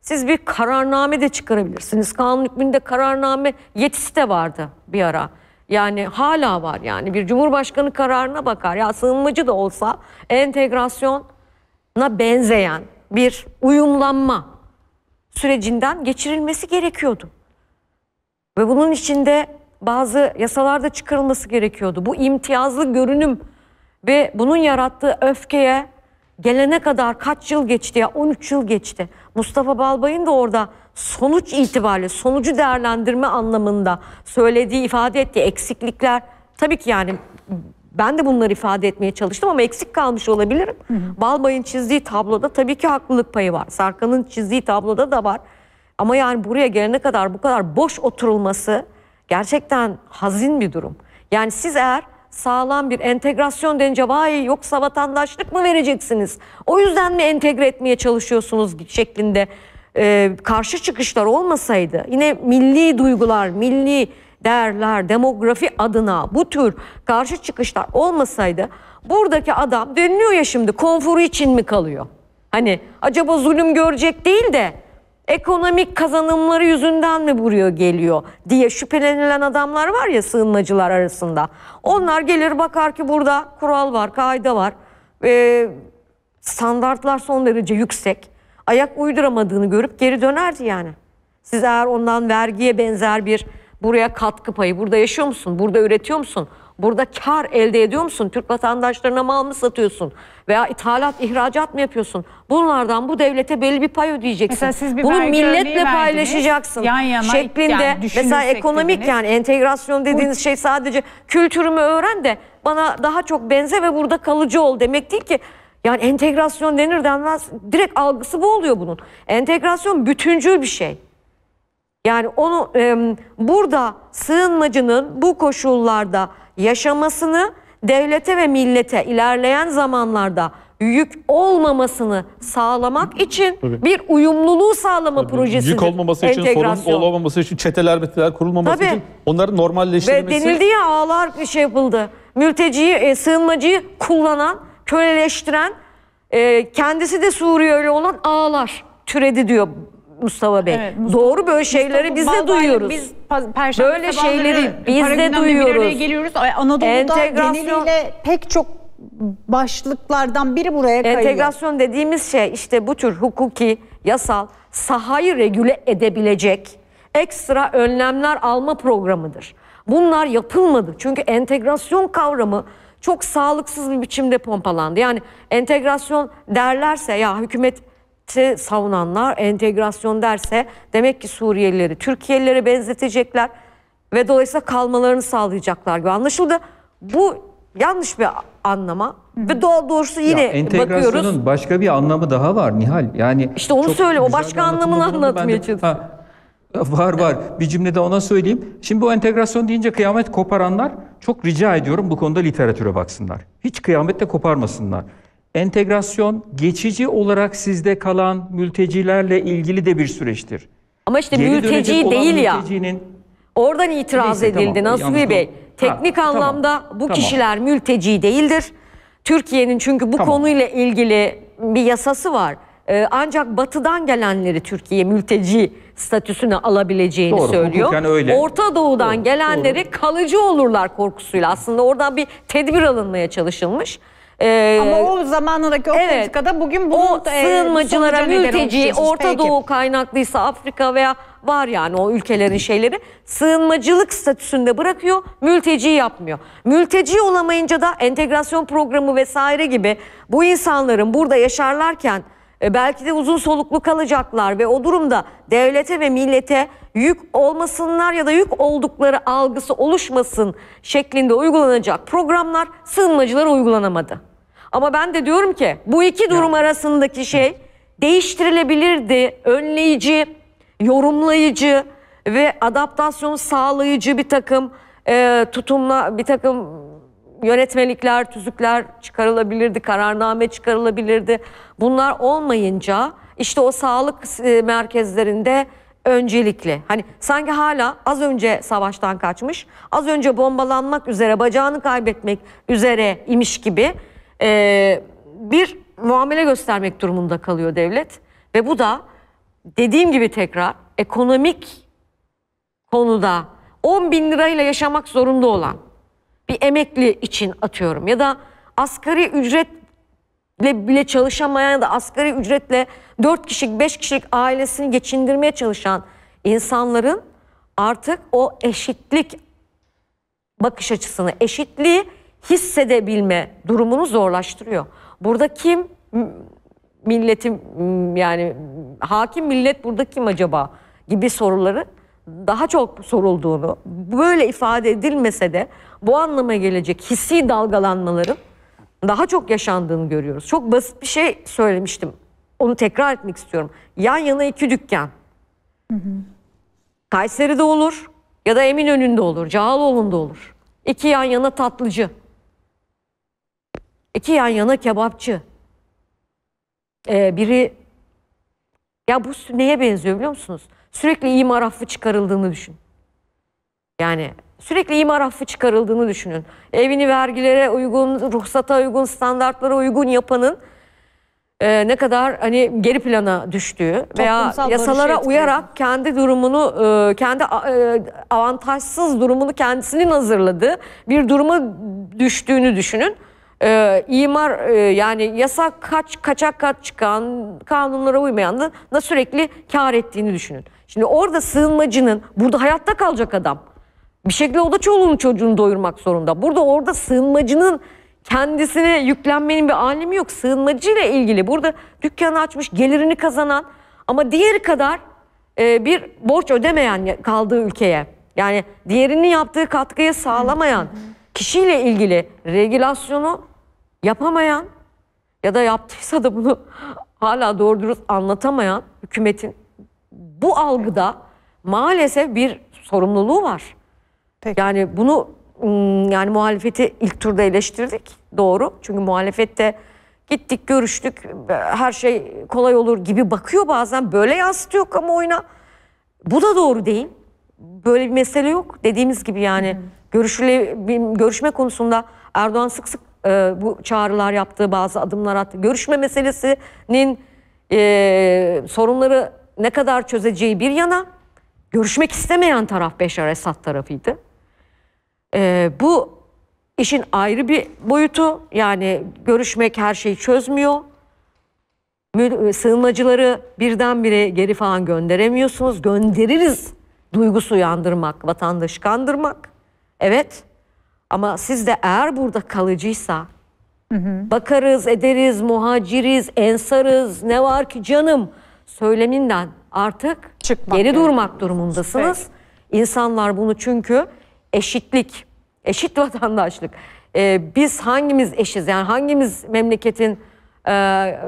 siz bir kararname de çıkarabilirsiniz. Kanun hükmünde kararname yetisi de vardı bir ara. Yani hala var yani bir cumhurbaşkanı kararına bakar. Ya sığınmacı da olsa entegrasyona benzeyen bir uyumlanma sürecinden geçirilmesi gerekiyordu. Ve bunun içinde bazı yasalarda çıkarılması gerekiyordu. Bu imtiyazlı görünüm ve bunun yarattığı öfkeye gelene kadar kaç yıl geçti ya 13 yıl geçti. Mustafa Balbay'ın da orada sonuç itibariyle sonucu değerlendirme anlamında söylediği ifade ettiği eksiklikler tabii ki yani ben de bunları ifade etmeye çalıştım ama eksik kalmış olabilirim. Hı Balbay'ın çizdiği tabloda tabii ki haklılık payı var. Sarkan'ın çizdiği tabloda da var. Ama yani buraya gelene kadar bu kadar boş oturulması gerçekten hazin bir durum. Yani siz eğer sağlam bir entegrasyon denince vay yoksa vatandaşlık mı vereceksiniz? O yüzden mi entegre etmeye çalışıyorsunuz şeklinde e, karşı çıkışlar olmasaydı yine milli duygular, milli değerler, demografi adına bu tür karşı çıkışlar olmasaydı buradaki adam dönüyor ya şimdi konforu için mi kalıyor? Hani acaba zulüm görecek değil de ekonomik kazanımları yüzünden mi buraya geliyor diye şüphelenilen adamlar var ya sığınmacılar arasında. Onlar gelir bakar ki burada kural var, kaide var. Ee, standartlar son derece yüksek. Ayak uyduramadığını görüp geri dönerdi yani. Siz eğer ondan vergiye benzer bir buraya katkı payı, burada yaşıyor musun, burada üretiyor musun? Burada kar elde ediyor musun? Türk vatandaşlarına mal mı satıyorsun? Veya ithalat, ihracat mı yapıyorsun? Bunlardan bu devlete belli bir pay ödeyeceksin. Mesela siz bir Bunu milletle paylaşacaksın. Yan yana şeklinde yani mesela ekonomik dediniz. yani entegrasyon dediğiniz şey sadece kültürümü öğren de bana daha çok benze ve burada kalıcı ol demek değil ki. Yani entegrasyon denir denmez direkt algısı bu oluyor bunun. Entegrasyon bütüncül bir şey. Yani onu e, burada sığınmacının bu koşullarda yaşamasını devlete ve millete ilerleyen zamanlarda yük olmamasını sağlamak için Tabii. bir uyumluluğu sağlama Tabii. projesidir. Yük olmaması için, Entegrasyon. sorun olmaması için, çeteler meteler kurulmaması Tabii. için onların normalleştirilmesi. Ve denildi ya ağlar bir şey yapıldı. Mülteciyi, e, sığınmacıyı kullanan, köleleştiren, e, kendisi de Suriye öyle olan ağlar türedi diyor Mustafa Bey. Evet, Mustafa, Doğru böyle şeyleri Mustafa, biz de duyuyoruz. Biz perşembe böyle şeyleri biz de duyuyoruz. Bir geliyoruz. Anadolu'da Entegrasyon... pek çok başlıklardan biri buraya kayıyor. Entegrasyon dediğimiz şey işte bu tür hukuki, yasal, sahayı regüle edebilecek ekstra önlemler alma programıdır. Bunlar yapılmadı. Çünkü entegrasyon kavramı çok sağlıksız bir biçimde pompalandı. Yani entegrasyon derlerse ya hükümet savunanlar entegrasyon derse demek ki Suriyelileri Türkiye'lilere benzetecekler ve dolayısıyla kalmalarını sağlayacaklar gibi anlaşıldı. Bu yanlış bir anlama ve doğal doğrusu yine ya, entegrasyonun bakıyoruz. Entegrasyonun başka bir anlamı daha var Nihal. Yani işte onu söyle o başka anlamını anlatmaya çalışıyorum. Var var. Bir cümlede ona söyleyeyim. Şimdi bu entegrasyon deyince kıyamet koparanlar çok rica ediyorum bu konuda literatüre baksınlar. Hiç kıyamette koparmasınlar. Entegrasyon geçici olarak sizde kalan mültecilerle ilgili de bir süreçtir. Ama işte Geri mülteci değil ya. Mültecinin... Oradan itiraz Neyse, edildi tamam, Nasuhi Bey. Teknik ha, anlamda tamam, bu tamam. kişiler mülteci değildir. Türkiye'nin çünkü bu tamam. konuyla ilgili bir yasası var. Ee, ancak batıdan gelenleri Türkiye mülteci statüsünü alabileceğini Doğru, söylüyor. Öyle. Orta Doğu'dan Doğru. gelenleri Doğru. kalıcı olurlar korkusuyla. Aslında oradan bir tedbir alınmaya çalışılmış. E, Ama o zamanındaki o evet, politikada bugün bunun o e, sığınmacılara, e, mülteci, Orta Peki. Doğu kaynaklıysa Afrika veya var yani o ülkelerin şeyleri sığınmacılık statüsünde bırakıyor, mülteci yapmıyor. Mülteci olamayınca da entegrasyon programı vesaire gibi bu insanların burada yaşarlarken e, belki de uzun soluklu kalacaklar ve o durumda devlete ve millete yük olmasınlar ya da yük oldukları algısı oluşmasın şeklinde uygulanacak programlar sığınmacılara uygulanamadı. Ama ben de diyorum ki bu iki durum arasındaki şey değiştirilebilirdi. Önleyici, yorumlayıcı ve adaptasyon sağlayıcı bir takım e, tutumla bir takım yönetmelikler, tüzükler çıkarılabilirdi, kararname çıkarılabilirdi. Bunlar olmayınca işte o sağlık e, merkezlerinde öncelikli, hani sanki hala az önce savaştan kaçmış, az önce bombalanmak üzere, bacağını kaybetmek üzere imiş gibi e, bir muamele göstermek durumunda kalıyor devlet. Ve bu da dediğim gibi tekrar ekonomik konuda 10 bin lirayla yaşamak zorunda olan bir emekli için atıyorum ya da asgari ücretle bile çalışamayan ya da asgari ücretle 4 kişilik 5 kişilik ailesini geçindirmeye çalışan insanların artık o eşitlik bakış açısını, eşitliği hissedebilme durumunu zorlaştırıyor. Burada kim milletim yani hakim millet burada kim acaba gibi soruları daha çok sorulduğunu, böyle ifade edilmese de bu anlama gelecek hissi dalgalanmaların daha çok yaşandığını görüyoruz. Çok basit bir şey söylemiştim. Onu tekrar etmek istiyorum. Yan yana iki dükkan. Hı hı. Kayseri'de olur ya da Eminönü'nde olur, Cağaloğlu'nda olur. İki yan yana tatlıcı. İki yan yana kebapçı. Ee, biri ya bu neye benziyor biliyor musunuz? Sürekli imar affı çıkarıldığını düşün. Yani sürekli imar affı çıkarıldığını düşünün. Evini vergilere uygun, ruhsata uygun, standartlara uygun yapanın e, ne kadar hani geri plana düştüğü Toplumsal veya yasalara uyarak kendi durumunu, e, kendi e, avantajsız durumunu kendisinin hazırladığı bir duruma düştüğünü düşünün. E, imar e, yani yasak kaç kaçak kat çıkan kanunlara uymayan da sürekli kar ettiğini düşünün. Şimdi orada sığınmacının burada hayatta kalacak adam. Bir şekilde o da çoluğunu çocuğunu doyurmak zorunda. Burada orada sığınmacının kendisine yüklenmenin bir alemi yok. Sığınmacıyla ilgili burada dükkanı açmış, gelirini kazanan ama diğeri kadar e, bir borç ödemeyen kaldığı ülkeye. Yani diğerinin yaptığı katkıyı sağlamayan kişiyle ilgili regülasyonu yapamayan ya da yaptıysa da bunu hala doğru dürüst anlatamayan hükümetin bu algıda maalesef bir sorumluluğu var. Peki. Yani bunu yani muhalefeti ilk turda eleştirdik. Doğru. Çünkü muhalefette gittik görüştük her şey kolay olur gibi bakıyor bazen böyle yansıtıyor kamuoyuna. Bu da doğru değil. Böyle bir mesele yok. Dediğimiz gibi yani hmm. görüşme konusunda Erdoğan sık sık e, bu çağrılar yaptığı bazı adımlar attı. Görüşme meselesinin e, sorunları ne kadar çözeceği bir yana görüşmek istemeyen taraf Beşar Esad tarafıydı. Ee, bu işin ayrı bir boyutu yani görüşmek her şeyi çözmüyor. E, sığınmacıları birdenbire geri falan gönderemiyorsunuz. Göndeririz duygusu uyandırmak, vatandaş kandırmak. Evet ama siz de eğer burada kalıcıysa Hı hı. Bakarız, ederiz, muhaciriz, ensarız, ne var ki canım söyleminden artık Çıkmak geri yani. durmak durumundasınız. Peki. İnsanlar bunu çünkü eşitlik, eşit vatandaşlık. Ee, biz hangimiz eşiz? Yani hangimiz memleketin e,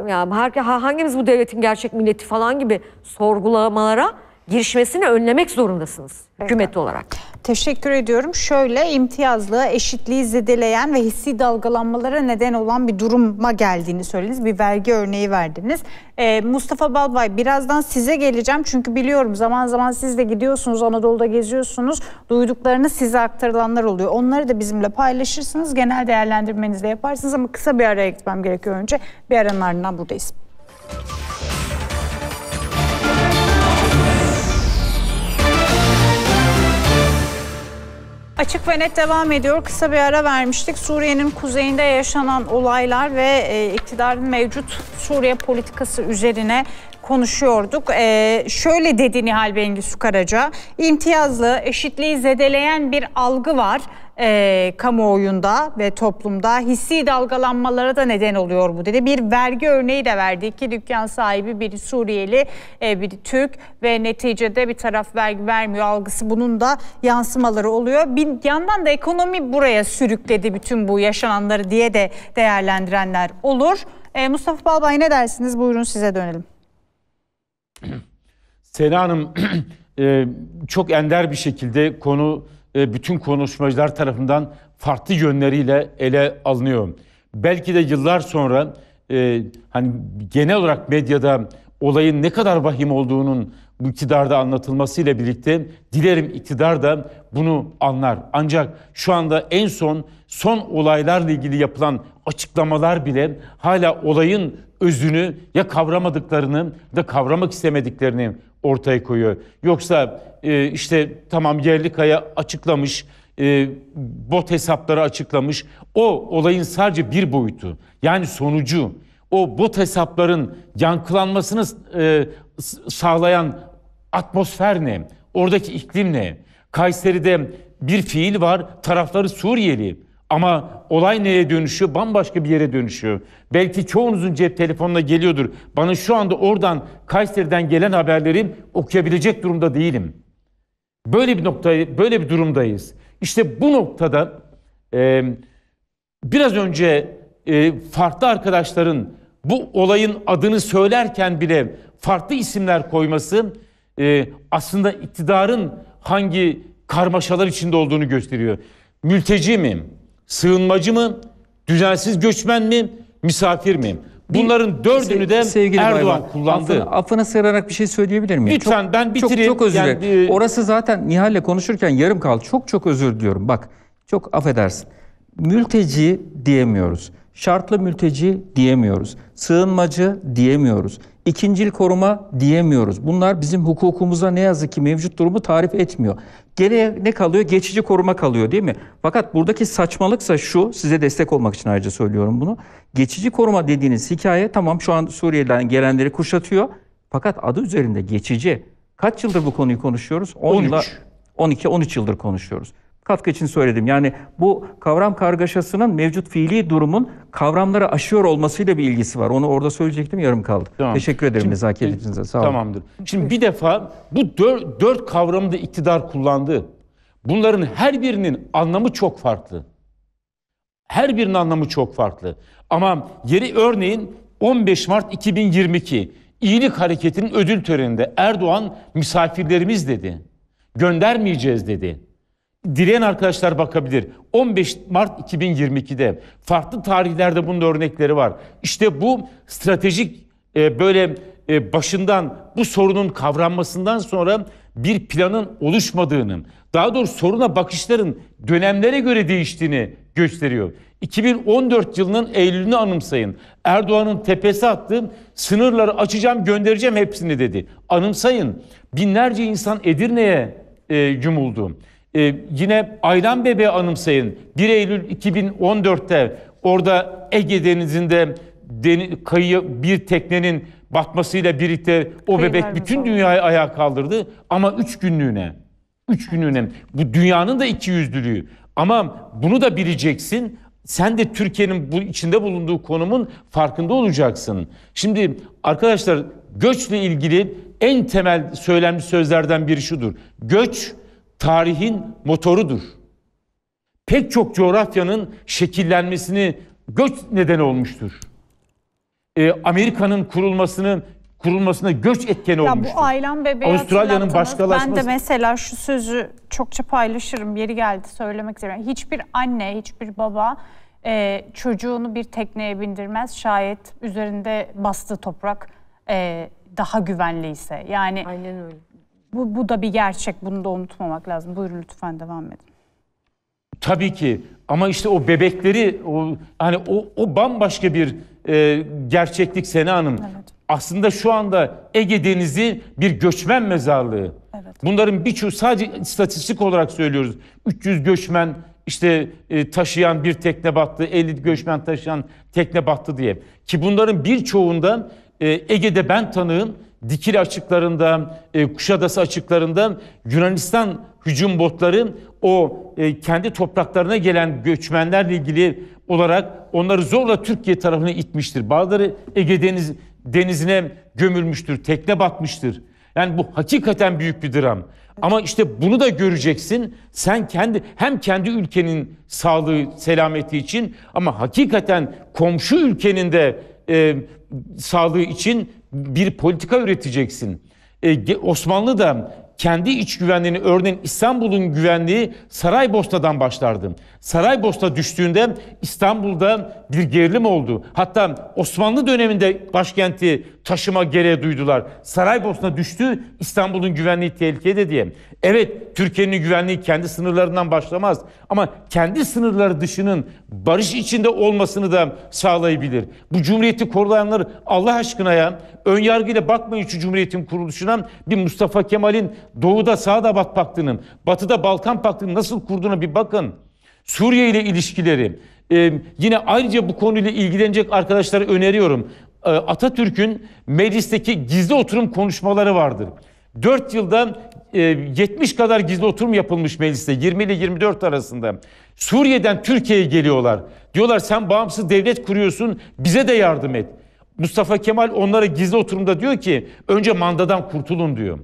yani her, hangimiz bu devletin gerçek milleti falan gibi sorgulamalara girişmesini önlemek zorundasınız evet. hükümet olarak. Teşekkür ediyorum. Şöyle imtiyazlı, eşitliği zedeleyen ve hissi dalgalanmalara neden olan bir duruma geldiğini söylediniz. Bir vergi örneği verdiniz. Ee, Mustafa Balbay birazdan size geleceğim. Çünkü biliyorum zaman zaman siz de gidiyorsunuz, Anadolu'da geziyorsunuz. Duyduklarını size aktarılanlar oluyor. Onları da bizimle paylaşırsınız. Genel değerlendirmenizi de yaparsınız ama kısa bir araya gitmem gerekiyor önce. Bir aranın ardından buradayız. Açık ve net devam ediyor. Kısa bir ara vermiştik. Suriye'nin kuzeyinde yaşanan olaylar ve e, iktidarın mevcut Suriye politikası üzerine konuşuyorduk. Ee, şöyle dedi Nihal Bengisu Karaca, imtiyazlı, eşitliği zedeleyen bir algı var e, kamuoyunda ve toplumda. Hissi dalgalanmalara da neden oluyor bu dedi. Bir vergi örneği de verdi. İki dükkan sahibi, biri Suriyeli, e, biri Türk ve neticede bir taraf vergi vermiyor algısı. Bunun da yansımaları oluyor. Bir yandan da ekonomi buraya sürükledi bütün bu yaşananları diye de değerlendirenler olur. E, Mustafa Balbay ne dersiniz? Buyurun size dönelim. Sena Hanım e, çok ender bir şekilde konu e, bütün konuşmacılar tarafından farklı yönleriyle ele alınıyor. Belki de yıllar sonra e, hani genel olarak medyada olayın ne kadar vahim olduğunun bu iktidarda anlatılmasıyla birlikte dilerim iktidar da bunu anlar. Ancak şu anda en son son olaylarla ilgili yapılan açıklamalar bile hala olayın özünü ya kavramadıklarını da kavramak istemediklerini ortaya koyuyor. Yoksa e, işte tamam yerli kaya açıklamış, e, bot hesapları açıklamış. O olayın sadece bir boyutu yani sonucu. O bot hesapların yankılanmasını e, sağlayan atmosfer ne? Oradaki iklim ne? Kayseri'de bir fiil var, tarafları Suriyeli. Ama olay neye dönüşüyor? Bambaşka bir yere dönüşüyor. Belki çoğunuzun cep telefonuna geliyordur. Bana şu anda oradan Kayseri'den gelen haberlerim okuyabilecek durumda değilim. Böyle bir noktayı, böyle bir durumdayız. İşte bu noktada e, biraz önce e, farklı arkadaşların bu olayın adını söylerken bile farklı isimler koyması e, aslında iktidarın hangi karmaşalar içinde olduğunu gösteriyor. Mülteci mi? Sığınmacı mı? Düzensiz göçmen mi? Misafir mi? Bunların dördünü de Sevgili Erdoğan Bayvan, kullandı. Affına, affına sığınarak bir şey söyleyebilir miyim? Lütfen çok, ben bitireyim. Çok, çok özür Yani, e... Orası zaten Nihal'le konuşurken yarım kaldı. Çok çok özür diliyorum. Bak çok affedersin. Mülteci diyemiyoruz. Şartlı mülteci diyemiyoruz. Sığınmacı diyemiyoruz. İkincil koruma diyemiyoruz. Bunlar bizim hukukumuza ne yazık ki mevcut durumu tarif etmiyor. Geriye ne kalıyor? Geçici koruma kalıyor değil mi? Fakat buradaki saçmalıksa şu, size destek olmak için ayrıca söylüyorum bunu. Geçici koruma dediğiniz hikaye tamam şu an Suriye'den gelenleri kuşatıyor. Fakat adı üzerinde geçici. Kaç yıldır bu konuyu konuşuyoruz? 10 13. Yıla, 12-13 yıldır konuşuyoruz katkı için söyledim. Yani bu kavram kargaşasının mevcut fiili durumun kavramları aşıyor olmasıyla bir ilgisi var. Onu orada söyleyecektim yarım kaldı. Tamam. Teşekkür ederim Şimdi, nezaketinize. Sağ olun. Tamamdır. Şimdi bir defa bu dört, kavramı da iktidar kullandı. Bunların her birinin anlamı çok farklı. Her birinin anlamı çok farklı. Ama yeri örneğin 15 Mart 2022 İyilik Hareketi'nin ödül töreninde Erdoğan misafirlerimiz dedi. Göndermeyeceğiz dedi. Dileyen arkadaşlar bakabilir. 15 Mart 2022'de farklı tarihlerde bunun örnekleri var. İşte bu stratejik e, böyle e, başından bu sorunun kavranmasından sonra bir planın oluşmadığını, daha doğrusu soruna bakışların dönemlere göre değiştiğini gösteriyor. 2014 yılının Eylül'ünü anımsayın. Erdoğan'ın tepesi attı. Sınırları açacağım, göndereceğim hepsini dedi. Anımsayın. Binlerce insan Edirne'ye e, yumuldu. E, yine Aylan Bebe anımsayın. 1 Eylül 2014'te orada Ege Denizi'nde deni, kıyı, bir teknenin batmasıyla birlikte o Kıyılar bebek bütün dünyayı ayağa kaldırdı. Ama üç günlüğüne, üç günlüğüne bu dünyanın da iki yüzlülüğü. Ama bunu da bileceksin. Sen de Türkiye'nin bu içinde bulunduğu konumun farkında olacaksın. Şimdi arkadaşlar göçle ilgili en temel söylenmiş sözlerden biri şudur. Göç tarihin motorudur. Pek çok coğrafyanın şekillenmesini göç nedeni olmuştur. E, Amerika'nın kurulmasının kurulmasına göç etkeni ya olmuştur. Bu ailem bebeği Avustralya'nın başkalaşması. Ben de mesela şu sözü çokça paylaşırım. Yeri geldi söylemek üzere. Hiçbir anne, hiçbir baba e, çocuğunu bir tekneye bindirmez. Şayet üzerinde bastığı toprak e, daha ise. Yani Aynen öyle. Bu, bu da bir gerçek. Bunu da unutmamak lazım. Buyurun lütfen devam edin. Tabii ki ama işte o bebekleri o hani o, o bambaşka bir e, gerçeklik Sena Hanım. Evet. Aslında şu anda Ege Denizi bir göçmen mezarlığı. Evet. Bunların birçoğu sadece istatistik olarak söylüyoruz. 300 göçmen işte e, taşıyan bir tekne battı, 50 göçmen taşıyan tekne battı diye. Ki bunların birçoğundan e, Ege'de ben tanığım Dikili açıklarında, e, Kuşadası açıklarında Yunanistan hücum botları o e, kendi topraklarına gelen göçmenlerle ilgili olarak onları zorla Türkiye tarafına itmiştir. Bazıları Ege Deniz, denizine gömülmüştür, tekne batmıştır. Yani bu hakikaten büyük bir dram. Ama işte bunu da göreceksin. Sen kendi hem kendi ülkenin sağlığı, selameti için ama hakikaten komşu ülkenin de e, sağlığı için bir politika üreteceksin. E, Osmanlı da kendi iç güvenliğini örneğin İstanbul'un güvenliği Saraybosna'dan başlardı. Saraybosna düştüğünde İstanbul'da bir gerilim oldu. Hatta Osmanlı döneminde başkenti taşıma gereği duydular. Saraybosna düştü İstanbul'un güvenliği tehlikede diye. Evet Türkiye'nin güvenliği kendi sınırlarından başlamaz ama kendi sınırları dışının barış içinde olmasını da sağlayabilir. Bu cumhuriyeti korulayanları Allah aşkına ya ön yargıyla bakmayın şu cumhuriyetin kuruluşuna bir Mustafa Kemal'in Doğuda sağda bat Paktı'nın, batıda Balkan Paktı'nın nasıl kurduğuna bir bakın. Suriye ile ilişkileri, ee, yine ayrıca bu konuyla ilgilenecek arkadaşlara öneriyorum. Ee, Atatürk'ün meclisteki gizli oturum konuşmaları vardır. 4 yılda e, 70 kadar gizli oturum yapılmış mecliste 20 ile 24 arasında. Suriye'den Türkiye'ye geliyorlar. Diyorlar sen bağımsız devlet kuruyorsun bize de yardım et. Mustafa Kemal onlara gizli oturumda diyor ki önce mandadan kurtulun diyor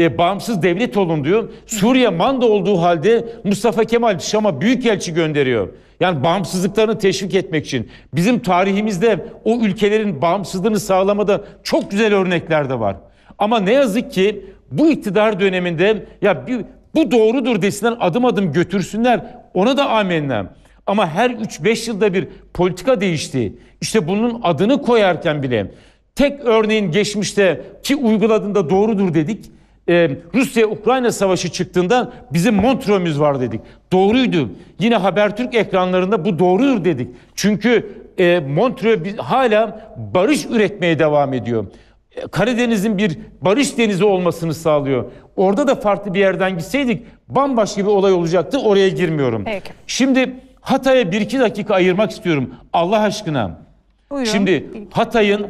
e, bağımsız devlet olun diyor. Suriye manda olduğu halde Mustafa Kemal Şam'a büyükelçi gönderiyor. Yani bağımsızlıklarını teşvik etmek için. Bizim tarihimizde o ülkelerin bağımsızlığını sağlamada çok güzel örnekler de var. Ama ne yazık ki bu iktidar döneminde ya bir, bu doğrudur desinler adım adım götürsünler ona da amenna. Ama her 3-5 yılda bir politika değişti. İşte bunun adını koyarken bile tek örneğin geçmişte ki uyguladığında doğrudur dedik e, Rusya-Ukrayna savaşı çıktığında bizim Montreux'ümüz var dedik. Doğruydu. Yine Habertürk ekranlarında bu doğrudur dedik. Çünkü e, Montreux hala barış üretmeye devam ediyor. E, Karadeniz'in bir barış denizi olmasını sağlıyor. Orada da farklı bir yerden gitseydik bambaşka bir olay olacaktı. Oraya girmiyorum. Peki. Şimdi Hatay'a bir iki dakika ayırmak istiyorum. Allah aşkına. Buyurun. Şimdi Hatay'ın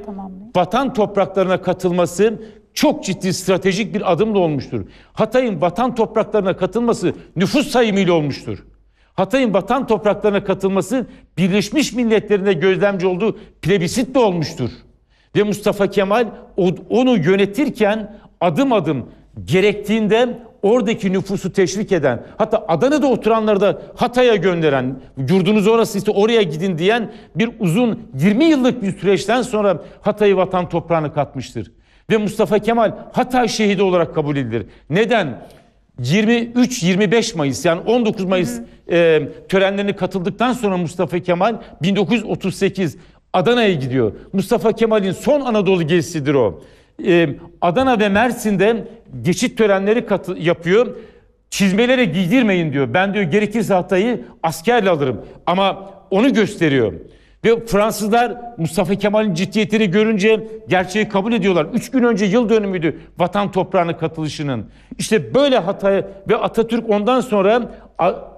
vatan topraklarına katılması çok ciddi stratejik bir adım da olmuştur. Hatay'ın vatan topraklarına katılması nüfus sayımıyla olmuştur. Hatay'ın vatan topraklarına katılması Birleşmiş Milletler'in de gözlemci olduğu plebisitle olmuştur. Ve Mustafa Kemal onu yönetirken adım adım gerektiğinde oradaki nüfusu teşvik eden hatta Adana'da oturanları da Hatay'a gönderen yurdunuz orası ise oraya gidin diyen bir uzun 20 yıllık bir süreçten sonra Hatay'ı vatan toprağına katmıştır ve Mustafa Kemal Hatay şehidi olarak kabul edilir. Neden? 23-25 Mayıs yani 19 Mayıs hı hı. E, törenlerine katıldıktan sonra Mustafa Kemal 1938 Adana'ya gidiyor. Mustafa Kemal'in son Anadolu gezisidir o. E, Adana ve Mersin'de geçit törenleri katı, yapıyor. Çizmelere giydirmeyin diyor. Ben diyor gerekirse Hatay'ı askerle alırım. Ama onu gösteriyor. Ve Fransızlar Mustafa Kemal'in ciddiyetini görünce gerçeği kabul ediyorlar. Üç gün önce yıl dönümüydü vatan toprağına katılışının. İşte böyle hatayı ve Atatürk ondan sonra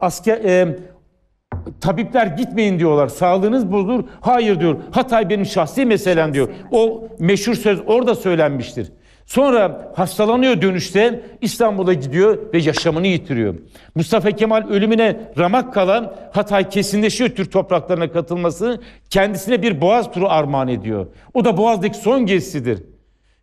asker e, tabipler gitmeyin diyorlar. Sağlığınız bozulur. Hayır diyor. Hatay benim şahsi meselem diyor. O meşhur söz orada söylenmiştir. Sonra hastalanıyor dönüşte İstanbul'a gidiyor ve yaşamını yitiriyor. Mustafa Kemal ölümüne ramak kalan Hatay kesinleşiyor Türk topraklarına katılması. Kendisine bir boğaz turu armağan ediyor. O da boğazdaki son gezisidir.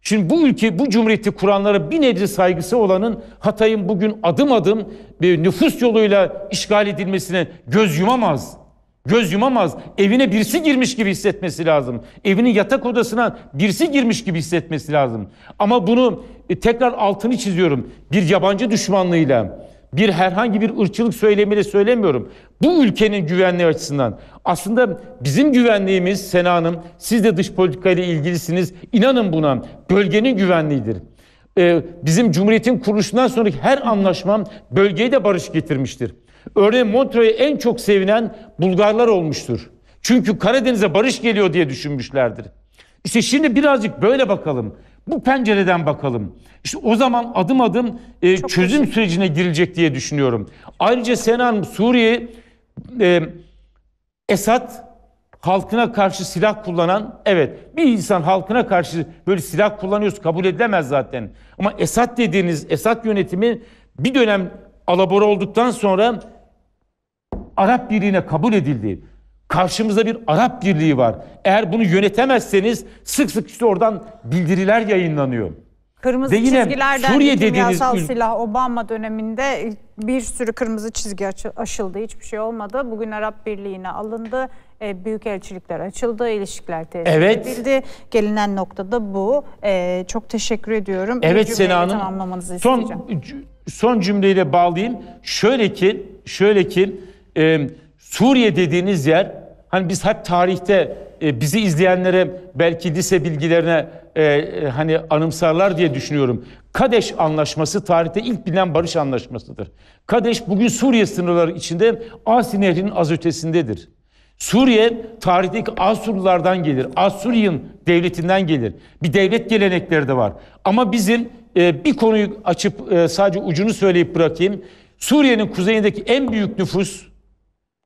Şimdi bu ülke, bu cumhuriyeti kuranlara bir nebze saygısı olanın Hatay'ın bugün adım adım bir nüfus yoluyla işgal edilmesine göz yumamaz. Göz yumamaz. Evine birisi girmiş gibi hissetmesi lazım. Evinin yatak odasına birisi girmiş gibi hissetmesi lazım. Ama bunu e, tekrar altını çiziyorum. Bir yabancı düşmanlığıyla, bir herhangi bir ırkçılık söylemiyle söylemiyorum. Bu ülkenin güvenliği açısından. Aslında bizim güvenliğimiz Sena Hanım, siz de dış politikayla ilgilisiniz. İnanın buna. Bölgenin güvenliğidir e, bizim Cumhuriyet'in kuruluşundan sonraki her anlaşmam bölgeye de barış getirmiştir. Örneğin Montreux'e en çok sevinen Bulgarlar olmuştur. Çünkü Karadeniz'e barış geliyor diye düşünmüşlerdir. İşte şimdi birazcık böyle bakalım. Bu pencereden bakalım. İşte o zaman adım adım e, çözüm hoş. sürecine girilecek diye düşünüyorum. Ayrıca Senan Suriye e, Esad halkına karşı silah kullanan evet bir insan halkına karşı böyle silah kullanıyorsa kabul edilemez zaten. Ama Esad dediğiniz Esad yönetimi bir dönem alabora olduktan sonra Arap Birliği'ne kabul edildi. Karşımızda bir Arap Birliği var. Eğer bunu yönetemezseniz sık sık işte oradan bildiriler yayınlanıyor. Kırmızı Ve yine çizgilerden Suriye dediğiniz silah Obama döneminde bir sürü kırmızı çizgi aşıldı. Hiçbir şey olmadı. Bugün Arap Birliği'ne alındı. E, büyük elçilikler açıldı, ilişkiler tesis evet. edildi. Gelinen noktada bu. E, çok teşekkür ediyorum. Evet Sena Hanım. Tamamlamanızı Son, isteyeceğim son cümleyle bağlayayım. Şöyle ki, şöyle ki e, Suriye dediğiniz yer, hani biz hep tarihte e, bizi izleyenlere belki lise bilgilerine e, e, hani anımsarlar diye düşünüyorum. Kadeş Anlaşması tarihte ilk bilinen barış anlaşmasıdır. Kadeş bugün Suriye sınırları içinde Asi Nehri'nin az ötesindedir. Suriye tarihteki Asurlulardan gelir. Asurian devletinden gelir. Bir devlet gelenekleri de var. Ama bizim ee, bir konuyu açıp e, sadece ucunu söyleyip bırakayım. Suriye'nin kuzeyindeki en büyük nüfus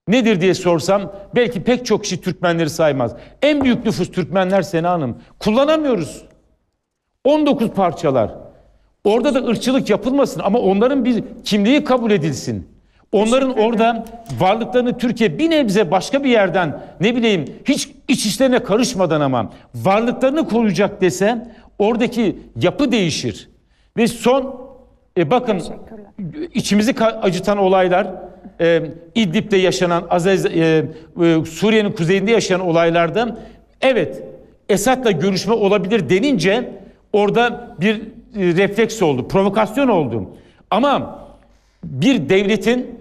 nedir diye sorsam belki pek çok kişi Türkmenleri saymaz. En büyük nüfus Türkmenler Sena Hanım. Kullanamıyoruz. 19 parçalar. Orada da ırkçılık yapılmasın ama onların bir kimliği kabul edilsin. Onların orada varlıklarını Türkiye bir nebze başka bir yerden ne bileyim hiç iç işlerine karışmadan ama varlıklarını koruyacak dese oradaki yapı değişir. Ve son e, bakın içimizi acıtan olaylar e, İdlib'de yaşanan Azaz, e, e, Suriye'nin kuzeyinde yaşanan olaylardan, evet Esad'la görüşme olabilir denince orada bir e, refleks oldu, provokasyon oldu. Ama bir devletin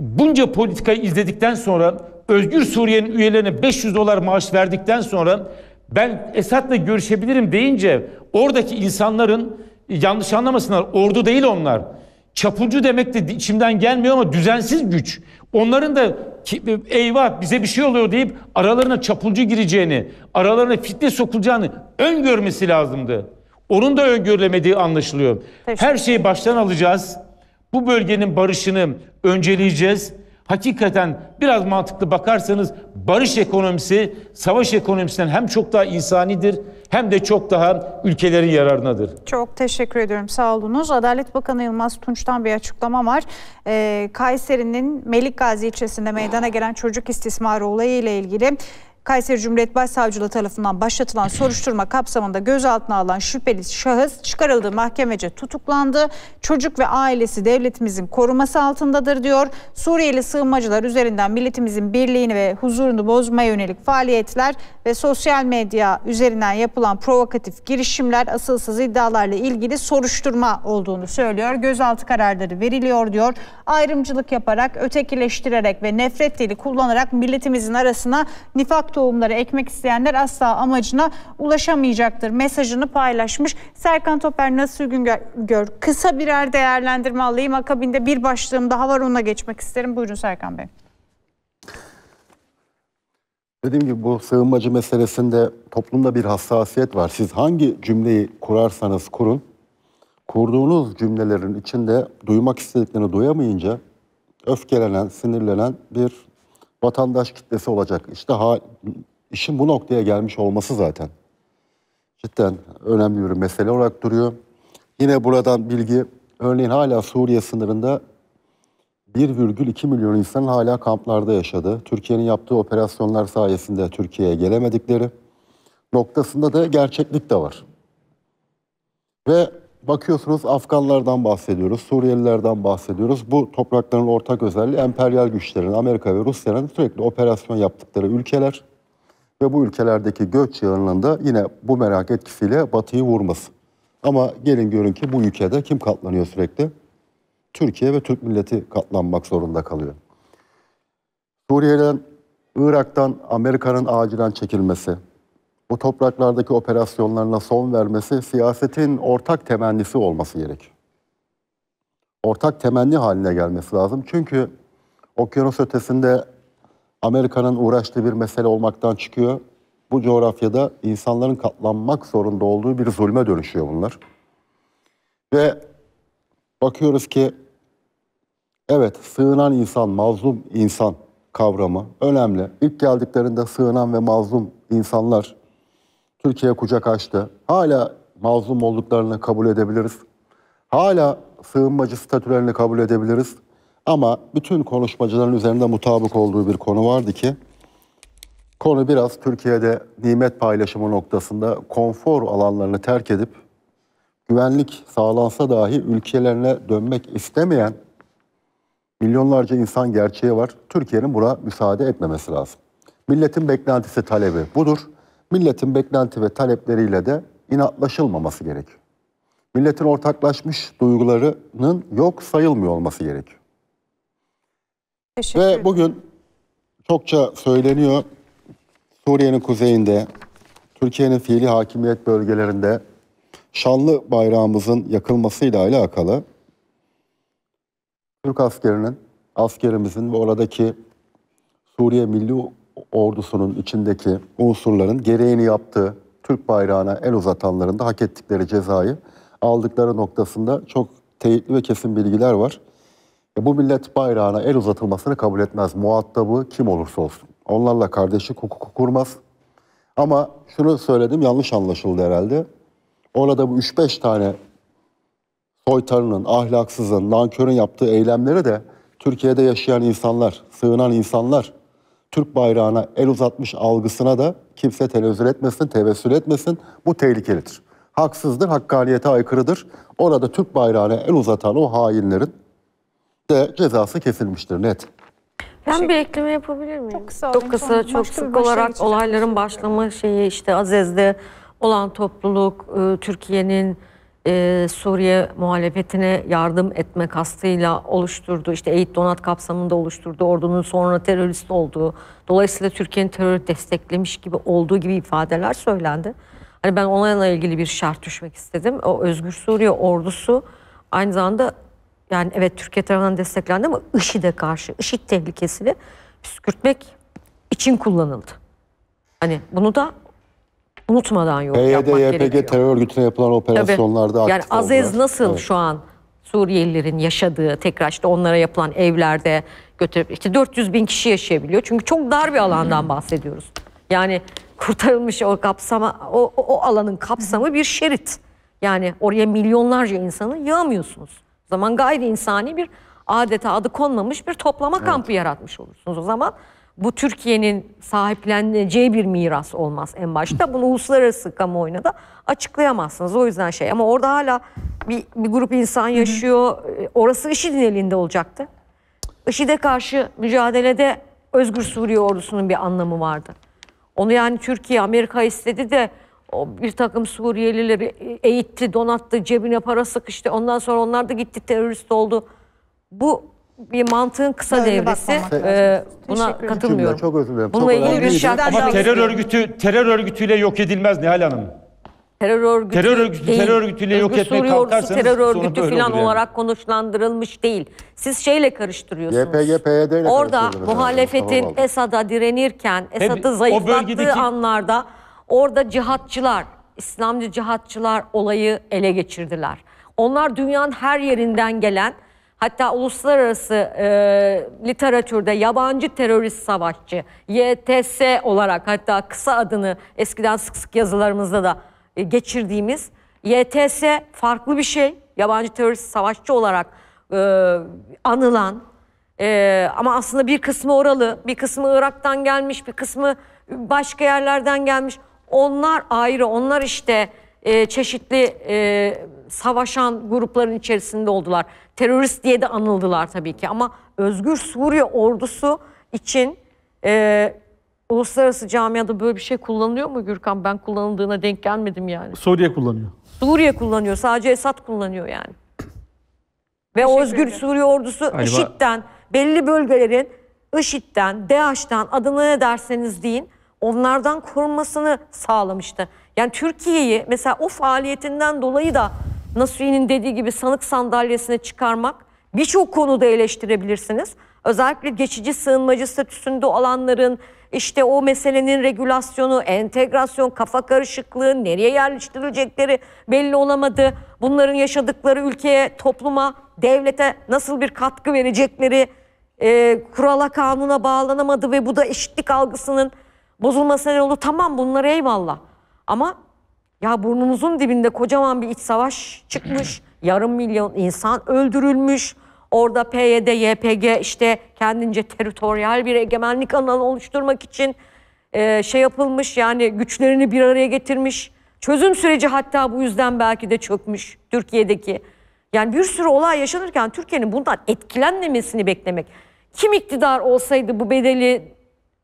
bunca politikayı izledikten sonra Özgür Suriye'nin üyelerine 500 dolar maaş verdikten sonra ben Esad'la görüşebilirim deyince oradaki insanların yanlış anlamasınlar ordu değil onlar. Çapulcu demek de içimden gelmiyor ama düzensiz güç. Onların da eyvah bize bir şey oluyor deyip aralarına çapulcu gireceğini, aralarına fitne sokulacağını öngörmesi lazımdı. Onun da öngörülemediği anlaşılıyor. Her şeyi baştan alacağız. Bu bölgenin barışını önceleyeceğiz. Hakikaten biraz mantıklı bakarsanız barış ekonomisi savaş ekonomisinden hem çok daha insanidir hem de çok daha ülkelerin yararınadır. Çok teşekkür ediyorum sağ olunuz. Adalet Bakanı Yılmaz Tunç'tan bir açıklama var. Ee, Kayseri'nin Melikgazi ilçesinde meydana gelen çocuk istismarı olayı ile ilgili Kayseri Cumhuriyet Başsavcılığı tarafından başlatılan soruşturma kapsamında gözaltına alan şüpheli şahıs çıkarıldığı mahkemece tutuklandı. Çocuk ve ailesi devletimizin koruması altındadır diyor. Suriyeli sığınmacılar üzerinden milletimizin birliğini ve huzurunu bozmaya yönelik faaliyetler ve sosyal medya üzerinden yapılan provokatif girişimler asılsız iddialarla ilgili soruşturma olduğunu söylüyor. Gözaltı kararları veriliyor diyor. Ayrımcılık yaparak, ötekileştirerek ve nefret dili kullanarak milletimizin arasına nifak ahşap tohumları ekmek isteyenler asla amacına ulaşamayacaktır mesajını paylaşmış. Serkan Toper, Nasıl Güngör kısa birer değerlendirme alayım. Akabinde bir başlığım daha var ona geçmek isterim. Buyurun Serkan Bey. Dediğim gibi bu sığınmacı meselesinde toplumda bir hassasiyet var. Siz hangi cümleyi kurarsanız kurun, kurduğunuz cümlelerin içinde duymak istediklerini duyamayınca öfkelenen, sinirlenen bir vatandaş kitlesi olacak. İşte ha, işin bu noktaya gelmiş olması zaten cidden önemli bir mesele olarak duruyor. Yine buradan bilgi, örneğin hala Suriye sınırında 1,2 milyon insan hala kamplarda yaşadı. Türkiye'nin yaptığı operasyonlar sayesinde Türkiye'ye gelemedikleri noktasında da gerçeklik de var. Ve Bakıyorsunuz Afganlardan bahsediyoruz, Suriyelilerden bahsediyoruz. Bu toprakların ortak özelliği emperyal güçlerin, Amerika ve Rusya'nın sürekli operasyon yaptıkları ülkeler ve bu ülkelerdeki göç yığınının da yine bu merak etkisiyle batıyı vurması. Ama gelin görün ki bu ülkede kim katlanıyor sürekli? Türkiye ve Türk milleti katlanmak zorunda kalıyor. Suriye'den, Irak'tan Amerika'nın acilen çekilmesi, bu topraklardaki operasyonlarına son vermesi siyasetin ortak temennisi olması gerek. Ortak temenni haline gelmesi lazım. Çünkü okyanus ötesinde Amerika'nın uğraştığı bir mesele olmaktan çıkıyor. Bu coğrafyada insanların katlanmak zorunda olduğu bir zulme dönüşüyor bunlar. Ve bakıyoruz ki evet sığınan insan, mazlum insan kavramı önemli. İlk geldiklerinde sığınan ve mazlum insanlar Türkiye kucak açtı. Hala mazlum olduklarını kabul edebiliriz. Hala sığınmacı statülerini kabul edebiliriz. Ama bütün konuşmacıların üzerinde mutabık olduğu bir konu vardı ki konu biraz Türkiye'de nimet paylaşımı noktasında konfor alanlarını terk edip güvenlik sağlansa dahi ülkelerine dönmek istemeyen milyonlarca insan gerçeği var. Türkiye'nin buna müsaade etmemesi lazım. Milletin beklentisi talebi budur milletin beklenti ve talepleriyle de inatlaşılmaması gerekiyor. Milletin ortaklaşmış duygularının yok sayılmıyor olması gerekiyor. Teşekkür Ve bugün çokça söyleniyor Suriye'nin kuzeyinde, Türkiye'nin fiili hakimiyet bölgelerinde şanlı bayrağımızın yakılmasıyla alakalı Türk askerinin, askerimizin ve oradaki Suriye Milli ordusunun içindeki unsurların gereğini yaptığı Türk bayrağına el uzatanların da hak ettikleri cezayı aldıkları noktasında çok teyitli ve kesin bilgiler var. E bu millet bayrağına el uzatılmasını kabul etmez. Muhatabı kim olursa olsun. Onlarla kardeşlik hukuku kurmaz. Ama şunu söyledim yanlış anlaşıldı herhalde. Orada bu 3-5 tane soytarının, ahlaksızın, nankörün yaptığı eylemleri de Türkiye'de yaşayan insanlar, sığınan insanlar Türk bayrağına el uzatmış algısına da kimse tenezzül etmesin, tevessül etmesin. Bu tehlikelidir. Haksızdır, hakkaniyete aykırıdır. Orada Türk bayrağına el uzatan o hainlerin de cezası kesilmiştir net. Ben bir ekleme yapabilir miyim? Çok kısa. Çok kısa, çok sık olarak olayların başlama şeyi işte Azez'de olan topluluk, ıı, Türkiye'nin e, Suriye muhalefetine yardım etme kastıyla oluşturduğu, işte Eğit Donat kapsamında oluşturduğu, ordunun sonra terörist olduğu, dolayısıyla Türkiye'nin terör desteklemiş gibi olduğu gibi ifadeler söylendi. Hani ben onayla ilgili bir şart düşmek istedim. O Özgür Suriye ordusu aynı zamanda yani evet Türkiye tarafından desteklendi ama IŞİD'e karşı, IŞİD tehlikesini püskürtmek için kullanıldı. Hani bunu da unutmadan yorum PYD, yapmak YPG, gerekiyor. terör örgütüne yapılan operasyonlarda Tabii, Yani Azez nasıl evet. şu an Suriyelilerin yaşadığı tekrar işte onlara yapılan evlerde götürüp işte 400 bin kişi yaşayabiliyor. Çünkü çok dar bir alandan bahsediyoruz. Yani kurtarılmış o kapsama o, o alanın kapsamı bir şerit. Yani oraya milyonlarca insanı yağmıyorsunuz O zaman gayri insani bir adeta adı konmamış bir toplama evet. kampı yaratmış olursunuz. O zaman bu Türkiye'nin sahipleneceği bir miras olmaz en başta. Bunu uluslararası kamuoyuna da açıklayamazsınız. O yüzden şey ama orada hala bir, bir grup insan yaşıyor. E, orası IŞİD'in elinde olacaktı. IŞİD'e karşı mücadelede Özgür Suriye ordusunun bir anlamı vardı. Onu yani Türkiye, Amerika istedi de o bir takım Suriyelileri eğitti, donattı, cebine para sıkıştı. Ondan sonra onlar da gitti terörist oldu. Bu bir mantığın kısa Öyle devresi. Ee, buna katılmıyorum. Çok özür dilerim. Bununla ilgili bir şey Ama terör örgütü terör örgütüyle yok edilmez Nihal Hanım. Terör örgütü, terör örgütü değil. terör örgütüyle yok etmek Suriye kalkarsanız terör örgütü falan yani. olarak konuşlandırılmış değil. Siz şeyle karıştırıyorsunuz. YPG, PYD Orada muhalefetin tamam Esad'a direnirken, Esad'ı zayıflattığı bölgedeki... anlarda orada cihatçılar, İslamcı cihatçılar olayı ele geçirdiler. Onlar dünyanın her yerinden gelen Hatta uluslararası e, literatürde yabancı terörist savaşçı YTS olarak hatta kısa adını eskiden sık sık yazılarımızda da e, geçirdiğimiz YTS farklı bir şey. Yabancı terörist savaşçı olarak e, anılan e, ama aslında bir kısmı oralı, bir kısmı Irak'tan gelmiş, bir kısmı başka yerlerden gelmiş. Onlar ayrı, onlar işte e, çeşitli... E, savaşan grupların içerisinde oldular. Terörist diye de anıldılar tabii ki ama Özgür Suriye ordusu için e, uluslararası camiada böyle bir şey kullanılıyor mu Gürkan? Ben kullanıldığına denk gelmedim yani. Suriye kullanıyor. Suriye kullanıyor. Sadece Esad kullanıyor yani. Ve Teşekkür Özgür ederim. Suriye ordusu Galiba... IŞİD'den, belli bölgelerin IŞİD'den, DAEŞ'ten adını ne derseniz deyin onlardan korunmasını sağlamıştı. Yani Türkiye'yi mesela o faaliyetinden dolayı da Nasuhi'nin dediği gibi sanık sandalyesine çıkarmak birçok konuda eleştirebilirsiniz. Özellikle geçici sığınmacı statüsünde olanların işte o meselenin regulasyonu, entegrasyon, kafa karışıklığı, nereye yerleştirilecekleri belli olamadı. Bunların yaşadıkları ülkeye, topluma, devlete nasıl bir katkı verecekleri e, kurala, kanuna bağlanamadı ve bu da eşitlik algısının bozulmasına yolu. Tamam bunlara eyvallah ama ya burnumuzun dibinde kocaman bir iç savaş çıkmış. Yarım milyon insan öldürülmüş. Orada PYD, YPG işte kendince teritoryal bir egemenlik alanı oluşturmak için e, şey yapılmış. Yani güçlerini bir araya getirmiş. Çözüm süreci hatta bu yüzden belki de çökmüş Türkiye'deki. Yani bir sürü olay yaşanırken Türkiye'nin bundan etkilenmemesini beklemek. Kim iktidar olsaydı bu bedeli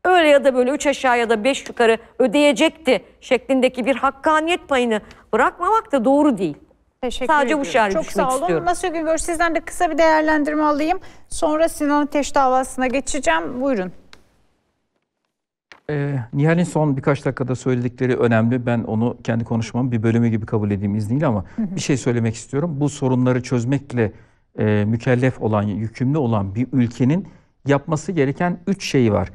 öyle ya da böyle üç aşağı ya da beş yukarı ödeyecekti şeklindeki bir hakkaniyet payını bırakmamak da doğru değil. Teşekkür Sadece ediyorum. bu şerhi Çok sağ olun. Istiyorum. Nasıl Güngör sizden de kısa bir değerlendirme alayım. Sonra Sinan Ateş davasına geçeceğim. Buyurun. Ee, Nihal'in son birkaç dakikada söyledikleri önemli. Ben onu kendi konuşmamın bir bölümü gibi kabul edeyim izniyle ama bir şey söylemek istiyorum. Bu sorunları çözmekle e, mükellef olan, yükümlü olan bir ülkenin yapması gereken üç şeyi var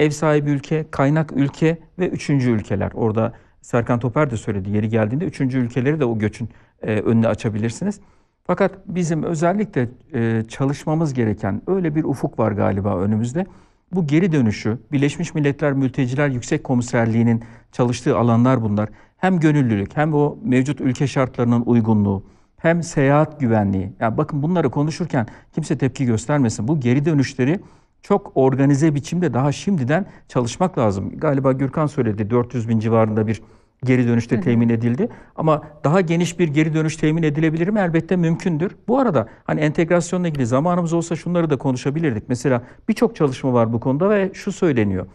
ev sahibi ülke, kaynak ülke ve üçüncü ülkeler. Orada Serkan Toper de söyledi yeri geldiğinde üçüncü ülkeleri de o göçün e, önüne açabilirsiniz. Fakat bizim özellikle e, çalışmamız gereken öyle bir ufuk var galiba önümüzde. Bu geri dönüşü Birleşmiş Milletler Mülteciler Yüksek Komiserliği'nin çalıştığı alanlar bunlar. Hem gönüllülük hem o mevcut ülke şartlarının uygunluğu hem seyahat güvenliği. Ya yani bakın bunları konuşurken kimse tepki göstermesin. Bu geri dönüşleri çok organize biçimde daha şimdiden çalışmak lazım. Galiba Gürkan söyledi 400 bin civarında bir geri dönüşte temin edildi. Ama daha geniş bir geri dönüş temin edilebilir mi? Elbette mümkündür. Bu arada hani entegrasyonla ilgili zamanımız olsa şunları da konuşabilirdik. Mesela birçok çalışma var bu konuda ve şu söyleniyor.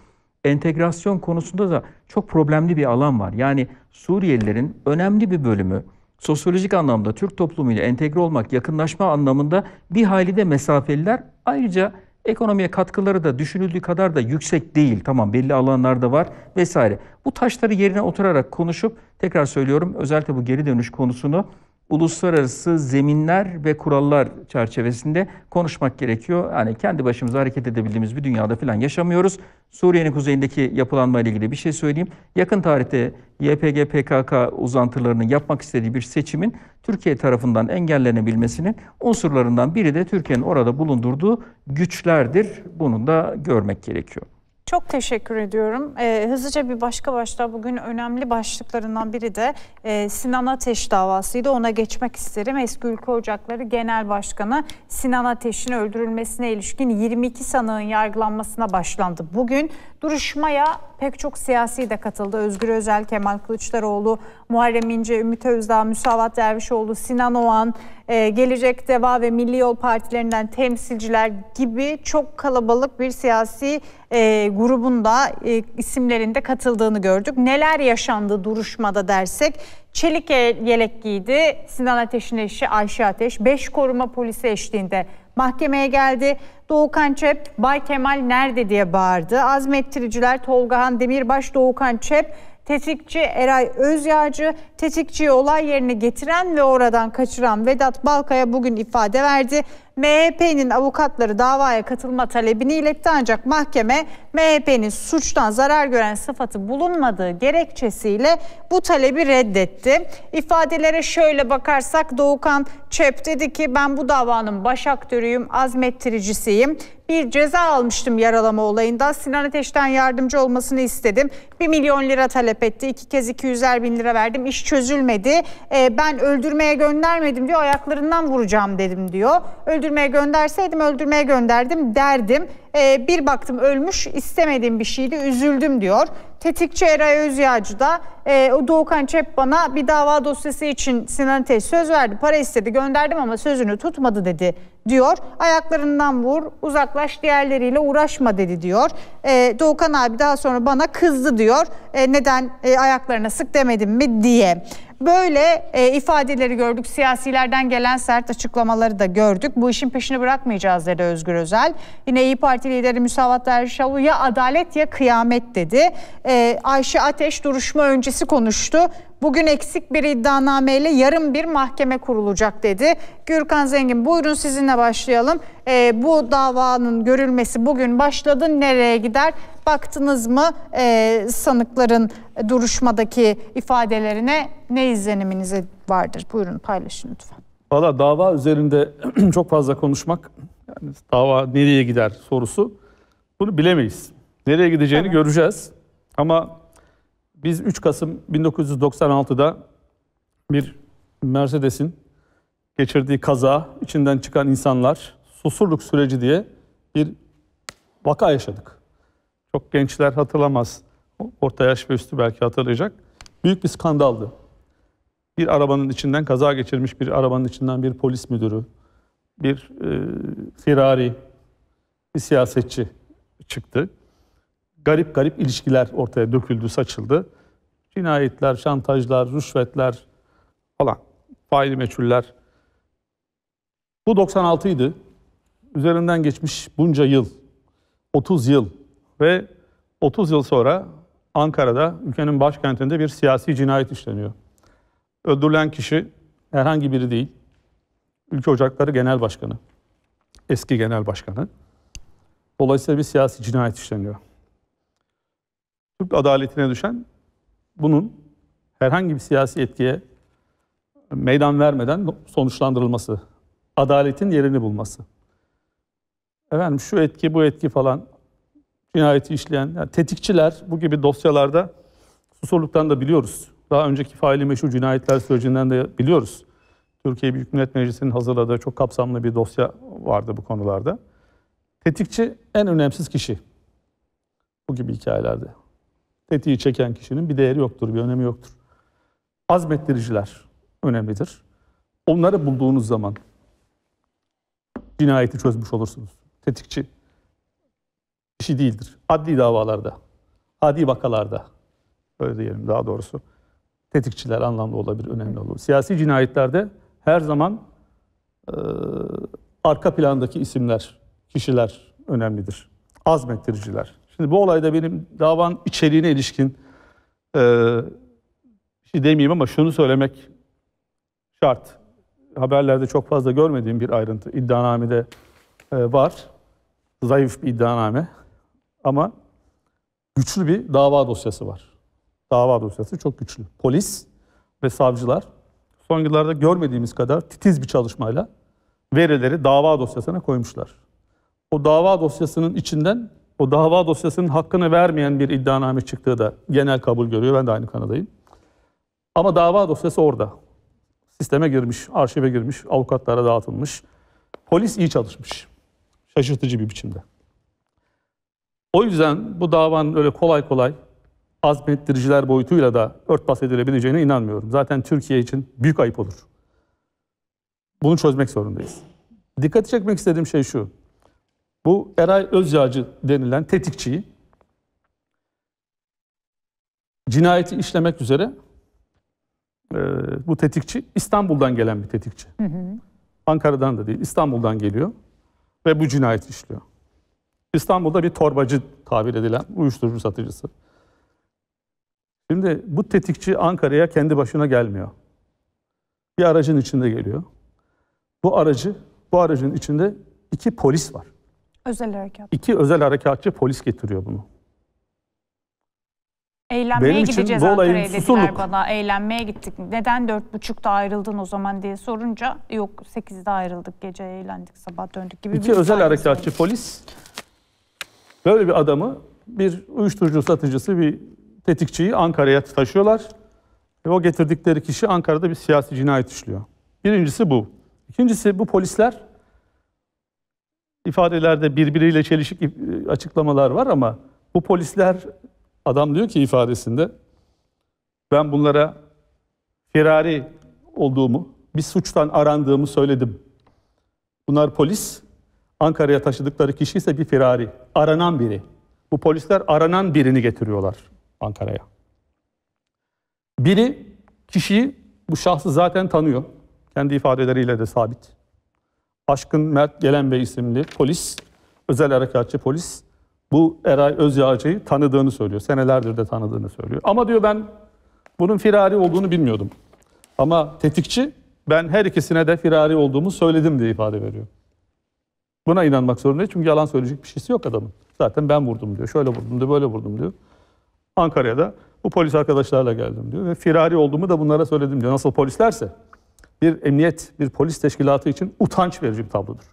Entegrasyon konusunda da çok problemli bir alan var. Yani Suriyelilerin önemli bir bölümü sosyolojik anlamda Türk toplumuyla entegre olmak, yakınlaşma anlamında bir hali de mesafeliler. Ayrıca Ekonomiye katkıları da düşünüldüğü kadar da yüksek değil. Tamam belli alanlarda var vesaire. Bu taşları yerine oturarak konuşup tekrar söylüyorum özellikle bu geri dönüş konusunu uluslararası zeminler ve kurallar çerçevesinde konuşmak gerekiyor. Yani kendi başımıza hareket edebildiğimiz bir dünyada falan yaşamıyoruz. Suriye'nin kuzeyindeki yapılanma ile ilgili bir şey söyleyeyim. Yakın tarihte YPG PKK uzantılarının yapmak istediği bir seçimin Türkiye tarafından engellenebilmesinin unsurlarından biri de Türkiye'nin orada bulundurduğu güçlerdir. Bunu da görmek gerekiyor. Çok teşekkür ediyorum. Ee, hızlıca bir başka başta bugün önemli başlıklarından biri de e, Sinan Ateş davasıydı. Ona geçmek isterim. Eski Ülke Ocakları Genel Başkanı Sinan Ateş'in öldürülmesine ilişkin 22 sanığın yargılanmasına başlandı. Bugün Duruşmaya pek çok siyasi de katıldı. Özgür Özel, Kemal Kılıçdaroğlu, Muharrem İnce, Ümit Özdağ, Müsavat Dervişoğlu, Sinan Oğan, e, Gelecek Deva ve Milli Yol Partilerinden temsilciler gibi çok kalabalık bir siyasi e, grubunda e, isimlerinde katıldığını gördük. Neler yaşandı duruşmada dersek çelik yelek giydi Sinan Ateş'in eşi Ayşe Ateş. Beş koruma polisi eşliğinde mahkemeye geldi. Doğukan Çep, Bay Kemal nerede diye bağırdı. Azmettiriciler Tolgahan Demirbaş, Doğukan Çep, tetikçi Eray Özyağcı Tetikçiyi olay yerine getiren ve oradan kaçıran Vedat Balkaya bugün ifade verdi. MHP'nin avukatları davaya katılma talebini iletti ancak mahkeme MHP'nin suçtan zarar gören sıfatı bulunmadığı gerekçesiyle bu talebi reddetti. İfadelere şöyle bakarsak Doğukan Çep dedi ki ben bu davanın baş aktörüyüm, azmettiricisiyim. Bir ceza almıştım yaralama olayında. Sinan Ateş'ten yardımcı olmasını istedim. 1 milyon lira talep etti. İki kez 200'er bin lira verdim. İş çözülmedi. E, ben öldürmeye göndermedim diyor ayaklarından vuracağım dedim diyor. Öldürmeye gönderseydim öldürmeye gönderdim derdim e, bir baktım ölmüş istemediğim bir şeydi üzüldüm diyor. Tetikçi Eray Özyağcı da e, Doğukan Çep bana bir dava dosyası için Sinan Ateş söz verdi. Para istedi gönderdim ama sözünü tutmadı dedi diyor. Ayaklarından vur uzaklaş diğerleriyle uğraşma dedi diyor. E, Doğukan abi daha sonra bana kızdı diyor. E, neden e, ayaklarına sık demedim mi diye. Böyle e, ifadeleri gördük. Siyasilerden gelen sert açıklamaları da gördük. Bu işin peşini bırakmayacağız dedi Özgür Özel. Yine İyi Parti lideri Müsavat Erşavlu ya adalet ya kıyamet dedi. E, Ayşe Ateş duruşma öncesi konuştu. Bugün eksik bir iddianameyle yarım bir mahkeme kurulacak dedi. Gürkan Zengin buyurun sizinle başlayalım. E, bu davanın görülmesi bugün başladı. Nereye gider? Baktınız mı e, sanıkların duruşmadaki ifadelerine ne izleniminiz vardır? Buyurun paylaşın lütfen. Valla dava üzerinde çok fazla konuşmak, yani dava nereye gider sorusu bunu bilemeyiz. Nereye gideceğini evet. göreceğiz. Ama biz 3 Kasım 1996'da bir Mercedes'in geçirdiği kaza, içinden çıkan insanlar, susurluk süreci diye bir vaka yaşadık. Çok gençler hatırlamaz. Orta yaş ve üstü belki hatırlayacak. Büyük bir skandaldı. Bir arabanın içinden kaza geçirmiş bir arabanın içinden bir polis müdürü, bir e, firari, bir siyasetçi çıktı garip garip ilişkiler ortaya döküldü, saçıldı. Cinayetler, şantajlar, rüşvetler falan. Faili meçhuller. Bu 96 idi. Üzerinden geçmiş bunca yıl, 30 yıl ve 30 yıl sonra Ankara'da ülkenin başkentinde bir siyasi cinayet işleniyor. Öldürülen kişi herhangi biri değil. Ülke Ocakları Genel Başkanı. Eski Genel Başkanı. Dolayısıyla bir siyasi cinayet işleniyor. Türk adaletine düşen bunun herhangi bir siyasi etkiye meydan vermeden sonuçlandırılması. Adaletin yerini bulması. Efendim şu etki bu etki falan cinayeti işleyen yani tetikçiler bu gibi dosyalarda susurluktan da biliyoruz. Daha önceki faili meşhur cinayetler sürecinden de biliyoruz. Türkiye Büyük Millet Meclisi'nin hazırladığı çok kapsamlı bir dosya vardı bu konularda. Tetikçi en önemsiz kişi bu gibi hikayelerde tetiği çeken kişinin bir değeri yoktur, bir önemi yoktur. Azmettiriciler önemlidir. Onları bulduğunuz zaman cinayeti çözmüş olursunuz. Tetikçi kişi şey değildir. Adli davalarda, adi vakalarda, öyle diyelim daha doğrusu, tetikçiler anlamlı olabilir, önemli olur. Siyasi cinayetlerde her zaman e, arka plandaki isimler, kişiler önemlidir. Azmettiriciler. Şimdi bu olayda benim davan içeriğine ilişkin e, şey demeyeyim ama şunu söylemek şart. Haberlerde çok fazla görmediğim bir ayrıntı iddianamede e, var. Zayıf bir iddianame ama güçlü bir dava dosyası var. Dava dosyası çok güçlü. Polis ve savcılar son yıllarda görmediğimiz kadar titiz bir çalışmayla verileri dava dosyasına koymuşlar. O dava dosyasının içinden o dava dosyasının hakkını vermeyen bir iddianame çıktığı da genel kabul görüyor. Ben de aynı kanadayım. Ama dava dosyası orada. Sisteme girmiş, arşive girmiş, avukatlara dağıtılmış. Polis iyi çalışmış. Şaşırtıcı bir biçimde. O yüzden bu davanın öyle kolay kolay azmettiriciler boyutuyla da örtbas edilebileceğine inanmıyorum. Zaten Türkiye için büyük ayıp olur. Bunu çözmek zorundayız. Dikkat çekmek istediğim şey şu. Bu Eray Özyağcı denilen tetikçiyi cinayeti işlemek üzere e, bu tetikçi İstanbul'dan gelen bir tetikçi. Hı hı. Ankara'dan da değil İstanbul'dan geliyor ve bu cinayeti işliyor. İstanbul'da bir torbacı tabir edilen uyuşturucu satıcısı. Şimdi bu tetikçi Ankara'ya kendi başına gelmiyor. Bir aracın içinde geliyor. Bu aracı, bu aracın içinde iki polis var. Özel harekat. İki özel harekatçı polis getiriyor bunu. Eğlenmeye Benim için bu olayın dediler bana. Eğlenmeye gittik. Neden dört buçukta ayrıldın o zaman diye sorunca yok sekizde ayrıldık gece eğlendik sabah döndük gibi. İki özel harekatçı oldu. polis böyle bir adamı bir uyuşturucu satıcısı bir tetikçiyi Ankara'ya taşıyorlar. Ve o getirdikleri kişi Ankara'da bir siyasi cinayet işliyor. Birincisi bu. İkincisi bu polisler ifadelerde birbiriyle çelişik açıklamalar var ama bu polisler adam diyor ki ifadesinde ben bunlara firari olduğumu, bir suçtan arandığımı söyledim. Bunlar polis, Ankara'ya taşıdıkları kişi ise bir firari, aranan biri. Bu polisler aranan birini getiriyorlar Ankara'ya. Biri kişiyi, bu şahsı zaten tanıyor. Kendi ifadeleriyle de sabit. Aşkın Mert Gelenbey isimli polis, özel harekatçı polis bu Eray Özyağcı'yı tanıdığını söylüyor. Senelerdir de tanıdığını söylüyor. Ama diyor ben bunun firari olduğunu bilmiyordum. Ama tetikçi ben her ikisine de firari olduğumu söyledim diye ifade veriyor. Buna inanmak zorunda çünkü yalan söyleyecek bir şeysi yok adamın. Zaten ben vurdum diyor, şöyle vurdum diyor, böyle vurdum diyor. Ankara'ya da bu polis arkadaşlarla geldim diyor ve firari olduğumu da bunlara söyledim diyor. Nasıl polislerse bir emniyet, bir polis teşkilatı için utanç verici bir tablodur.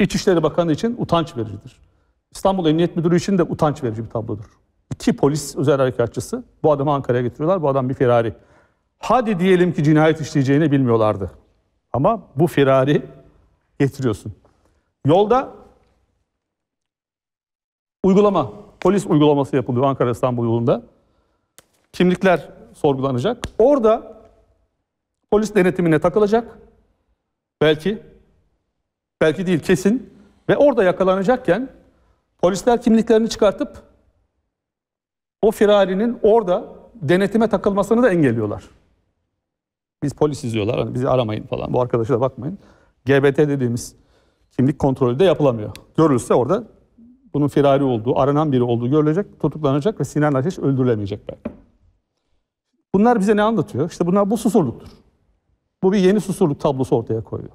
İçişleri Bakanı için utanç vericidir. İstanbul Emniyet Müdürü için de utanç verici bir tablodur. İki polis özel harekatçısı bu adamı Ankara'ya getiriyorlar. Bu adam bir firari. Hadi diyelim ki cinayet işleyeceğini bilmiyorlardı. Ama bu firari getiriyorsun. Yolda uygulama, polis uygulaması yapılıyor Ankara-İstanbul yolunda. Kimlikler sorgulanacak. Orada polis denetimine takılacak. Belki, belki değil kesin. Ve orada yakalanacakken polisler kimliklerini çıkartıp o firarinin orada denetime takılmasını da engelliyorlar. Biz polis izliyorlar, hani bizi aramayın falan, bu arkadaşa da bakmayın. GBT dediğimiz kimlik kontrolü de yapılamıyor. Görülse orada bunun firari olduğu, aranan biri olduğu görülecek, tutuklanacak ve Sinan Ateş öldürülemeyecek belki. Bunlar bize ne anlatıyor? İşte bunlar bu susurluktur. Bu bir yeni susurluk tablosu ortaya koyuyor.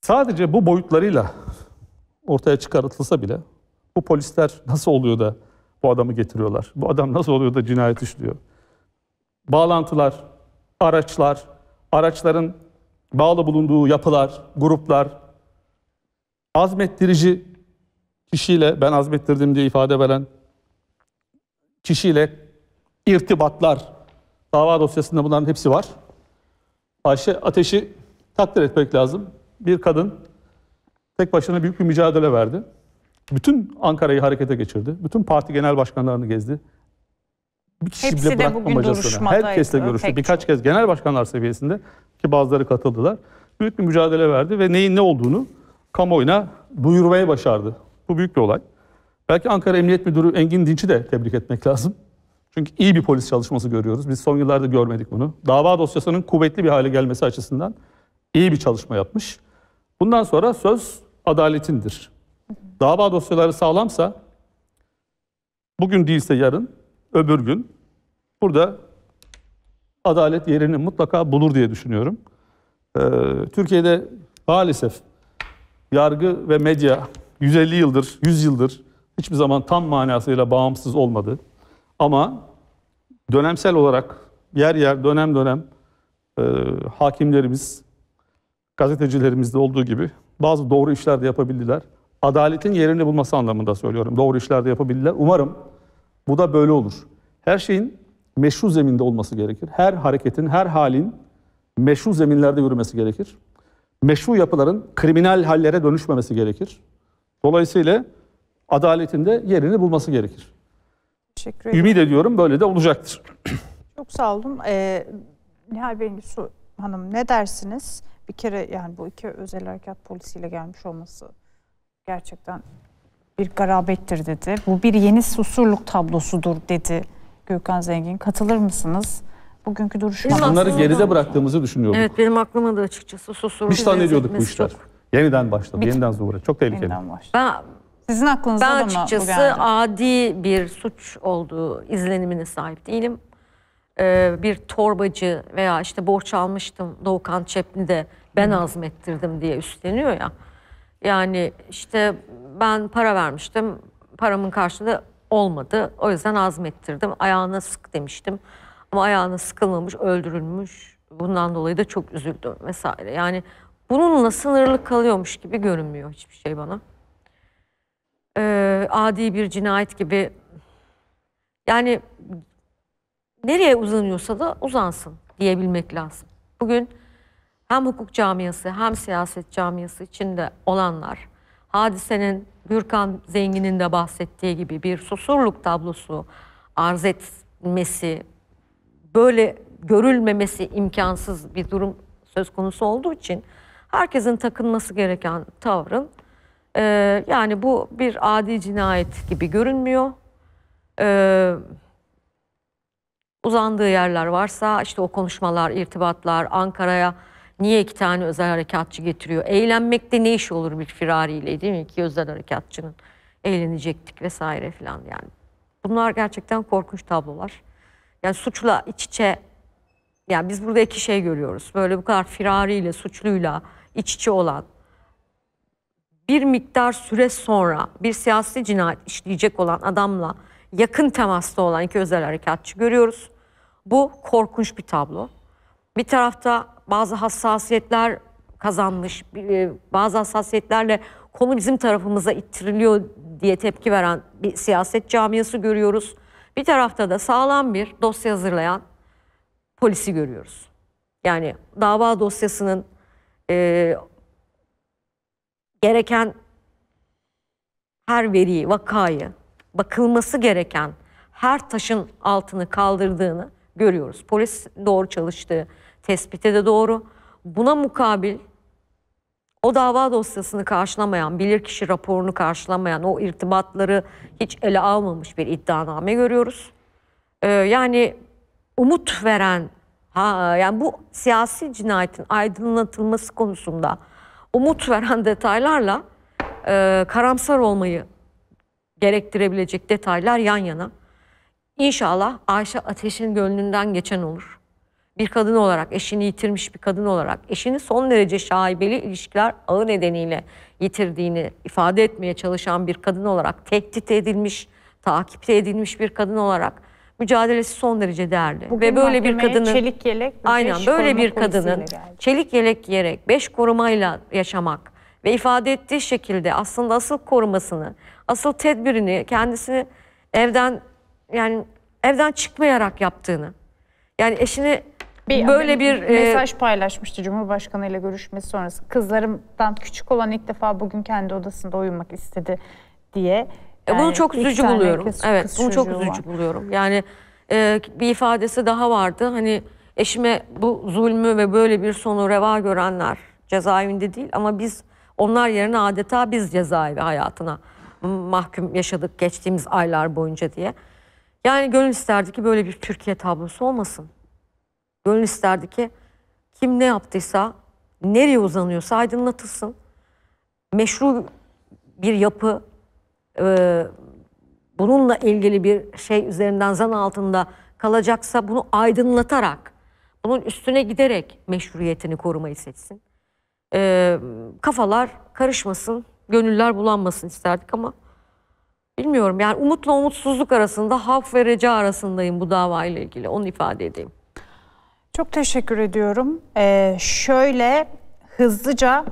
Sadece bu boyutlarıyla ortaya çıkartılsa bile bu polisler nasıl oluyor da bu adamı getiriyorlar? Bu adam nasıl oluyor da cinayet işliyor? Bağlantılar, araçlar, araçların bağlı bulunduğu yapılar, gruplar, azmettirici kişiyle, ben azmettirdim diye ifade veren kişiyle irtibatlar, dava dosyasında bunların hepsi var. Ayşe Ateş'i takdir etmek lazım. Bir kadın tek başına büyük bir mücadele verdi. Bütün Ankara'yı harekete geçirdi. Bütün parti genel başkanlarını gezdi. Bir kişi Hepsi bile bırakmamacasına. Herkesle görüştü. Birkaç kez genel başkanlar seviyesinde ki bazıları katıldılar. Büyük bir mücadele verdi ve neyin ne olduğunu kamuoyuna duyurmayı başardı. Bu büyük bir olay. Belki Ankara Emniyet Müdürü Engin Dinç'i de tebrik etmek lazım. Çünkü iyi bir polis çalışması görüyoruz. Biz son yıllarda görmedik bunu. Dava dosyasının kuvvetli bir hale gelmesi açısından iyi bir çalışma yapmış. Bundan sonra söz adaletindir. Dava dosyaları sağlamsa bugün değilse yarın, öbür gün burada adalet yerini mutlaka bulur diye düşünüyorum. Ee, Türkiye'de maalesef yargı ve medya 150 yıldır, 100 yıldır hiçbir zaman tam manasıyla bağımsız olmadı. Ama dönemsel olarak yer yer dönem dönem e, hakimlerimiz, gazetecilerimizde olduğu gibi bazı doğru işler de yapabildiler. Adaletin yerini bulması anlamında söylüyorum. Doğru işler de yapabildiler. Umarım bu da böyle olur. Her şeyin meşru zeminde olması gerekir. Her hareketin, her halin meşru zeminlerde yürümesi gerekir. Meşru yapıların kriminal hallere dönüşmemesi gerekir. Dolayısıyla adaletin de yerini bulması gerekir. Teşekkür ederim. Ümit ediyorum böyle de olacaktır. Çok sağ olun. Ee, Nihal Bengisu Hanım ne dersiniz? Bir kere yani bu iki özel harekat polisiyle gelmiş olması gerçekten bir garabettir dedi. Bu bir yeni susurluk tablosudur dedi Gökhan Zengin. Katılır mısınız? Bugünkü duruşma. Biz Bunları geride bıraktığımızı düşünüyorduk. Evet benim aklıma da açıkçası susurluk. Biz zannediyorduk bu işler. Çok... Yeniden başladı, bir... yeniden zuhura. Çok tehlikeli. Yeniden başladı. Ben sizin aklınızda ben da mı açıkçası bu adi bir suç olduğu izlenimine sahip değilim. Ee, bir torbacı veya işte borç almıştım Doğukan Çepni'de ben hmm. azmettirdim diye üstleniyor ya. Yani işte ben para vermiştim paramın karşılığı olmadı. O yüzden azmettirdim. Ayağına sık demiştim. Ama ayağına sıkılmamış, öldürülmüş. Bundan dolayı da çok üzüldüm vesaire. Yani bununla sınırlı kalıyormuş gibi görünmüyor hiçbir şey bana e, adi bir cinayet gibi yani nereye uzanıyorsa da uzansın diyebilmek lazım. Bugün hem hukuk camiası hem siyaset camiası içinde olanlar hadisenin Gürkan Zengin'in de bahsettiği gibi bir susurluk tablosu arz etmesi böyle görülmemesi imkansız bir durum söz konusu olduğu için herkesin takınması gereken tavrın e, yani bu bir adi cinayet gibi görünmüyor. E, uzandığı yerler varsa işte o konuşmalar, irtibatlar Ankara'ya niye iki tane özel harekatçı getiriyor? Eğlenmekte ne iş olur bir firariyle değil mi? İki özel harekatçının eğlenecektik vesaire filan yani. Bunlar gerçekten korkunç tablolar. Yani suçla iç içe yani biz burada iki şey görüyoruz. Böyle bu kadar firariyle, suçluyla iç içe olan bir miktar süre sonra bir siyasi cinayet işleyecek olan adamla yakın temasta olan iki özel harekatçı görüyoruz. Bu korkunç bir tablo. Bir tarafta bazı hassasiyetler kazanmış, e, bazı hassasiyetlerle konu bizim tarafımıza ittiriliyor diye tepki veren bir siyaset camiası görüyoruz. Bir tarafta da sağlam bir dosya hazırlayan polisi görüyoruz. Yani dava dosyasının e, gereken her veriyi, vakayı, bakılması gereken her taşın altını kaldırdığını görüyoruz. Polis doğru çalıştığı tespite de doğru. Buna mukabil o dava dosyasını karşılamayan, bilirkişi raporunu karşılamayan, o irtibatları hiç ele almamış bir iddianame görüyoruz. Ee, yani umut veren, ha, yani bu siyasi cinayetin aydınlatılması konusunda umut veren detaylarla e, karamsar olmayı gerektirebilecek detaylar yan yana. İnşallah Ayşe Ateş'in gönlünden geçen olur. Bir kadın olarak, eşini yitirmiş bir kadın olarak, eşini son derece şaibeli ilişkiler ağı nedeniyle yitirdiğini ifade etmeye çalışan bir kadın olarak, tehdit edilmiş, takipte edilmiş bir kadın olarak, mücadelesi son derece değerli. Bugün Ve böyle bir kadının çelik yelek, aynen böyle bir kadının çelik yelek giyerek beş korumayla yaşamak ve ifade ettiği şekilde aslında asıl korumasını, asıl tedbirini kendisini evden yani evden çıkmayarak yaptığını. Yani eşini bir, böyle bir e, mesaj e, paylaşmıştı Cumhurbaşkanı ile görüşmesi sonrası. Kızlarımdan küçük olan ilk defa bugün kendi odasında uyumak istedi diye e, yani bunu çok üzücü buluyorum. Kız, evet, kız bunu çok üzücü var. buluyorum. Yani e, bir ifadesi daha vardı. Hani eşime bu zulmü ve böyle bir sonu reva görenler cezaevinde değil ama biz onlar yerine adeta biz cezaevi hayatına mahkum yaşadık geçtiğimiz aylar boyunca diye. Yani gönül isterdi ki böyle bir Türkiye tablosu olmasın. Gönül isterdi ki kim ne yaptıysa, nereye uzanıyorsa aydınlatılsın. Meşru bir yapı, e, bununla ilgili bir şey üzerinden zan altında kalacaksa bunu aydınlatarak, bunun üstüne giderek meşruiyetini korumayı seçsin. E, kafalar karışmasın, gönüller bulanmasın isterdik ama bilmiyorum. Yani umutla umutsuzluk arasında, haf ve reca arasındayım bu davayla ilgili. Onu ifade edeyim. Çok teşekkür ediyorum. Ee, şöyle hızlıca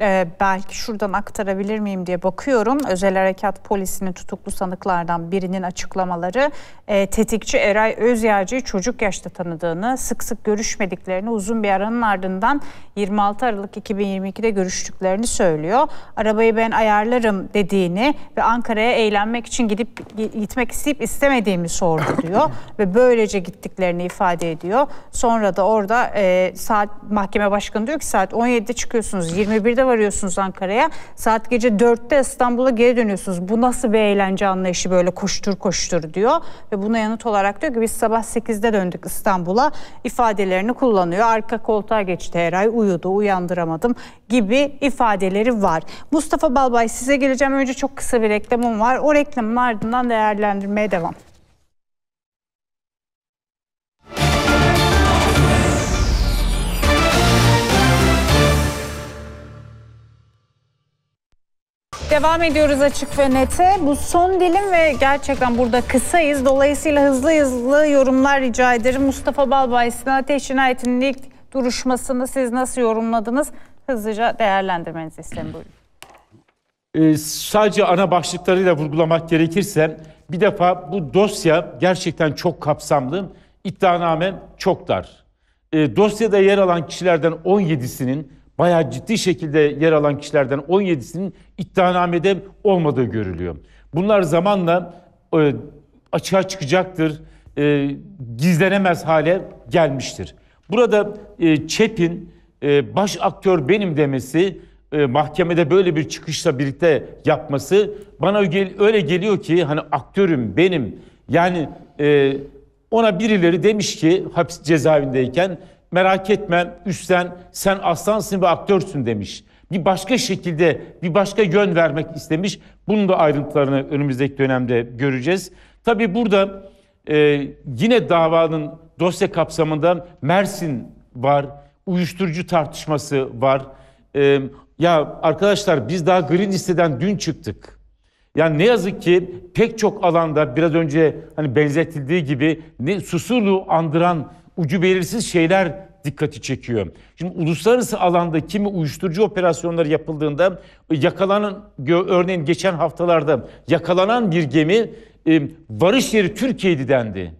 e, belki şuradan aktarabilir miyim diye bakıyorum. Özel Harekat Polisi'nin tutuklu sanıklardan birinin açıklamaları e, tetikçi Eray Özyağcı'yı çocuk yaşta tanıdığını, sık sık görüşmediklerini, uzun bir aranın ardından 26 Aralık 2022'de görüştüklerini söylüyor. Arabayı ben ayarlarım dediğini ve Ankara'ya eğlenmek için gidip gitmek isteyip istemediğimi sordu diyor ve böylece gittiklerini ifade ediyor. Sonra da orada e, saat mahkeme başkanı diyor ki saat 17'de çıkıyorsunuz 21'de varıyorsunuz Ankara'ya. Saat gece 4'te İstanbul'a geri dönüyorsunuz. Bu nasıl bir eğlence anlayışı böyle koştur koştur diyor. Ve buna yanıt olarak diyor ki biz sabah 8'de döndük İstanbul'a ifadelerini kullanıyor. Arka koltuğa geçti her ay uyudu uyandıramadım gibi ifadeleri var. Mustafa Balbay size geleceğim. Önce çok kısa bir reklamım var. O reklamın ardından değerlendirmeye devam. Devam ediyoruz açık ve nete. Bu son dilim ve gerçekten burada kısayız. Dolayısıyla hızlı hızlı yorumlar rica ederim. Mustafa Balbay Sinan Ateş cinayetinin ilk duruşmasını siz nasıl yorumladınız? Hızlıca değerlendirmenizi isterim buyurun. Ee, sadece ana başlıklarıyla vurgulamak gerekirse bir defa bu dosya gerçekten çok kapsamlı. İddianame çok dar. Ee, dosyada yer alan kişilerden 17'sinin bayağı ciddi şekilde yer alan kişilerden 17'sinin iddianamede olmadığı görülüyor. Bunlar zamanla e, açığa çıkacaktır, e, gizlenemez hale gelmiştir. Burada e, Çep'in baş aktör benim demesi, mahkemede böyle bir çıkışla birlikte yapması bana öyle geliyor ki hani aktörüm benim yani ona birileri demiş ki hapis cezaevindeyken merak etme üstten sen aslansın ve aktörsün demiş. Bir başka şekilde bir başka yön vermek istemiş. Bunun da ayrıntılarını önümüzdeki dönemde göreceğiz. Tabii burada e, yine davanın dosya kapsamında Mersin var, uyuşturucu tartışması var. E, ya arkadaşlar biz daha green listeden dün çıktık. Yani ne yazık ki pek çok alanda biraz önce hani benzetildiği gibi ne, Susurluğu andıran ucu belirsiz şeyler dikkati çekiyor. Şimdi uluslararası alanda kimi uyuşturucu operasyonları yapıldığında e, yakalanan örneğin geçen haftalarda yakalanan bir gemi e, varış yeri Türkiye'ydi dendi.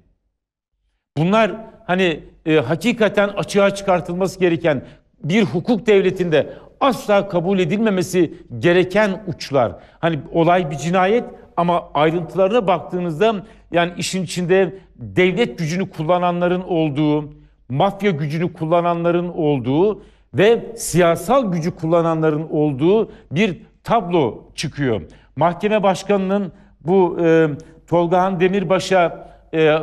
Bunlar hani e, hakikaten açığa çıkartılması gereken bir hukuk devletinde asla kabul edilmemesi gereken uçlar. Hani olay bir cinayet ama ayrıntılarına baktığınızda yani işin içinde devlet gücünü kullananların olduğu, mafya gücünü kullananların olduğu ve siyasal gücü kullananların olduğu bir tablo çıkıyor. Mahkeme başkanının bu e, Han Demirbaş'a e,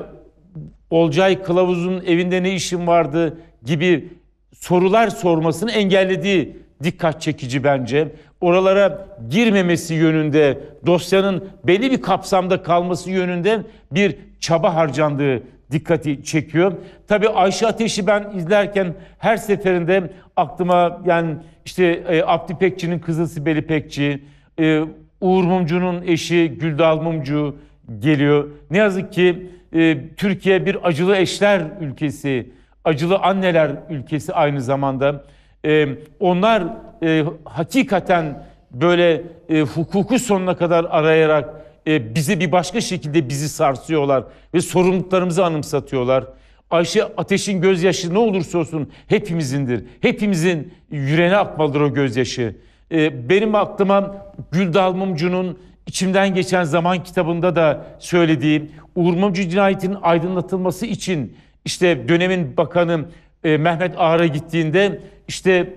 Olcay Kılavuz'un evinde ne işin vardı gibi sorular sormasını engellediği dikkat çekici bence oralara girmemesi yönünde, dosyanın belli bir kapsamda kalması yönünde bir çaba harcandığı dikkati çekiyor. Tabii Ayşe Ateş'i ben izlerken her seferinde aklıma yani işte e, Abdi Pekçi'nin kızı Sibeli Pekçi, e, Uğur Mumcu'nun eşi Güldal Mumcu geliyor. Ne yazık ki e, Türkiye bir acılı eşler ülkesi, acılı anneler ülkesi aynı zamanda. E, onlar e, hakikaten böyle e, hukuku sonuna kadar arayarak e, bizi bir başka şekilde bizi sarsıyorlar ve sorumluluklarımızı anımsatıyorlar. Ayşe Ateş'in gözyaşı ne olursa olsun hepimizindir. Hepimizin yüreğine akmalıdır o gözyaşı. Ee, benim aklıma Güldal Mumcu'nun içimden Geçen Zaman kitabında da söylediği, Uğur Mumcu cinayetinin aydınlatılması için işte dönemin bakanı e, Mehmet Ağar'a gittiğinde işte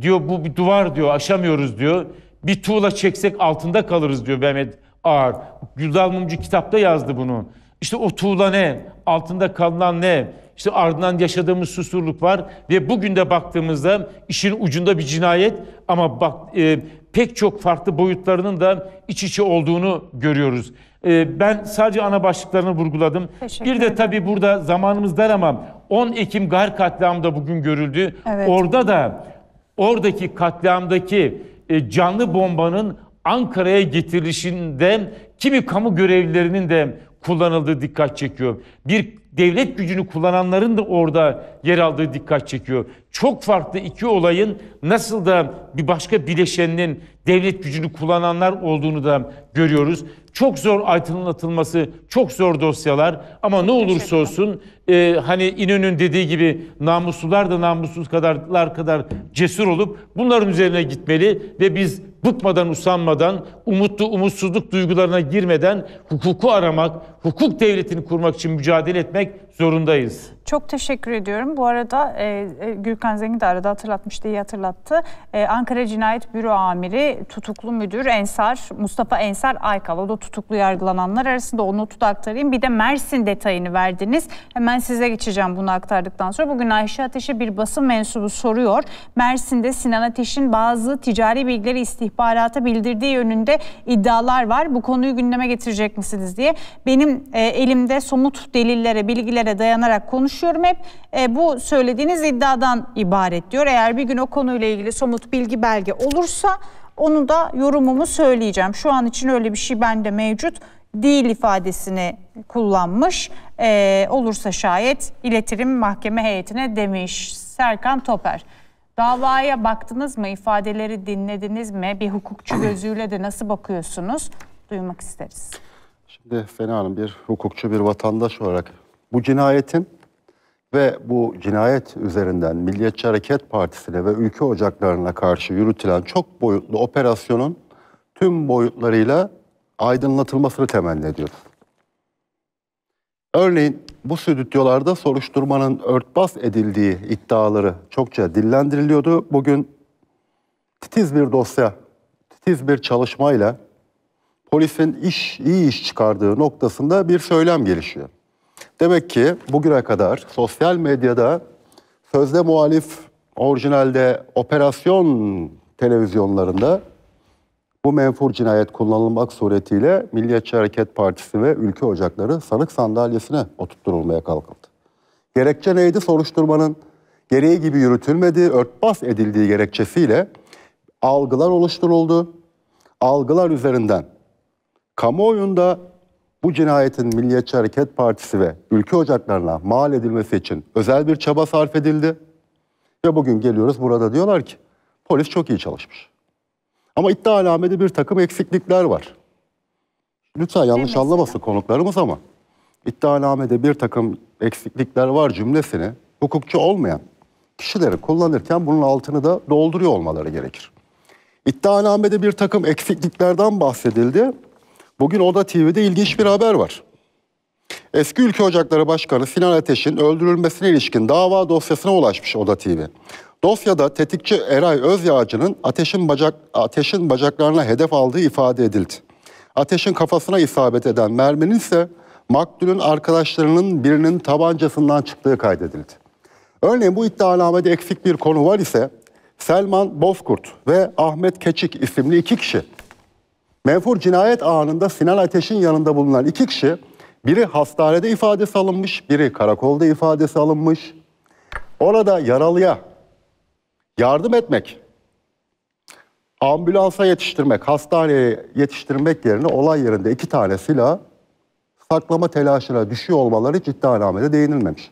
diyor bu bir duvar diyor aşamıyoruz diyor. Bir tuğla çeksek altında kalırız diyor Mehmet Ağar. Güldal Mumcu kitapta yazdı bunu. İşte o tuğla ne? Altında kalınan ne? İşte ardından yaşadığımız susurluk var ve bugün de baktığımızda işin ucunda bir cinayet ama bak e, pek çok farklı boyutlarının da iç içe olduğunu görüyoruz. Ee, ben sadece ana başlıklarını vurguladım. bir de tabii burada zamanımız dar ama 10 Ekim Gar katliamı da bugün görüldü. Evet. Orada da oradaki katliamdaki e, canlı bombanın Ankara'ya getirilişinde kimi kamu görevlilerinin de kullanıldığı dikkat çekiyor. Bir devlet gücünü kullananların da orada yer aldığı dikkat çekiyor. Çok farklı iki olayın nasıl da bir başka bileşeninin devlet gücünü kullananlar olduğunu da görüyoruz. Çok zor aydınlatılması, çok zor dosyalar ama ne olursa olsun e, hani İnönü'nün dediği gibi namuslular da namussuz kadarlar kadar cesur olup bunların üzerine gitmeli ve biz bıkmadan, usanmadan, umutlu, umutsuzluk duygularına girmeden hukuku aramak, hukuk devletini kurmak için mücadele etmek zorundayız. Çok teşekkür ediyorum. Bu arada e, e, Gürkan Zengin de arada hatırlatmıştı, iyi hatırlattı. E, Ankara Cinayet Büro Amiri, tutuklu müdür Ensar, Mustafa Ensar Aykal. O da tutuklu yargılananlar arasında onu aktarayım. Bir de Mersin detayını verdiniz. Hemen size geçeceğim bunu aktardıktan sonra. Bugün Ayşe Ateş'e bir basın mensubu soruyor. Mersin'de Sinan Ateş'in bazı ticari bilgileri istihbarata bildirdiği yönünde iddialar var. Bu konuyu gündeme getirecek misiniz diye. Benim e, elimde somut delillere, bilgilere dayanarak konuşuyorum hep. E, bu söylediğiniz iddiadan ibaret diyor. Eğer bir gün o konuyla ilgili somut bilgi belge olursa onu da yorumumu söyleyeceğim. Şu an için öyle bir şey bende mevcut değil ifadesini kullanmış. E, olursa şayet iletirim mahkeme heyetine demiş Serkan Toper. Davaya baktınız mı? İfadeleri dinlediniz mi? Bir hukukçu gözüyle de nasıl bakıyorsunuz? Duymak isteriz. Şimdi Fena Hanım bir hukukçu, bir vatandaş olarak bu cinayetin ve bu cinayet üzerinden Milliyetçi Hareket Partisi'ne ve ülke ocaklarına karşı yürütülen çok boyutlu operasyonun tüm boyutlarıyla aydınlatılmasını temenni ediyoruz. Örneğin bu stüdyolarda soruşturmanın örtbas edildiği iddiaları çokça dillendiriliyordu. Bugün titiz bir dosya, titiz bir çalışmayla polisin iş iyi iş çıkardığı noktasında bir söylem gelişiyor. Demek ki bugüne kadar sosyal medyada sözde muhalif orijinalde operasyon televizyonlarında bu menfur cinayet kullanılmak suretiyle Milliyetçi Hareket Partisi ve Ülke Ocakları sanık sandalyesine oturtturulmaya kalkıldı. Gerekçe neydi? Soruşturmanın gereği gibi yürütülmediği, örtbas edildiği gerekçesiyle algılar oluşturuldu. Algılar üzerinden kamuoyunda bu cinayetin Milliyetçi Hareket Partisi ve ülke ocaklarına mal edilmesi için özel bir çaba sarf edildi. Ve bugün geliyoruz burada diyorlar ki polis çok iyi çalışmış. Ama iddia alameti bir takım eksiklikler var. Lütfen yanlış anlamasın konuklarımız ama iddianamede bir takım eksiklikler var cümlesini hukukçu olmayan kişileri kullanırken bunun altını da dolduruyor olmaları gerekir. İddianamede bir takım eksikliklerden bahsedildi. Bugün Oda TV'de ilginç bir haber var. Eski Ülke Ocakları Başkanı Sinan Ateş'in öldürülmesine ilişkin dava dosyasına ulaşmış Oda TV. Dosyada tetikçi Eray Özyağcı'nın ateşin, bacak, ateşin bacaklarına hedef aldığı ifade edildi. Ateşin kafasına isabet eden merminin ise maktulün arkadaşlarının birinin tabancasından çıktığı kaydedildi. Örneğin bu iddianamede eksik bir konu var ise Selman Bozkurt ve Ahmet Keçik isimli iki kişi Menfur cinayet anında Sinan Ateş'in yanında bulunan iki kişi biri hastanede ifadesi alınmış, biri karakolda ifadesi alınmış. Orada yaralıya yardım etmek, ambulansa yetiştirmek, hastaneye yetiştirmek yerine olay yerinde iki tane silah saklama telaşına düşüyor olmaları ciddi alamede değinilmemiş.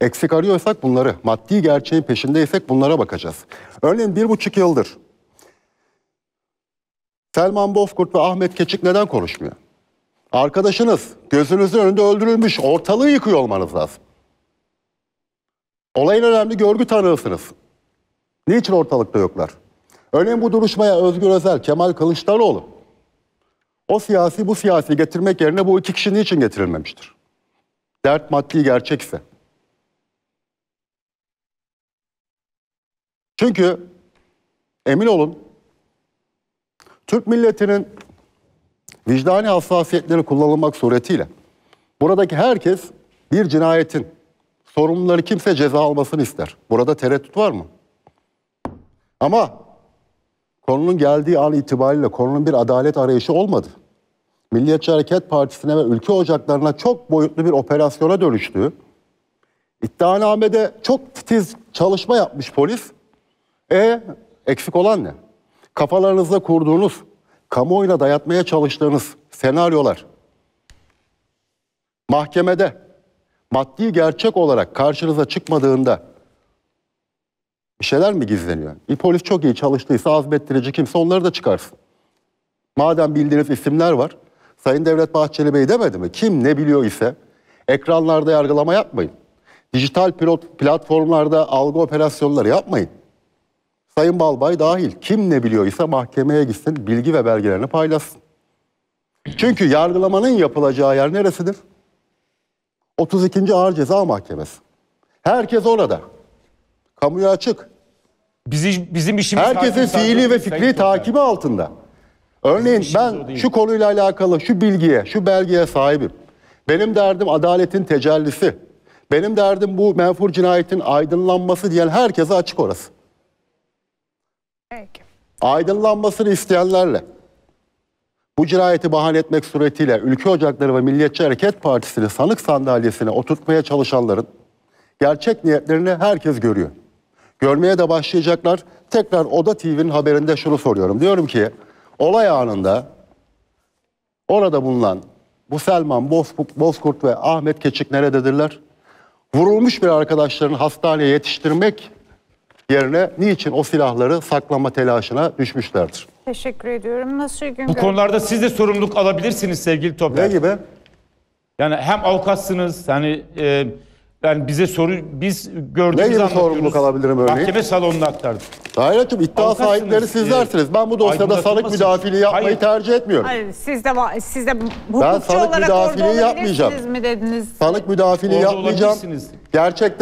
Eksik arıyorsak bunları, maddi gerçeğin peşindeysek bunlara bakacağız. Örneğin bir buçuk yıldır Selman Bozkurt ve Ahmet Keçik neden konuşmuyor? Arkadaşınız gözünüzün önünde öldürülmüş ortalığı yıkıyor olmanız lazım. Olayın önemli görgü tanığısınız. Niçin ortalıkta yoklar? Önemli bu duruşmaya Özgür Özel, Kemal Kılıçdaroğlu. O siyasi bu siyasi getirmek yerine bu iki kişi niçin getirilmemiştir? Dert maddi gerçekse. Çünkü emin olun Türk milletinin vicdani hassasiyetlerini kullanılmak suretiyle buradaki herkes bir cinayetin sorumluları kimse ceza almasını ister. Burada tereddüt var mı? Ama konunun geldiği an itibariyle konunun bir adalet arayışı olmadı. Milliyetçi Hareket Partisi'ne ve ülke ocaklarına çok boyutlu bir operasyona dönüştü. İddianamede çok titiz çalışma yapmış polis. E eksik olan ne? Kafalarınızda kurduğunuz, kamuoyuna dayatmaya çalıştığınız senaryolar mahkemede maddi gerçek olarak karşınıza çıkmadığında bir şeyler mi gizleniyor? Bir polis çok iyi çalıştıysa azmettirici kimse onları da çıkarsın. Madem bildiğiniz isimler var, Sayın Devlet Bahçeli Bey demedi mi? Kim ne biliyor ise ekranlarda yargılama yapmayın. Dijital pilot platformlarda algı operasyonları yapmayın. Sayın Balbay dahil kim ne biliyor ise mahkemeye gitsin, bilgi ve belgelerini paylaşsın. Çünkü yargılamanın yapılacağı yer neresidir? 32. Ağır Ceza Mahkemesi. Herkes orada. Kamuya açık. Bizi, bizim işimiz Herkesin fiili ve fikri takibi altında. Örneğin ben şu konuyla alakalı şu bilgiye, şu belgeye sahibim. Benim derdim adaletin tecellisi. Benim derdim bu menfur cinayetin aydınlanması diyen herkese açık orası. Peki. Aydınlanmasını isteyenlerle bu cirayeti bahane etmek suretiyle Ülke Ocakları ve Milliyetçi Hareket Partisi'ni sanık sandalyesine oturtmaya çalışanların gerçek niyetlerini herkes görüyor. Görmeye de başlayacaklar. Tekrar Oda TV'nin haberinde şunu soruyorum. Diyorum ki olay anında orada bulunan bu Selman Bozkurt ve Ahmet Keçik nerededirler? Vurulmuş bir arkadaşlarını hastaneye yetiştirmek yerine niçin o silahları saklama telaşına düşmüşlerdir. Teşekkür ediyorum. Nasıl gün Bu konularda siz de sorumluluk alabilirsiniz sevgili Toprak. Ne gibi? Yani hem avukatsınız hani e, yani bize soru biz Ne gibi sorumluluk alabilirim örneğin? Mahkeme salonuna aktardık. Hayretim iddia sahipleri e, sizlersiniz. Ben bu dosyada burada sanık müdafiliği yapmayı Hayır. tercih etmiyorum. Hayır, siz de va- siz de hukukçu sanık olarak müdafiliği orada yapmayacağım. yapmayacağım. mi dediniz? Sanık müdafiliği Orada yapmayacağım. olabilirsiniz.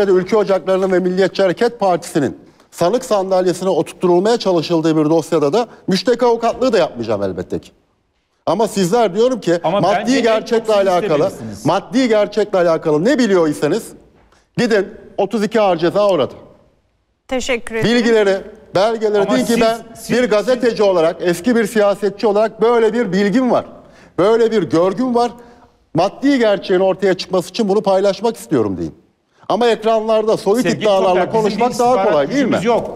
de Ülke Ocakları'nın ve Milliyetçi Hareket Partisi'nin sanık sandalyesine oturtulmaya çalışıldığı bir dosyada da müşteki avukatlığı da yapmayacağım elbette ki. Ama sizler diyorum ki Ama maddi gerçekle alakalı, maddi gerçekle alakalı ne biliyor iseniz gidin 32 ağır ceza orada. Teşekkür ederim. Bilgileri, belgeleri Ama deyin ki ben siz, bir gazeteci siz... olarak, eski bir siyasetçi olarak böyle bir bilgim var. Böyle bir görgüm var. Maddi gerçeğin ortaya çıkması için bunu paylaşmak istiyorum deyin. Ama ekranlarda soyut Sevgili iddialarla Toprak, konuşmak daha kolay değil mi? Yok.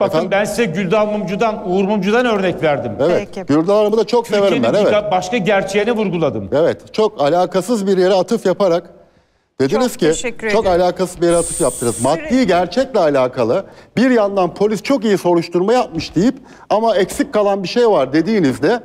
Bakın Efendim? ben size Güldal Mumcu'dan, Uğur Mumcu'dan örnek verdim. Evet. Peki. Gürdal Hanım'ı da çok severim ben. Evet. başka gerçeğini vurguladım. Evet. Çok alakasız bir yere atıf yaparak dediniz Çok ki teşekkür çok alakasız bir yere atıf yaptınız. Maddi gerçekle alakalı bir yandan polis çok iyi soruşturma yapmış deyip ama eksik kalan bir şey var dediğinizde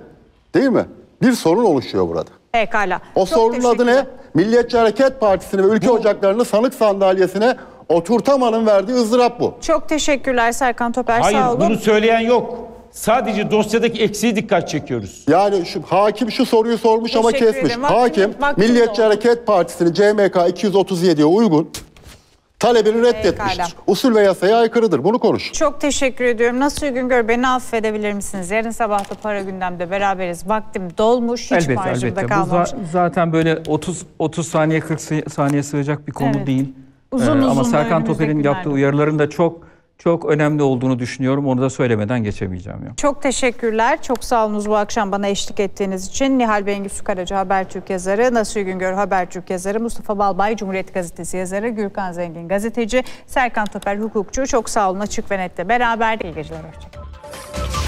değil mi? Bir sorun oluşuyor burada. Pekala. O Çok sorunun adı ne? teşekkürler. Milliyetçi Hareket Partisi'ni ve ülke bu... ocaklarını sanık sandalyesine oturtamanın verdiği ızdırap bu. Çok teşekkürler Serkan Toper Hayır, sağ olun. bunu söyleyen yok. Sadece dosyadaki eksiği dikkat çekiyoruz. Yani şu, hakim şu soruyu sormuş Teşekkür ama kesmiş. Ederim. Hakim Vaktiniz Milliyetçi oldu. Hareket Partisi'ni CMK 237'ye uygun talebini reddetmiştir. Pekala. Usul ve yasaya aykırıdır. Bunu konuş. Çok teşekkür ediyorum. Nasıl Güngör beni affedebilir misiniz? Yarın sabah da para gündemde beraberiz. Vaktim dolmuş. Hiç elbette, elbette. kalmamış. Bu za zaten böyle 30 30 saniye 40 saniye sığacak bir konu evet. değil. Uzun ee, uzun ama Serkan Toper'in yaptığı uyarıların da çok çok önemli olduğunu düşünüyorum. Onu da söylemeden geçemeyeceğim. Ya. Çok teşekkürler. Çok sağ olunuz bu akşam bana eşlik ettiğiniz için. Nihal Bengüsü Karaca Habertürk yazarı, Nasır Güngör Habertürk yazarı, Mustafa Balbay Cumhuriyet Gazetesi yazarı, Gürkan Zengin gazeteci, Serkan Toper hukukçu. Çok sağ olun açık ve nette beraber. İyi geceler. Hoşçakalın.